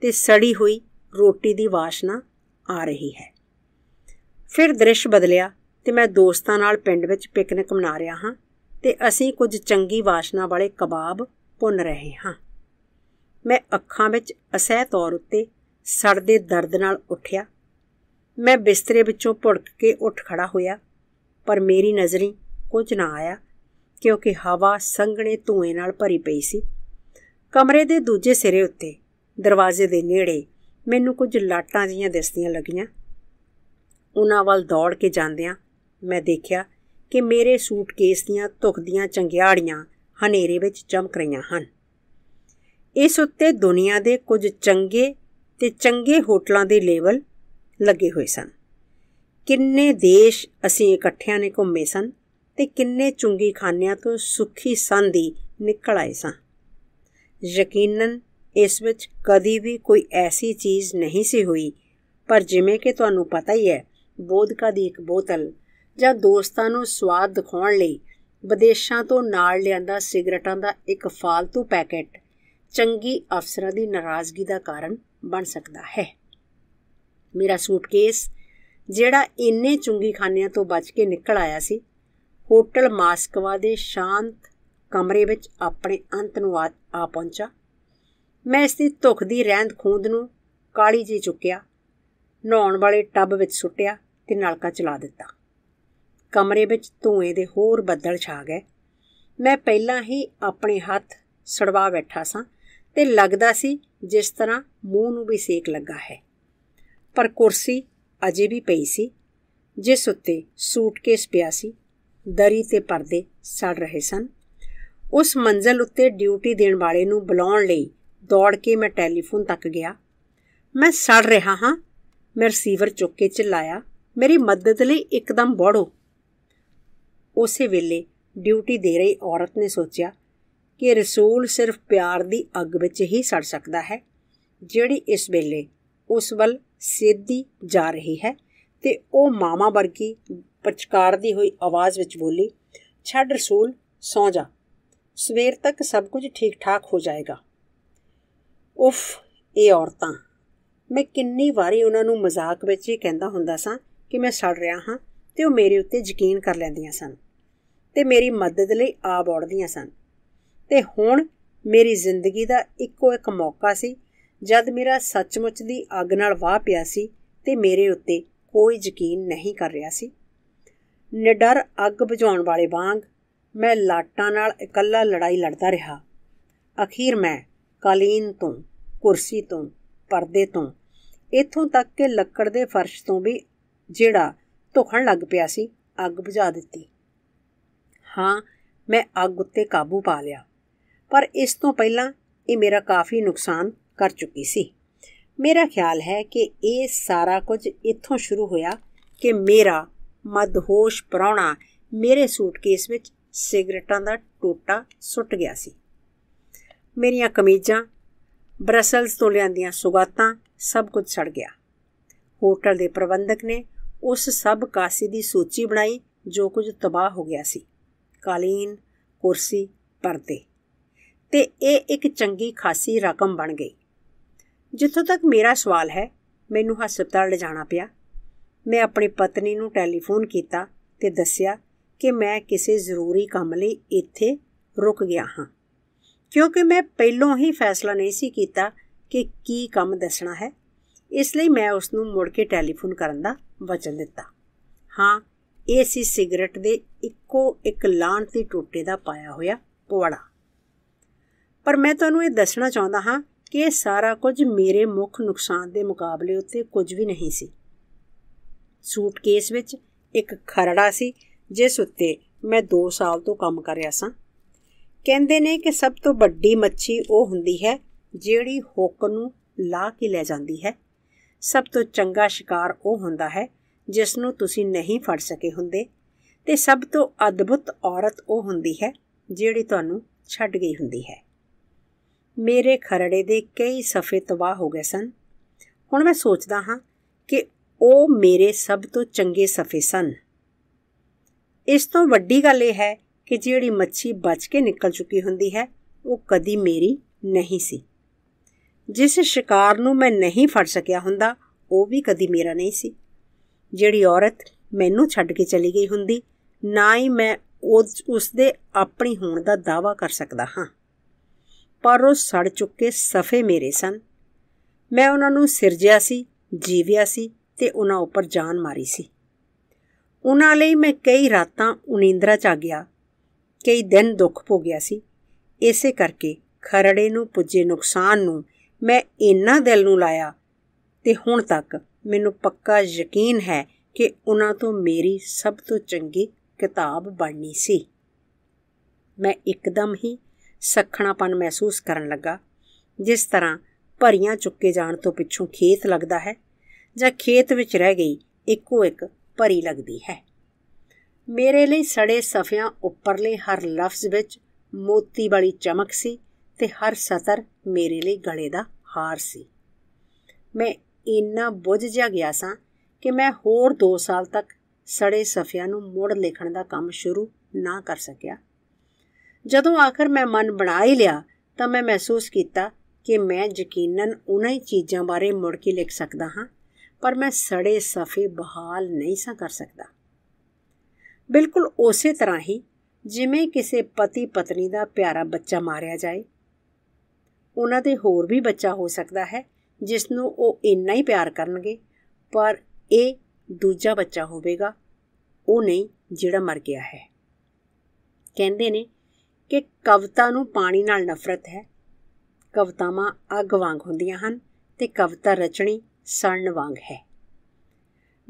ਤੇ ਸੜੀ ਹੋਈ ਰੋਟੀ ਦੀ ਵਾਸ਼ਨਾ ਆ ਰਹੀ ਹੈ ਫਿਰ ਦ੍ਰਿਸ਼ ਬਦਲਿਆ ਤੇ ਮੈਂ ਦੋਸਤਾਂ ਨਾਲ ਪਿੰਡ ਵਿੱਚ ਪਿਕਨਿਕ ਮਨਾ ਰਿਹਾ ਹਾਂ ਤੇ ਅਸੀਂ ਕੁਝ ਚੰਗੀ ਵਾਸ਼ਨਾ ਵਾਲੇ ਕਬਾਬ ਪੁੰਨ ਰਹੇ ਹਾਂ ਮੈਂ ਅੱਖਾਂ ਵਿੱਚ ਅਸਹਿ ਤੌਰ ਉੱਤੇ ਸੜਦੇ ਦਰਦ ਨਾਲ ਉੱਠਿਆ ਮੈਂ ਬਿਸਤਰੇ ਵਿੱਚੋਂ ਭੁੜਕ ਕੇ ਉੱਠ ਖੜਾ ਹੋਇਆ ਪਰ ਮੇਰੀ ਨਜ਼ਰੀ ਕੁਝ ਨਾ ਆਇਆ ਕਿਉਂਕਿ ਹਵਾ ਸੰਘਣੇ ਧੂਏ ਨਾਲ ਭਰੀ ਪਈ ਸੀ ਕਮਰੇ ਦੇ ਦੂਜੇ ਸਿਰੇ ਉੱਤੇ ਦਰਵਾਜ਼ੇ ਦੇ ਨੇੜੇ ਮੈਨੂੰ ਕੁਝ ਲਾਟਾਂ ਜੀਆਂ ਦਿਸਦੀਆਂ ਲੱਗੀਆਂ ਉਹਨਾਂ ਵੱਲ ਦੌੜ ਕੇ ਜਾਂਦਿਆਂ ਮੈਂ ਦੇਖਿਆ ਕਿ ਮੇਰੇ ਸੂਟਕੇਸ ਦੀਆਂ ਧੁਖਦੀਆਂ ਚੰਗਿਆੜੀਆਂ ਹਨੇਰੇ ਵਿੱਚ ਚਮਕ ਰਹੀਆਂ ਹਨ ਇਸ ਉੱਤੇ ਦੁਨੀਆ ਦੇ ਕੁਝ ਚੰਗੇ ਤੇ ਚੰਗੇ ਹੋਟਲਾਂ ਦੇ ਲੇਵਲ ਲੱਗੇ ਹੋਏ ਸਨ ਕਿੰਨੇ ਦੇਸ਼ ਅਸੀਂ ਇਕੱਠਿਆਂ ਨੇ ਘੁੰਮੇ ਸਨ ਤੇ ਕਿੰਨੇ ਚੁੰਗੀ ਖਾਨਿਆਂ ਤੋਂ ਸੁਖੀ ਸੰਧੀ ਨਿਕਲ ਆਏ ਸਾਂ ਯਕੀਨਨ ਇਸ ਵਿੱਚ ਕਦੀ ਵੀ ਕੋਈ ਐਸੀ ਚੀਜ਼ ਨਹੀਂ ਸੀ ਹੋਈ ਪਰ ਜਿਵੇਂ ਕਿ ਤੁਹਾਨੂੰ ਪਤਾ ਹੀ ਹੈ ਬੋਧਕਾ ਦੀ ਇੱਕ ਬੋਤਲ ਜਾਂ ਦੋਸਤਾਂ ਨੂੰ ਸਵਾਦ ਦਿਖਾਉਣ ਲਈ ਵਿਦੇਸ਼ਾਂ ਤੋਂ ਨਾਲ ਲਿਆਂਦਾ ਸਿਗਰਟਾਂ ਦਾ ਇੱਕ ਫਾਲਤੂ ਪੈਕੇਟ ਚੰਗੀ ਅਫਸਰਾਂ ਦੀ ਨਾਰਾਜ਼ਗੀ ਦਾ ਕਾਰਨ ਬਣ ਸਕਦਾ ਹੈ ਮੇਰਾ ਸੂਟਕੇਸ ਜਿਹੜਾ ਇੰਨੇ ਚੁੰਗੀਖਾਨਿਆਂ ਤੋਂ ਬਚ ਕੇ ਨਿਕਲ ਆਇਆ ਸੀ ਹੋਟਲ ਮਾਸਕਵਾ ਦੇ ਸ਼ਾਂਤ ਕਮਰੇ ਵਿੱਚ ਆਪਣੇ ਅੰਤ ਨੂੰ ਆ ਪਹੁੰਚਾ ਮੈਂ ਇਸ ਦੀ ਧੁੱਖ ਦੀ ਰਹਿੰਦ ਖੂੰਦ ਨੂੰ ਕਾਲੀ ਜੀ ਚੁੱਕਿਆ ਨਹਾਉਣ ਵਾਲੇ ਟੱਬ ਵਿੱਚ ਸੁੱਟਿਆ ਤੇ ਨਲਕਾ ਚਲਾ ਦਿੱਤਾ ਕਮਰੇ ਵਿੱਚ ਧੂਏ ਦੇ ਹੋਰ ਬੱਦਲ ਛਾ ਗਏ ਮੈਂ ਪਹਿਲਾਂ ਹੀ ਆਪਣੇ ਹੱਥ ਸੜਵਾ ਬੈਠਾ ਸਾਂ ਤੇ ਲੱਗਦਾ ਸੀ ਜਿਸ ਤਰ੍ਹਾਂ ਮੂੰਹ ਨੂੰ ਵੀ ਸੇਕ ਲੱਗਾ ਹੈ ਪਰ ਕੁਰਸੀ ਅਜੇ ਵੀ ਪਈ ਸੀ ਜਿਸ ਉੱਤੇ ਸੂਟਕੇਸ ਪਿਆ ਸੀ ਦਰੀ ਤੇ ਪਰਦੇ ਸੜ ਰਹੇ ਸਨ ਉਸ ਮੰਜ਼ਲ ਉੱਤੇ ਡਿਊਟੀ ਦੇਣ ਵਾਲੇ ਨੂੰ ਬੁਲਾਉਣ ਲਈ ਦੌੜ ਕੇ ਮੈਂ ਟੈਲੀਫੋਨ ਤੱਕ ਗਿਆ ਮੈਂ ਸੜ ਰਿਹਾ ਹਾਂ ਮੈਂ ਰਿਸੀਵਰ ਚੁੱਕ ਕੇ ਚਿਲਾਇਆ ਮੇਰੀ ਮਦਦ ਲਈ ਇੱਕਦਮ ਬੜੋ ਉਸੇ ਵੇਲੇ ਡਿਊਟੀ ਦੇ ਰਹੀ ਔਰਤ ਨੇ ਸੋਚਿਆ ਕਿ ਰਸੂਲ ਸਿਰਫ ਪਿਆਰ ਦੀ ਅੱਗ ਵਿੱਚ ਹੀ ਸੜ ਸਕਦਾ ਹੈ ਜਿਹੜੀ ਇਸ ਵੇਲੇ ਉਸ ਵੱਲ ਸਿੱਧੀ ਜਾ ਰਹੀ ਹੈ ਤੇ ਉਹ ਮਾਮਾ ਵਰਗੀ ਪਚਕਾਰਦੀ ਹੋਈ ਆਵਾਜ਼ ਵਿੱਚ ਬੋਲੀ ਛੱਡ ਰਸੂਲ ਸੌ ਜਾ ਸਵੇਰ ਤੱਕ ਸਭ ਕੁਝ ਠੀਕ ਠਾਕ ਹੋ ਜਾਏਗਾ ਉਫ ਇਹ ਔਰਤਾਂ ਮੈਂ ਕਿੰਨੀ ਵਾਰੀ ਉਹਨਾਂ ਨੂੰ ਮਜ਼ਾਕ ਵਿੱਚ ਹੀ ਕਹਿੰਦਾ ਹੁੰਦਾ ਸਾਂ ਕਿ ਮੈਂ ਸੜ ਰਿਹਾ ਹਾਂ ਤੇ ਉਹ ਮੇਰੇ ਉੱਤੇ ਯਕੀਨ ਕਰ ਲੈਂਦੀਆਂ ਸਨ ਤੇ ਮੇਰੀ ਮਦਦ ਲਈ ਆ ਬੋੜਦੀਆਂ ਸਨ ਤੇ ਹੁਣ ਮੇਰੀ ਜ਼ਿੰਦਗੀ ਦਾ ਇੱਕੋ ਇੱਕ ਮੌਕਾ ਸੀ ਜਦ ਮੇਰਾ ਸੱਚਮੁੱਚ ਦੀ ਅੱਗ ਨਾਲ ਵਾਹ ਪਿਆ ਸੀ ਤੇ ਮੇਰੇ ਉੱਤੇ ਕੋਈ ਯਕੀਨ ਨਹੀਂ ਕਰ ਰਿਹਾ ਸੀ ਨਿਡਰ ਅੱਗ ਬੁਝਾਉਣ ਵਾਲੇ ਵਾਂਗ ਮੈਂ ਲਾਟਾਂ ਨਾਲ ਇਕੱਲਾ ਲੜਾਈ ਲੜਦਾ ਰਿਹਾ ਅਖੀਰ ਮੈਂ ਕਾਲੀਨ ਤੋਂ ਕੁਰਸੀ ਤੋਂ ਪਰਦੇ ਤੋਂ ਇੱਥੋਂ ਤੱਕ ਕਿ ਲੱਕੜ ਦੇ ਫਰਸ਼ ਤੋਂ ਵੀ ਜਿਹੜਾ ਧੁਖਣ ਲੱਗ ਪਿਆ ਸੀ ਅੱਗ ਬੁਝਾ ਦਿੱਤੀ ਹਾਂ ਮੈਂ ਅੱਗ ਉੱਤੇ ਕਾਬੂ ਪਾ ਲਿਆ ਪਰ ਇਸ ਤੋਂ ਪਹਿਲਾਂ ਇਹ ਮੇਰਾ ਕਾਫੀ ਨੁਕਸਾਨ ਕਰ ਚੁੱਕੀ ਸੀ ਮੇਰਾ ਖਿਆਲ ਹੈ ਕਿ ਇਹ ਸਾਰਾ ਕੁਝ ਇੱਥੋਂ ਸ਼ੁਰੂ ਹੋਇਆ ਕਿ ਮੇਰਾ ਮਦਹੋਸ਼ ਪਰੌਣਾ ਮੇਰੇ ਸੂਟਕੇਸ ਵਿੱਚ ਸਿਗਰਟਾਂ ਦਾ ਟੋਟਾ ਸੁੱਟ ਗਿਆ ਸੀ ਮੇਰੀਆਂ ਕਮੀਜ਼ਾਂ ਬ੍ਰਸਲਸ ਤੋਂ ਲਿਆਂਦੀਆਂ ਸੁਗਾਤਾਂ ਸਭ ਕੁਝ ਸੜ ਗਿਆ ਹੋਟਲ ਦੇ ਪ੍ਰਬੰਧਕ ਨੇ ਉਸ ਸਭ ਕਾਸੀ ਦੀ ਸੂਚੀ ਬਣਾਈ ਜੋ ਕੁਝ ਤਬਾਹ ਹੋ ਗਿਆ ਸੀ ਕਾਲੀਨ ਕੁਰਸੀ ਪਰਦੇ ਤੇ ਇਹ ਇੱਕ ਚੰਗੀ ਖਾਸੀ ਰਕਮ ਬਣ ਗਈ ਜਿੱਥੋਂ ਤੱਕ ਮੇਰਾ ਸਵਾਲ ਹੈ ਮੈਨੂੰ ਹਸਪਤਾਲ ਲਿਜਾਣਾ ਪਿਆ ਮੈਂ ਆਪਣੀ ਪਤਨੀ ਨੂੰ ਟੈਲੀਫੋਨ ਕੀਤਾ ਤੇ ਦੱਸਿਆ ਕਿ ਮੈਂ ਕਿਸੇ ਜ਼ਰੂਰੀ ਕੰਮ ਲਈ ਇੱਥੇ ਰੁਕ ਗਿਆ ਹਾਂ ਕਿਉਂਕਿ ਮੈਂ ਪਹਿਲਾਂ ਹੀ ਫੈਸਲਾ ਨਹੀਂ ਸੀ ਕੀਤਾ ਕਿ ਕੀ ਕੰਮ ਦੱਸਣਾ ਹੈ ਇਸ ਲਈ ਮੈਂ ਉਸ ਨੂੰ ਮੁੜ ਕੇ ਟੈਲੀਫੋਨ ਕਰਨ ਦਾ ਵਚਨ ਦਿੱਤਾ ਹਾਂ ਇਹ ਸੀ ਸਿਗਰਟ ਦੇ ਇੱਕੋ ਇੱਕ ਲਾਂਤੀ ਟੋਟੇ ਦਾ ਪਾਇਆ ਹੋਇਆ ਪਵੜਾ ਪਰ ਮੈਂ ਤੁਹਾਨੂੰ ਇਹ ਦੱਸਣਾ ਚਾਹੁੰਦਾ ਹਾਂ ਕਿ ਇਹ ਸਾਰਾ ਕੁਝ ਮੇਰੇ ਮੁੱਖ ਨੁਕਸਾਨ ਦੇ ਮੁਕਾਬਲੇ ਉੱਤੇ ਕੁਝ ਵੀ ਨਹੀਂ ਸੀ ਸੂਟਕੇਸ ਵਿੱਚ ਇੱਕ ਖਰੜਾ ਸੀ ਜਿਸ ਉੱਤੇ ਮੈਂ 2 ਸਾਲ ਤੋਂ ਕੰਮ ਕਰ ਰਿਹਾ ਸਾਂ ਕਹਿੰਦੇ ਨੇ ਕਿ ਸਭ ਤੋਂ ਵੱਡੀ ਮੱਛੀ ਉਹ ਹੁੰਦੀ ਹੈ ਜਿਹੜੀ ਹੁੱਕ ਨੂੰ ਲਾ ਕੇ ਲੈ ਜਾਂਦੀ ਹੈ ਸਭ ਤੋਂ ਚੰਗਾ ਸ਼ਿਕਾਰ ਉਹ ਹੁੰਦਾ ਹੈ ਜਿਸ ਨੂੰ ਤੁਸੀਂ ਨਹੀਂ ਫੜ ਸਕੇ ਹੁੰਦੇ ਤੇ ਸਭ ਤੋਂ ਅਦਭੁਤ ਔਰਤ ਉਹ ਹੁੰਦੀ ਹੈ ਜਿਹੜੀ ਤੁਹਾਨੂੰ ਛੱਡ ਗਈ ਹੁੰਦੀ ਹੈ ਮੇਰੇ ਖਰੜੇ ਦੇ ਕਈ ਸਫੇ ਤਬਾਹ ਹੋ ਗਏ ਸਨ ਹੁਣ ਮੈਂ ਸੋਚਦਾ ਹਾਂ ਕਿ ਉਹ ਮੇਰੇ ਸਭ ਤੋਂ ਚੰਗੇ ਸਫੇ ਸਨ ਇਸ ਤੋਂ ਵੱਡੀ ਗੱਲ ਇਹ ਹੈ ਕਿ ਜਿਹੜੀ ਮੱਛੀ ਬਚ ਕੇ ਨਿਕਲ ਚੁੱਕੀ ਹੁੰਦੀ ਹੈ ਉਹ ਕਦੀ ਮੇਰੀ ਨਹੀਂ ਸੀ ਜਿਸ ਸ਼ਿਕਾਰ ਨੂੰ ਮੈਂ ਨਹੀਂ ਫੜ ਸਕਿਆ ਹੁੰਦਾ ਉਹ ਵੀ ਕਦੀ ਮੇਰਾ ਨਹੀਂ ਸੀ ਜਿਹੜੀ ਔਰਤ ਮੈਨੂੰ ਛੱਡ ਕੇ ਚਲੀ ਗਈ ਹੁੰਦੀ ਨਾ ਹੀ ਮੈਂ ਉਸ ਦੇ ਆਪਣੀ ਹੋਣ ਦਾ ਦਾਵਾ ਕਰ ਸਕਦਾ ਹਾਂ ਪਰ ਉਹ ਸੜ ਚੁੱਕੇ ਸਫੇ ਮੇਰੇ ਸਨ ਮੈਂ ਉਹਨਾਂ ਨੂੰ ਸਿਰਜਿਆ ਸੀ ਜੀਵਿਆ ਸੀ ਤੇ ਉਹਨਾਂ ਉੱਪਰ ਜਾਨ ਮਾਰੀ ਸੀ ਉਹਨਾਂ ਲਈ ਮੈਂ ਕਈ ਰਾਤਾਂ ਉਨੀਂਦਰਾ ਚ ਆ ਗਿਆ ਕਈ ਦਿਨ ਦੁੱਖ ਭੋਗਿਆ ਸੀ ਇਸੇ ਕਰਕੇ ਖਰੜੇ ਨੂੰ ਪੁੱਜੇ ਨੁਕਸਾਨ ਨੂੰ ਮੈਂ ਇੰਨਾ ਦਿਲ ਨੂੰ ਲਾਇਆ ਤੇ ਹੁਣ ਤੱਕ ਮੈਨੂੰ ਪੱਕਾ ਯਕੀਨ ਹੈ ਕਿ ਉਹਨਾਂ ਤੋਂ ਮੇਰੀ ਸਭ ਤੋਂ ਚੰਗੀ ਕਿਤਾਬ ਬਣਨੀ ਸੀ ਮੈਂ ਇੱਕਦਮ ਹੀ ਸਖਣਾਪਨ ਮਹਿਸੂਸ ਕਰਨ ਲੱਗਾ ਜਿਸ ਤਰ੍ਹਾਂ ਭਰੀਆਂ ਚੁੱਕੇ ਜਾਣ ਤੋਂ ਪਿੱਛੋਂ ਖੇਤ ਲੱਗਦਾ ਹੈ ਜਾਂ ਖੇਤ ਵਿੱਚ ਰਹਿ ਗਈ ਇੱਕੋ ਇੱਕ ਭਰੀ ਲੱਗਦੀ ਹੈ ਮੇਰੇ ਲਈ ਸੜੇ ਸਫਿਆਂ ਉੱਪਰਲੇ ਹਰ ਲਫ਼ਜ਼ ਵਿੱਚ ਮੋਤੀ ਵਾਲੀ ਚਮਕ ਸੀ ਤੇ ਹਰ ਸਤਰ ਮੇਰੇ ਲਈ ਗਲੇ ਦਾ ਹਾਰ ਸੀ ਮੈਂ ਇੰਨਾ ਬੁੱਝ ਜਾ ਗਿਆ ਸਾਂ ਕਿ ਮੈਂ ਹੋਰ 2 ਸਾਲ ਤੱਕ ਸੜੇ ਸਫਿਆਂ ਨੂੰ ਮੋੜ ਲਿਖਣ ਦਾ ਕੰਮ ਸ਼ੁਰੂ ਨਾ ਕਰ ਸਕਿਆ ਜਦੋਂ ਆਖਰ ਮੈਂ ਮਨ ਬਣਾ ਹੀ ਲਿਆ ਤਾਂ ਮੈਂ ਮਹਿਸੂਸ ਕੀਤਾ ਕਿ ਮੈਂ ਯਕੀਨਨ ਉਹਨਾਂ ਹੀ ਚੀਜ਼ਾਂ ਬਾਰੇ ਮੁੜ ਕੇ ਲਿਖ ਸਕਦਾ ਹਾਂ ਪਰ ਮੈਂ ਸੜੇ ਸਫੇ ਬਹਾਲ ਨਹੀਂ ਸਾਂ ਕਰ ਸਕਦਾ ਬਿਲਕੁਲ ਉਸੇ ਤਰ੍ਹਾਂ ਹੀ ਜਿਵੇਂ ਕਿਸੇ ਪਤੀ ਪਤਨੀ ਦਾ ਪਿਆਰਾ ਬੱਚਾ ਮਾਰਿਆ ਜਾਏ ਉਹਨਾਂ ਦੇ ਹੋਰ ਵੀ ਬੱਚਾ ਹੋ ਸਕਦਾ ਹੈ ਜਿਸ ਨੂੰ ਉਹ ਇੰਨਾ ਹੀ ਪਿਆਰ ਕਰਨਗੇ ਪਰ ਇਹ ਦੂਜਾ ਬੱਚਾ ਹੋਵੇਗਾ ਉਹ ਨਹੀਂ ਜਿਹੜਾ ਮਰ ਗਿਆ ਹੈ ਕਹਿੰਦੇ ਨੇ ਕਿ ਕਵਤਾ ਨੂੰ ਪਾਣੀ ਨਾਲ ਨਫ਼ਰਤ ਹੈ ਕਵਤਾਵਾਂ ਅੱਗ ਵਾਂਗ ਹੁੰਦੀਆਂ ਹਨ ਤੇ ਕਵਤਾ ਰਚਣੀ ਸੜਨ ਵਾਂਗ ਹੈ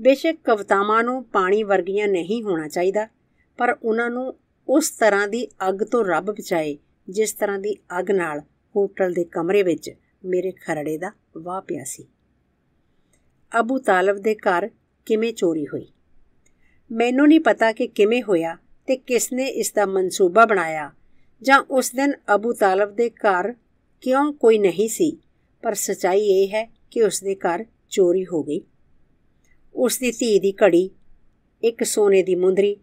ਬੇਸ਼ੱਕ ਕਵਤਾਵਾਂ ਨੂੰ ਪਾਣੀ ਵਰਗੀਆਂ ਨਹੀਂ ਹੋਣਾ ਚਾਹੀਦਾ ਪਰ ਉਹਨਾਂ ਨੂੰ ਉਸ ਤਰ੍ਹਾਂ ਦੀ ਅੱਗ ਤੋਂ ਰੱਬ ਬਚਾਏ ਜਿਸ ਤਰ੍ਹਾਂ ਦੀ ਅੱਗ ਨਾਲ ਹੋਟਲ ਦੇ ਕਮਰੇ ਵਿੱਚ ਮੇਰੇ ਖਰੜੇ ਦਾ ਵਾਹ ਪਿਆ ਸੀ ਅਬੂ ਤਾਲਬ ਦੇ ਘਰ ਕਿਵੇਂ ਚੋਰੀ ਹੋਈ ਮੈਨੂੰ ਨਹੀਂ ਪਤਾ ਕਿ ਕਿਵੇਂ ਹੋਇਆ ਤੇ ਕਿਸ ਨੇ ਇਸ ਦਾ ਮਨਸੂਬਾ ਬਣਾਇਆ ਜਾਂ ਉਸ ਦਿਨ ਅਬੂ ਤਾਲਬ ਦੇ ਘਰ ਕਿਉਂ ਕੋਈ ਨਹੀਂ ਸੀ ਪਰ ਸਚਾਈ ਇਹ ਹੈ ਕਿ ਉਸ ਦੇ ਘਰ ਚੋਰੀ ਹੋ ਗਈ ਉਸ ਦੀ ਧੀ ਦੀ ਘੜੀ ਇੱਕ ਸੋਨੇ ਦੀ ਮੁੰਦਰੀ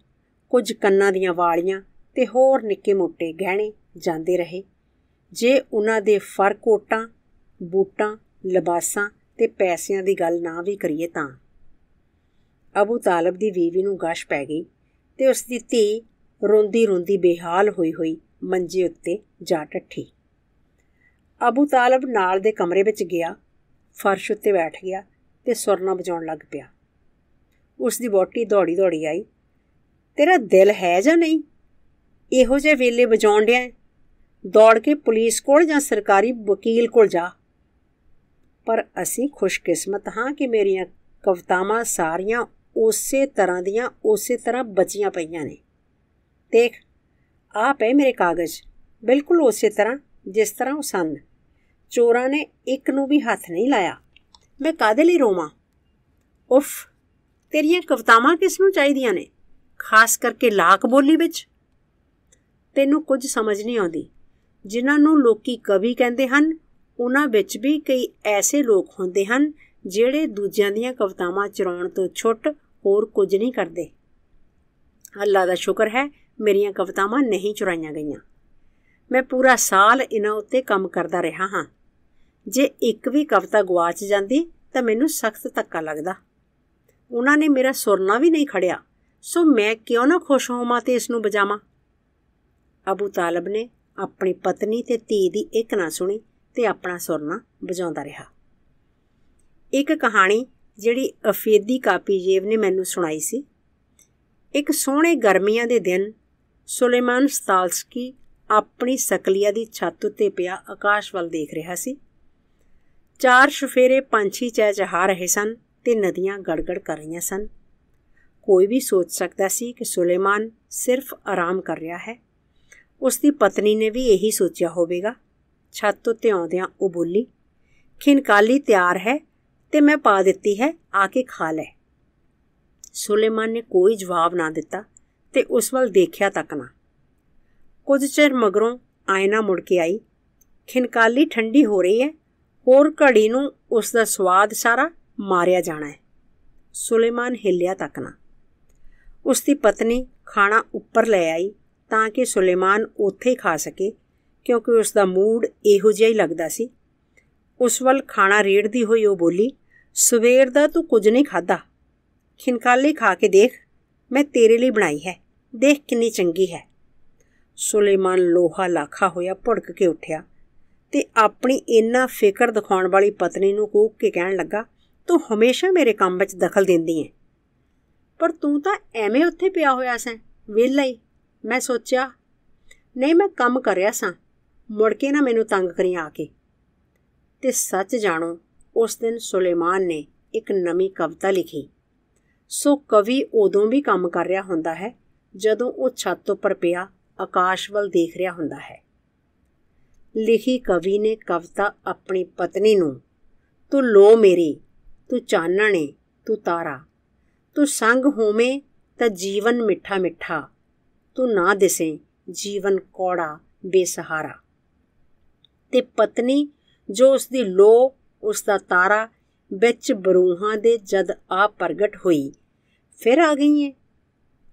ਕੁਝ ਕੰਨਾਂ ਦੀਆਂ ਵਾਲੀਆਂ ਤੇ ਹੋਰ ਨਿੱਕੇ-ਮੋਟੇ ਗਹਿਣੇ ਜਾਂਦੇ ਰਹੇ ਜੇ ਉਹਨਾਂ ਦੇ ਫਰ ਕੋਟਾਂ ਬੂਟਾਂ ਲਿਬਾਸਾਂ ਤੇ ਪੈਸਿਆਂ ਦੀ ਗੱਲ ਨਾ ਵੀ ਕਰੀਏ ਤਾਂ ਅਬੂ ਤਾਲਬ ਦੀ ਬੀਵੀ ਨੂੰ ਗਸ਼ ਪੈ ਗਈ ਤੇ ਉਸ ਦੀ ਧੀ ਰੋਂਦੀ ਰੋਂਦੀ ਬੇਹਾਲ ਹੋਈ ਹੋਈ ਮੰਜੇ ਉੱਤੇ ਜਾ ਟੱਠੀ ਅਬੂ ਤਾਲਬ ਨਾਲ ਦੇ ਕਮਰੇ ਵਿੱਚ ਗਿਆ ਫਰਸ਼ ਉੱਤੇ ਬੈਠ ਗਿਆ ਤੇ ਸੁਰਨਾ ਵਜਾਉਣ ਲੱਗ ਪਿਆ ਉਸ ਦੀ ਬੋਟੀ ਦੌੜੀ ਦੌੜੀ ਆਈ ਤੇਰਾ ਦਿਲ ਹੈ ਜਾਂ ਨਹੀਂ ਇਹੋ ਜਿਹੇ ਵੇਲੇ ਵਜਾਉਣ ਡਿਆ ਦੌੜ ਕੇ ਪੁਲਿਸ ਕੋਲ ਜਾਂ ਸਰਕਾਰੀ ਵਕੀਲ ਕੋਲ ਜਾ ਪਰ ਅਸੀਂ ਖੁਸ਼ਕਿਸਮਤ ਹਾਂ ਕਿ ਮੇਰੀਆਂ ਕਵਤਾਵਾਂ ਸਾਰੀਆਂ ਉਸੇ ਤਰ੍ਹਾਂ ਦੀਆਂ ਉਸੇ ਤਰ੍ਹਾਂ ਬਚੀਆਂ ਪਈਆਂ ਨੇ ਦੇਖ ਆਪ ਪਏ ਮੇਰੇ ਕਾਗਜ਼ ਬਿਲਕੁਲ ਉਸੇ ਤਰ੍ਹਾਂ ਜਿਸ ਤਰ੍ਹਾਂ ਉਹ ਸਨ ਚੋਰਾਂ ਨੇ ਇੱਕ ਨੂੰ ਵੀ ਹੱਥ ਨਹੀਂ ਲਾਇਆ ਮੈਂ ਕਾਦੇ ਲਈ ਰੋਵਾਂ ਉਫ ਤੇਰੀਆਂ ਕਵਤਾਵਾਂ ਕਿਸ ਨੂੰ ਚਾਹੀਦੀਆਂ ਨੇ ਖਾਸ ਕਰਕੇ ਲਾਕ ਬੋਲੀ ਵਿੱਚ ਤੈਨੂੰ ਕੁਝ ਸਮਝ ਨਹੀਂ ਆਉਂਦੀ ਜਿਨ੍ਹਾਂ ਨੂੰ ਲੋਕੀ ਕਵੀ ਕਹਿੰਦੇ ਹਨ ਉਹਨਾਂ ਵਿੱਚ ਵੀ ਕਈ ਐਸੇ ਲੋਕ ਹੁੰਦੇ ਹਨ ਜਿਹੜੇ ਦੂਜਿਆਂ ਦੀਆਂ ਕਵਤਾਵਾਂ ਚਰਾਉਣ ਤੋਂ ਛੁੱਟ ਹੋਰ ਕੁਝ ਨਹੀਂ ਕਰਦੇ ਅੱਲਾ ਦਾ ਸ਼ੁਕਰ ਹੈ ਮੇਰੀਆਂ ਕਵਤਾਵਾਂ ਨਹੀਂ ਚੁਰਾਈਆਂ ਗਈਆਂ ਮੈਂ ਪੂਰਾ ਸਾਲ ਇਹਨਾਂ ਉੱਤੇ ਕੰਮ ਕਰਦਾ ਰਿਹਾ ਹਾਂ ਜੇ ਇੱਕ ਵੀ ਕਵਤਾ ਗਵਾਚ ਜਾਂਦੀ ਤਾਂ ਮੈਨੂੰ ਸਖਤ ਧੱਕਾ ਲੱਗਦਾ ਉਹਨਾਂ ਨੇ ਮੇਰਾ ਸੁਰਨਾ ਵੀ ਨਹੀਂ ਖੜਿਆ ਸੋ ਮੈਂ ਕਿਉਂ ਨਾ ਖੁਸ਼ ਹੋਵਾਂ ਤੇ ਇਸ ਨੂੰ ਬਜਾਵਾਂ ਅਬੂ ਤਾਲਬ ਨੇ ਆਪਣੀ ਪਤਨੀ ਤੇ ਧੀ ਦੀ ਇੱਕ ਨਾ ਸੁਣੀ ਤੇ ਆਪਣਾ ਸੁਰਨਾ ਵਜਾਉਂਦਾ ਰਿਹਾ ਇੱਕ ਕਹਾਣੀ ਜਿਹੜੀ ਕਾਪੀ ਕਾਪੀਜੇਵ ਨੇ ਮੈਨੂੰ ਸੁਣਾਈ ਸੀ ਇੱਕ ਸੋਹਣੇ ਗਰਮੀਆਂ ਦੇ ਦਿਨ ਸੁਲੇਮਾਨ ਸਤਾਲਸਕੀ ਆਪਣੀ ਸਕਲੀਆ ਦੀ ਛੱਤ ਉੱਤੇ ਪਿਆ ਆਕਾਸ਼ ਵੱਲ ਦੇਖ ਰਿਹਾ ਸੀ ਚਾਰ ਸ਼ਫੇਰੇ ਪੰਛੀ ਚਹਿਚਹਾ ਰਹੇ ਸਨ ਤੇ ਨਦੀਆਂ ਗੜਗੜ ਕਰ ਰਹੀਆਂ ਸਨ ਕੋਈ ਵੀ ਸੋਚ ਸਕਦਾ ਸੀ ਕਿ ਸੁਲੇਮਾਨ ਸਿਰਫ ਆਰਾਮ ਕਰ ਰਿਹਾ ਹੈ ਉਸ ਦੀ ਪਤਨੀ ਨੇ ਵੀ ਇਹੀ ਸੋਚਿਆ ਹੋਵੇਗਾ ਛੱਤ ਉੱਤੇ ਆਉਂਦਿਆਂ ਉਹ ਬੋਲੀ ਖਿੰਕਾਲੀ ਤਿਆਰ ਹੈ ਤੇ ਮੈਂ ਪਾ ਦਿੱਤੀ ਹੈ ਆ ਕੇ ਖਾ ਲੈ ਸੁਲੇਮਾਨ ਨੇ ਕੋਈ ਜਵਾਬ ਨਾ ਦਿੱਤਾ ਤੇ ਉਸ ਵੱਲ ਦੇਖਿਆ ਤੱਕ ਨਾ ਕੁਝ ਚਿਰ ਮਗਰੋਂ ਆਇਨਾ ਮੁੜ ਕੇ ਆਈ ਖਿੰਕਾਲੀ ਠੰਡੀ ਹੋ ਰਹੀ ਹੈ ਹੋਰ ਘੜੀ ਨੂੰ ਉਸ ਦਾ ਸਵਾਦ ਸਾਰਾ ਮਾਰਿਆ ਜਾਣਾ ਹੈ ਸੁਲੇਮਾਨ ਹਿੱਲਿਆ ਤੱਕ ਨਾ ਉਸ ਦੀ ਪਤਨੀ ਖਾਣਾ ਉੱਪਰ ਲੈ ਆਈ ਤਾਂ ਕਿ ਸੁਲੇਮਾਨ ਉੱਥੇ ਹੀ ਖਾ ਸਕੇ ਕਿਉਂਕਿ ਉਸ ਦਾ ਮੂਡ ਇਹੋ ਜਿਹਾ ਹੀ ਲੱਗਦਾ ਸੀ ਉਸ ਵੱਲ ਖਾਣਾ ਰੇੜਦੀ ਹੋਈ ਉਹ ਬੋਲੀ ਸਵੇਰ ਦਾ ਤੂੰ ਕੁਝ ਨਹੀਂ ਖਾਦਾ ਖਿੰਕਾਲੀ ਖਾ ਕੇ ਦੇਖ ਮੈਂ ਤੇਰੇ ਲਈ ਬਣਾਈ ਹੈ ਦੇਖ ਕਿੰਨੀ ਚੰਗੀ ਹੈ ਸੁਲੇਮਾਨ ਲੋਹਾ ਲਾਖਾ ਹੋਇਆ ਭੜਕ ਕੇ ਉੱਠਿਆ ਤੇ ਆਪਣੀ ਇੰਨਾ ਫਿਕਰ ਦਿਖਾਉਣ ਵਾਲੀ ਪਤਨੀ ਨੂੰ ਕੋਕ ਕੇ ਕਹਿਣ ਲੱਗਾ ਤੂੰ ਹਮੇਸ਼ਾ ਮੇਰੇ ਕੰਮ ਵਿੱਚ ਦਖਲ ਦਿੰਦੀ ਹੈ ਪਰ ਤੂੰ ਤਾਂ ਐਵੇਂ ਉੱਥੇ ਪਿਆ ਹੋਇਆ ਸੈਂ ਵੇਲੇ ਹੀ ਮੈਂ ਸੋਚਿਆ ਨਹੀਂ ਮੈਂ ਕੰਮ ਕਰ ਰਿਹਾ ਸਾਂ ਮੁੜ ਕੇ ਨਾ ਮੈਨੂੰ ਤੰਗ ਕਰੀ ਆ ਕੇ ਤੇ ਸੱਚ ਜਾਣੋ ਉਸ ਦਿਨ ਸੁਲੇਮਾਨ ਨੇ ਇੱਕ ਨਵੀਂ ਕਵਿਤਾ ਲਿਖੀ ਸੋ ਕਵੀ ਉਦੋਂ ਵੀ ਕੰਮ ਕਰ ਰਿਹਾ ਹੁੰਦਾ ਹੈ ਜਦੋਂ ਉਹ ਛੱਤ ਉੱਪਰ ਪਿਆ ਆਕਾਸ਼ ਵੱਲ ਦੇਖ ਰਿਹਾ ਹੁੰਦਾ ਹੈ ਲਿਖੀ ਕਵੀ ਨੇ ਕਵਿਤਾ ਆਪਣੀ ਪਤਨੀ ਨੂੰ ਤੂੰ ਲੋ ਮੇਰੀ ਤੂੰ ਚਾਨਣੇ ਤੂੰ ਤਾਰਾ ਤੂੰ ਸੰਗ ਹੋਵੇਂ ਤਾਂ ਜੀਵਨ ਮਿੱਠਾ ਮਿੱਠਾ ਤੂੰ ਨਾ ਦਿਸੇ ਜੀਵਨ ਕੋੜਾ ਬੇਸਹਾਰਾ ਤੇ ਪਤਨੀ ਜੋ ਉਸ ਦੀ ਲੋ ਉਸ ਦਾ ਤਾਰਾ ਵਿੱਚ ਬਰੂਹਾਂ ਦੇ ਜਦ ਆ ਪ੍ਰਗਟ ਹੋਈ ਫਿਰ ਆ ਗਈ ਏ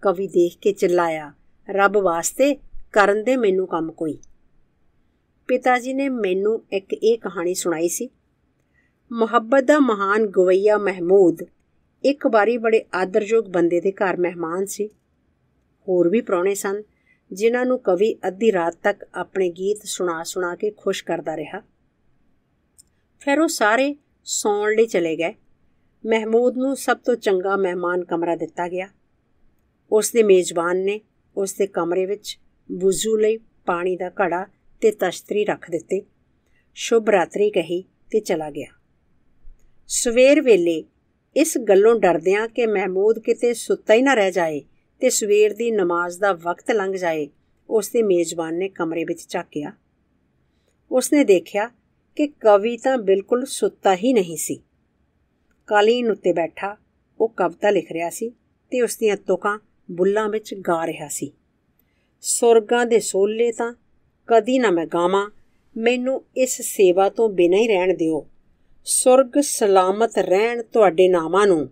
ਕਵੀ ਦੇਖ ਕੇ ਚਿਲਾਇਆ ਰੱਬ ਵਾਸਤੇ ਕਰਨ ਦੇ ਮੈਨੂੰ ਕੰਮ ਕੋਈ ਪਿਤਾ ਜੀ ਨੇ ਮੈਨੂੰ ਇੱਕ ਇਹ ਕਹਾਣੀ ਸੁਣਾਈ ਸੀ ਮੁਹੱਬਤ ਦਾ ਮਹਾਨ ਗਵਈਆ ਮਹਿਮੂਦ ਇੱਕ ਵਾਰੀ ਬੜੇ ਆਦਰਯੋਗ ਬੰਦੇ ਦੇ ਘਰ ਮਹਿਮਾਨ ਸੀ ਹੋਰ ਵੀ ਪ੍ਰਾਹੁਣੇ ਸਨ ਜਿਨ੍ਹਾਂ ਨੂੰ ਕਵੀ ਅੱਧੀ ਰਾਤ ਤੱਕ ਆਪਣੇ ਗੀਤ ਸੁਣਾ ਸੁਣਾ ਕੇ ਖੁਸ਼ ਕਰਦਾ ਰਿਹਾ ਫਿਰ ਉਹ ਸਾਰੇ ਸੌਣ ਲਈ ਚਲੇ ਗਏ ਮਹਿਮੂਦ ਨੂੰ ਸਭ ਤੋਂ ਚੰਗਾ ਮਹਿਮਾਨ ਕਮਰਾ ਦਿੱਤਾ ਗਿਆ ਉਸ ਦੇ ਮੇਜ਼ਬਾਨ ਨੇ ਉਸ ਦੇ ਕਮਰੇ ਵਿੱਚ ਬੁਜ਼ੂ ਲਈ ਪਾਣੀ ਦਾ ਘੜਾ ਤੇ ਤਸ਼ਤਰੀ ਰੱਖ ਦਿੱਤੇ ਸ਼ੁਭ ਰਾਤਰੀ ਕਹੀ ਤੇ ਚਲਾ ਗਿਆ ਸਵੇਰ ਵੇਲੇ ਇਸ ਗੱਲੋਂ ਡਰਦਿਆਂ ਕਿ ਮਹਿਮੂਦ ਕਿਤੇ ਸੁੱਤਾ ਹੀ ਨਾ ਰਹਿ ਜਾਏ ਤੇ ਸਵੇਰ ਦੀ ਨਮਾਜ਼ ਦਾ ਵਕਤ ਲੰਘ ਜਾਏ ਉਸ ਦੇ ਮੇਜ਼ਬਾਨ ਨੇ ਕਮਰੇ ਵਿੱਚ ਝਾਕਿਆ ਉਸ ਨੇ ਦੇਖਿਆ ਕਿ ਕਵੀ ਤਾਂ ਬਿਲਕੁਲ ਸੁੱਤਾ ਹੀ ਨਹੀਂ ਸੀ ਕਾਲੀਨ ਉੱਤੇ ਬੈਠਾ ਉਹ ਕਵਿਤਾ ਲਿਖ ਰਿਹਾ ਸੀ ਤੇ ਉਸ ਦੀਆਂ ਤੁਕਾਂ ਬੁੱਲਾਂ ਵਿੱਚ ਗਾ ਰਿਹਾ ਸੀ ਸੁਰਗਾਂ ਦੇ ਸੋਲੇ ਤਾਂ ਕਦੀ ਨਾ ਮੈਂ ਗਾਵਾਂ ਮੈਨੂੰ ਇਸ ਸੇਵਾ ਤੋਂ ਬਿਨਾਂ ਹੀ ਰਹਿਣ ਦਿਓ ਸੁਰਗ ਸਲਾਮਤ ਰਹਿਣ ਤੁਹਾਡੇ ਨਾਮਾਂ ਨੂੰ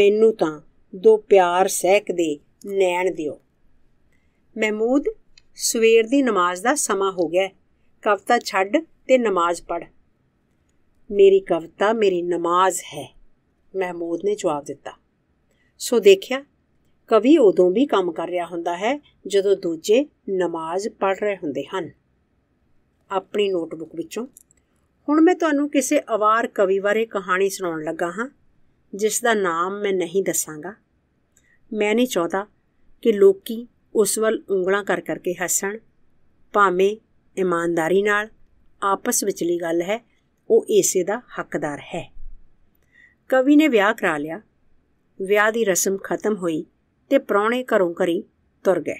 ਮੈਨੂੰ ਤਾਂ ਦੋ ਪਿਆਰ ਸਹਿਕ ਦੇ ਲੈਣ ਦਿਓ ਮਹਿਮੂਦ ਸਵੇਰ ਦੀ ਨਮਾਜ਼ ਦਾ ਸਮਾਂ ਹੋ ਗਿਆ ਕਵਤਾ ਛੱਡ ਤੇ ਨਮਾਜ਼ ਪੜ ਮੇਰੀ ਕਵਤਾ ਮੇਰੀ ਨਮਾਜ਼ ਹੈ ਮਹਿਮੂਦ ਨੇ ਜਵਾਬ ਦਿੱਤਾ ਸੋ ਦੇਖਿਆ ਕਵੀ ਉਦੋਂ ਵੀ ਕੰਮ ਕਰ ਰਿਹਾ ਹੁੰਦਾ ਹੈ ਜਦੋਂ ਦੂਜੇ ਨਮਾਜ਼ ਪੜ ਰਹੇ ਹੁੰਦੇ ਹਨ ਆਪਣੀ ਨੋਟਬੁੱਕ ਵਿੱਚੋਂ ਹੁਣ ਮੈਂ ਤੁਹਾਨੂੰ ਕਿਸੇ ਅਵਾਰ ਕਵੀ ਬਾਰੇ ਕਹਾਣੀ ਸੁਣਾਉਣ ਲੱਗਾ ਹਾਂ ਜਿਸ ਦਾ ਨਾਮ ਮੈਂ ਨਹੀਂ ਦੱਸਾਂਗਾ ਮੈਂ ਨਹੀਂ ਚਾਹਦਾ ਕਿ ਲੋਕੀ ਉਸ ਵੱਲ ਉਂਗਲਾਂ ਕਰ ਕਰਕੇ ਹੱਸਣ ਭਾਵੇਂ ਇਮਾਨਦਾਰੀ ਨਾਲ ਆਪਸ ਵਿੱਚਲੀ ਗੱਲ ਹੈ ਉਹ ਏਸੇ ਦਾ ਹੱਕਦਾਰ ਹੈ ਕਵੀ ਨੇ ਵਿਆਹ ਕਰਾ ਲਿਆ ਵਿਆਹ ਦੀ ਰਸਮ ਖਤਮ ਹੋਈ ਤੇ ਪ੍ਰਾਹੁਣੇ ਘਰੋਂ ਘਰੀ ਤੁਰ ਗਏ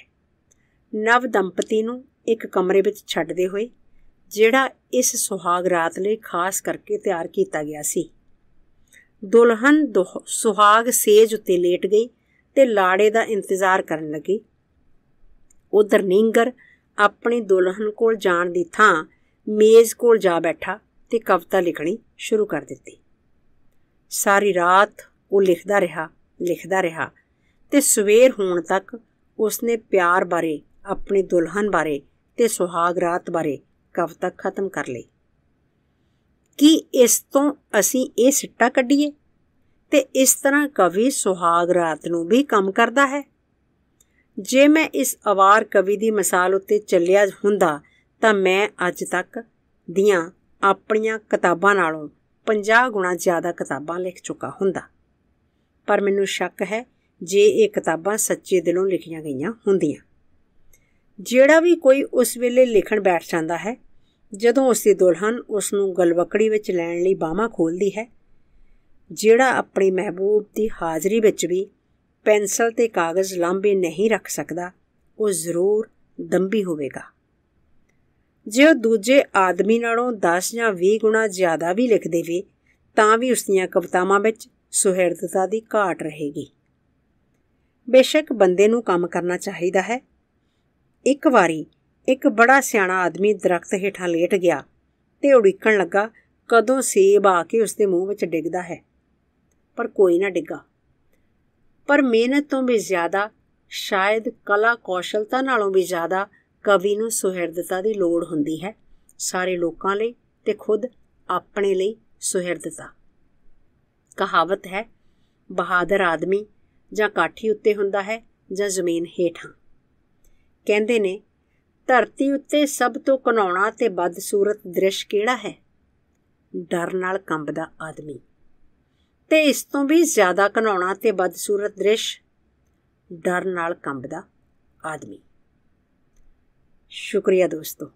ਨਵ ਦੰਪਤੀ ਨੂੰ ਇੱਕ ਕਮਰੇ ਵਿੱਚ ਛੱਡਦੇ ਹੋਏ ਜਿਹੜਾ ਇਸ ਸੁਹਾਗ ਰਾਤ ਲਈ ਖਾਸ ਕਰਕੇ ਤਿਆਰ ਕੀਤਾ ਗਿਆ ਸੀ ਦੁਲਹਨ ਸੁਹਾਗ ਸੇਜ ਉੱਤੇ ਲੇਟ ਗਈ ਤੇ ਲਾੜੇ ਦਾ ਇੰਤਜ਼ਾਰ ਕਰਨ ਲੱਗੀ ਉਧਰ ਨੀਂਗਰ ਆਪਣੀ ਦੁਲਹਨ ਕੋਲ ਜਾਣ ਦੀ ਥਾਂ ਮੇਜ਼ ਕੋਲ ਜਾ ਬੈਠਾ ਤੇ ਕਵਿਤਾ ਲਿਖਣੀ ਸ਼ੁਰੂ ਕਰ ਦਿੱਤੀ ਸਾਰੀ ਰਾਤ ਉਹ ਲਿਖਦਾ ਰਿਹਾ ਲਿਖਦਾ ਰਿਹਾ ਤੇ ਸਵੇਰ ਹੋਣ ਤੱਕ ਉਸਨੇ ਪਿਆਰ ਬਾਰੇ ਆਪਣੀ ਦੁਲਹਨ ਬਾਰੇ ਤੇ ਸੁਹਾਗ ਰਾਤ ਬਾਰੇ ਕਵਿਤਾ ਖਤਮ ਕਰ ਲਈ ਕੀ ਇਸ ਤੋਂ ਅਸੀਂ ਇਹ ਸਿੱਟਾ ਕੱਢੀਏ ਤੇ ਇਸ ਤਰ੍ਹਾਂ ਕਵੀ ਸੁਹਾਗ ਰਾਤ ਨੂੰ ਵੀ ਕੰਮ ਕਰਦਾ ਹੈ ਜੇ ਮੈਂ ਇਸ ਆਵਾਰ ਕਵੀ ਦੀ ਮਿਸਾਲ ਉੱਤੇ ਚੱਲਿਆ ਹੁੰਦਾ ਤਾਂ ਮੈਂ ਅੱਜ ਤੱਕ ਦੀਆਂ ਆਪਣੀਆਂ ਕਿਤਾਬਾਂ ਨਾਲੋਂ 50 ਗੁਣਾ ਜ਼ਿਆਦਾ ਕਿਤਾਬਾਂ ਲਿਖ ਚੁੱਕਾ ਹੁੰਦਾ ਪਰ ਮੈਨੂੰ ਸ਼ੱਕ ਹੈ ਜੇ ਇਹ ਕਿਤਾਬਾਂ ਸੱਚੇ ਦਿਲੋਂ ਲਿਖੀਆਂ ਗਈਆਂ ਹੁੰਦੀਆਂ ਜਿਹੜਾ ਵੀ ਕੋਈ ਉਸ ਵੇਲੇ ਲਿਖਣ ਬੈਠ ਜਾਂਦਾ ਹੈ ਜਦੋਂ ਉਸ ਦੀ ਦੁਲਹਨ ਉਸ ਨੂੰ ਗਲਵਕੜੀ ਵਿੱਚ ਲੈਣ ਲਈ ਬਾਹਾਂ ਖੋਲਦੀ ਹੈ ਜਿਹੜਾ ਆਪਣੇ ਮਹਿਬੂਬ ਦੀ ਹਾਜ਼ਰੀ ਵਿੱਚ ਵੀ ਪੈਨਸਲ ਤੇ ਕਾਗਜ਼ ਲਾਂਬੇ ਨਹੀਂ ਰੱਖ ਸਕਦਾ ਉਹ ਜ਼ਰੂਰ ਦੰਭੀ ਹੋਵੇਗਾ ਜੇ ਉਹ ਦੂਜੇ ਆਦਮੀ ਨਾਲੋਂ 10 ਜਾਂ 20 ਗੁਣਾ ਜ਼ਿਆਦਾ ਵੀ ਲਿਖ ਦੇਵੇ ਤਾਂ ਵੀ ਉਸ ਦੀਆਂ ਕਵਿਤਾਵਾਂ ਵਿੱਚ ਸੁਹਿਰਦਤਾ ਦੀ ਘਾਟ ਰਹੇਗੀ ਬੇਸ਼ੱਕ ਬੰਦੇ ਨੂੰ ਕੰਮ ਕਰਨਾ ਚਾਹੀਦਾ ਹੈ ਇੱਕ ਵਾਰੀ ਇੱਕ ਬੜਾ ਸਿਆਣਾ ਆਦਮੀ ਦਰਖਤ ਹੇਠਾਂ ਲੇਟ ਗਿਆ ਤੇ ਉਡੀਕਣ ਲੱਗਾ ਕਦੋਂ ਸੇਬ ਆ ਕੇ ਉਸ ਦੇ ਮੂੰਹ ਵਿੱਚ ਡਿੱਗਦਾ ਹੈ ਪਰ ਕੋਈ ਨਾ ਡਿੱਗਾ ਪਰ ਮਿਹਨਤ ਤੋਂ ਵੀ ਜ਼ਿਆਦਾ ਸ਼ਾਇਦ ਕਲਾ ਕੌਸ਼ਲਤਾ ਨਾਲੋਂ ਵੀ ਜ਼ਿਆਦਾ ਕਵੀ ਨੂੰ ਸੁਹਿਰਦਤਾ ਦੀ ਲੋੜ ਹੁੰਦੀ ਹੈ ਸਾਰੇ ਲੋਕਾਂ ਲਈ ਤੇ ਖੁਦ ਆਪਣੇ ਲਈ ਸੁਹਿਰਦਤਾ ਕਹਾਵਤ ਹੈ ਬਹਾਦਰ ਆਦਮੀ ਜਾਂ ਕਾਠੀ ਉੱਤੇ ਹੁੰਦਾ ਹੈ ਜਾਂ ਜ਼ਮੀਨ ਹੇਠਾਂ ਕਹਿੰਦੇ ਨੇ ਧਰਤੀ ਉੱਤੇ ਸਭ ਤੋਂ ਕਨਾਉਣਾ ਤੇ ਬਦਸੂਰਤ ਦ੍ਰਿਸ਼ ਕਿਹੜਾ ਹੈ ਡਰ ਨਾਲ ਕੰਬਦਾ ਆਦਮੀ ਤੇ ਇਸ ਤੋਂ ਵੀ ਜ਼ਿਆਦਾ ਘਨਾਉਣਾ ਤੇ ਬਦਸੂਰਤ ਦ੍ਰਿਸ਼ ਡਰ ਨਾਲ ਕੰਬਦਾ ਆਦਮੀ ਸ਼ੁਕਰੀਆ ਦੋਸਤੋ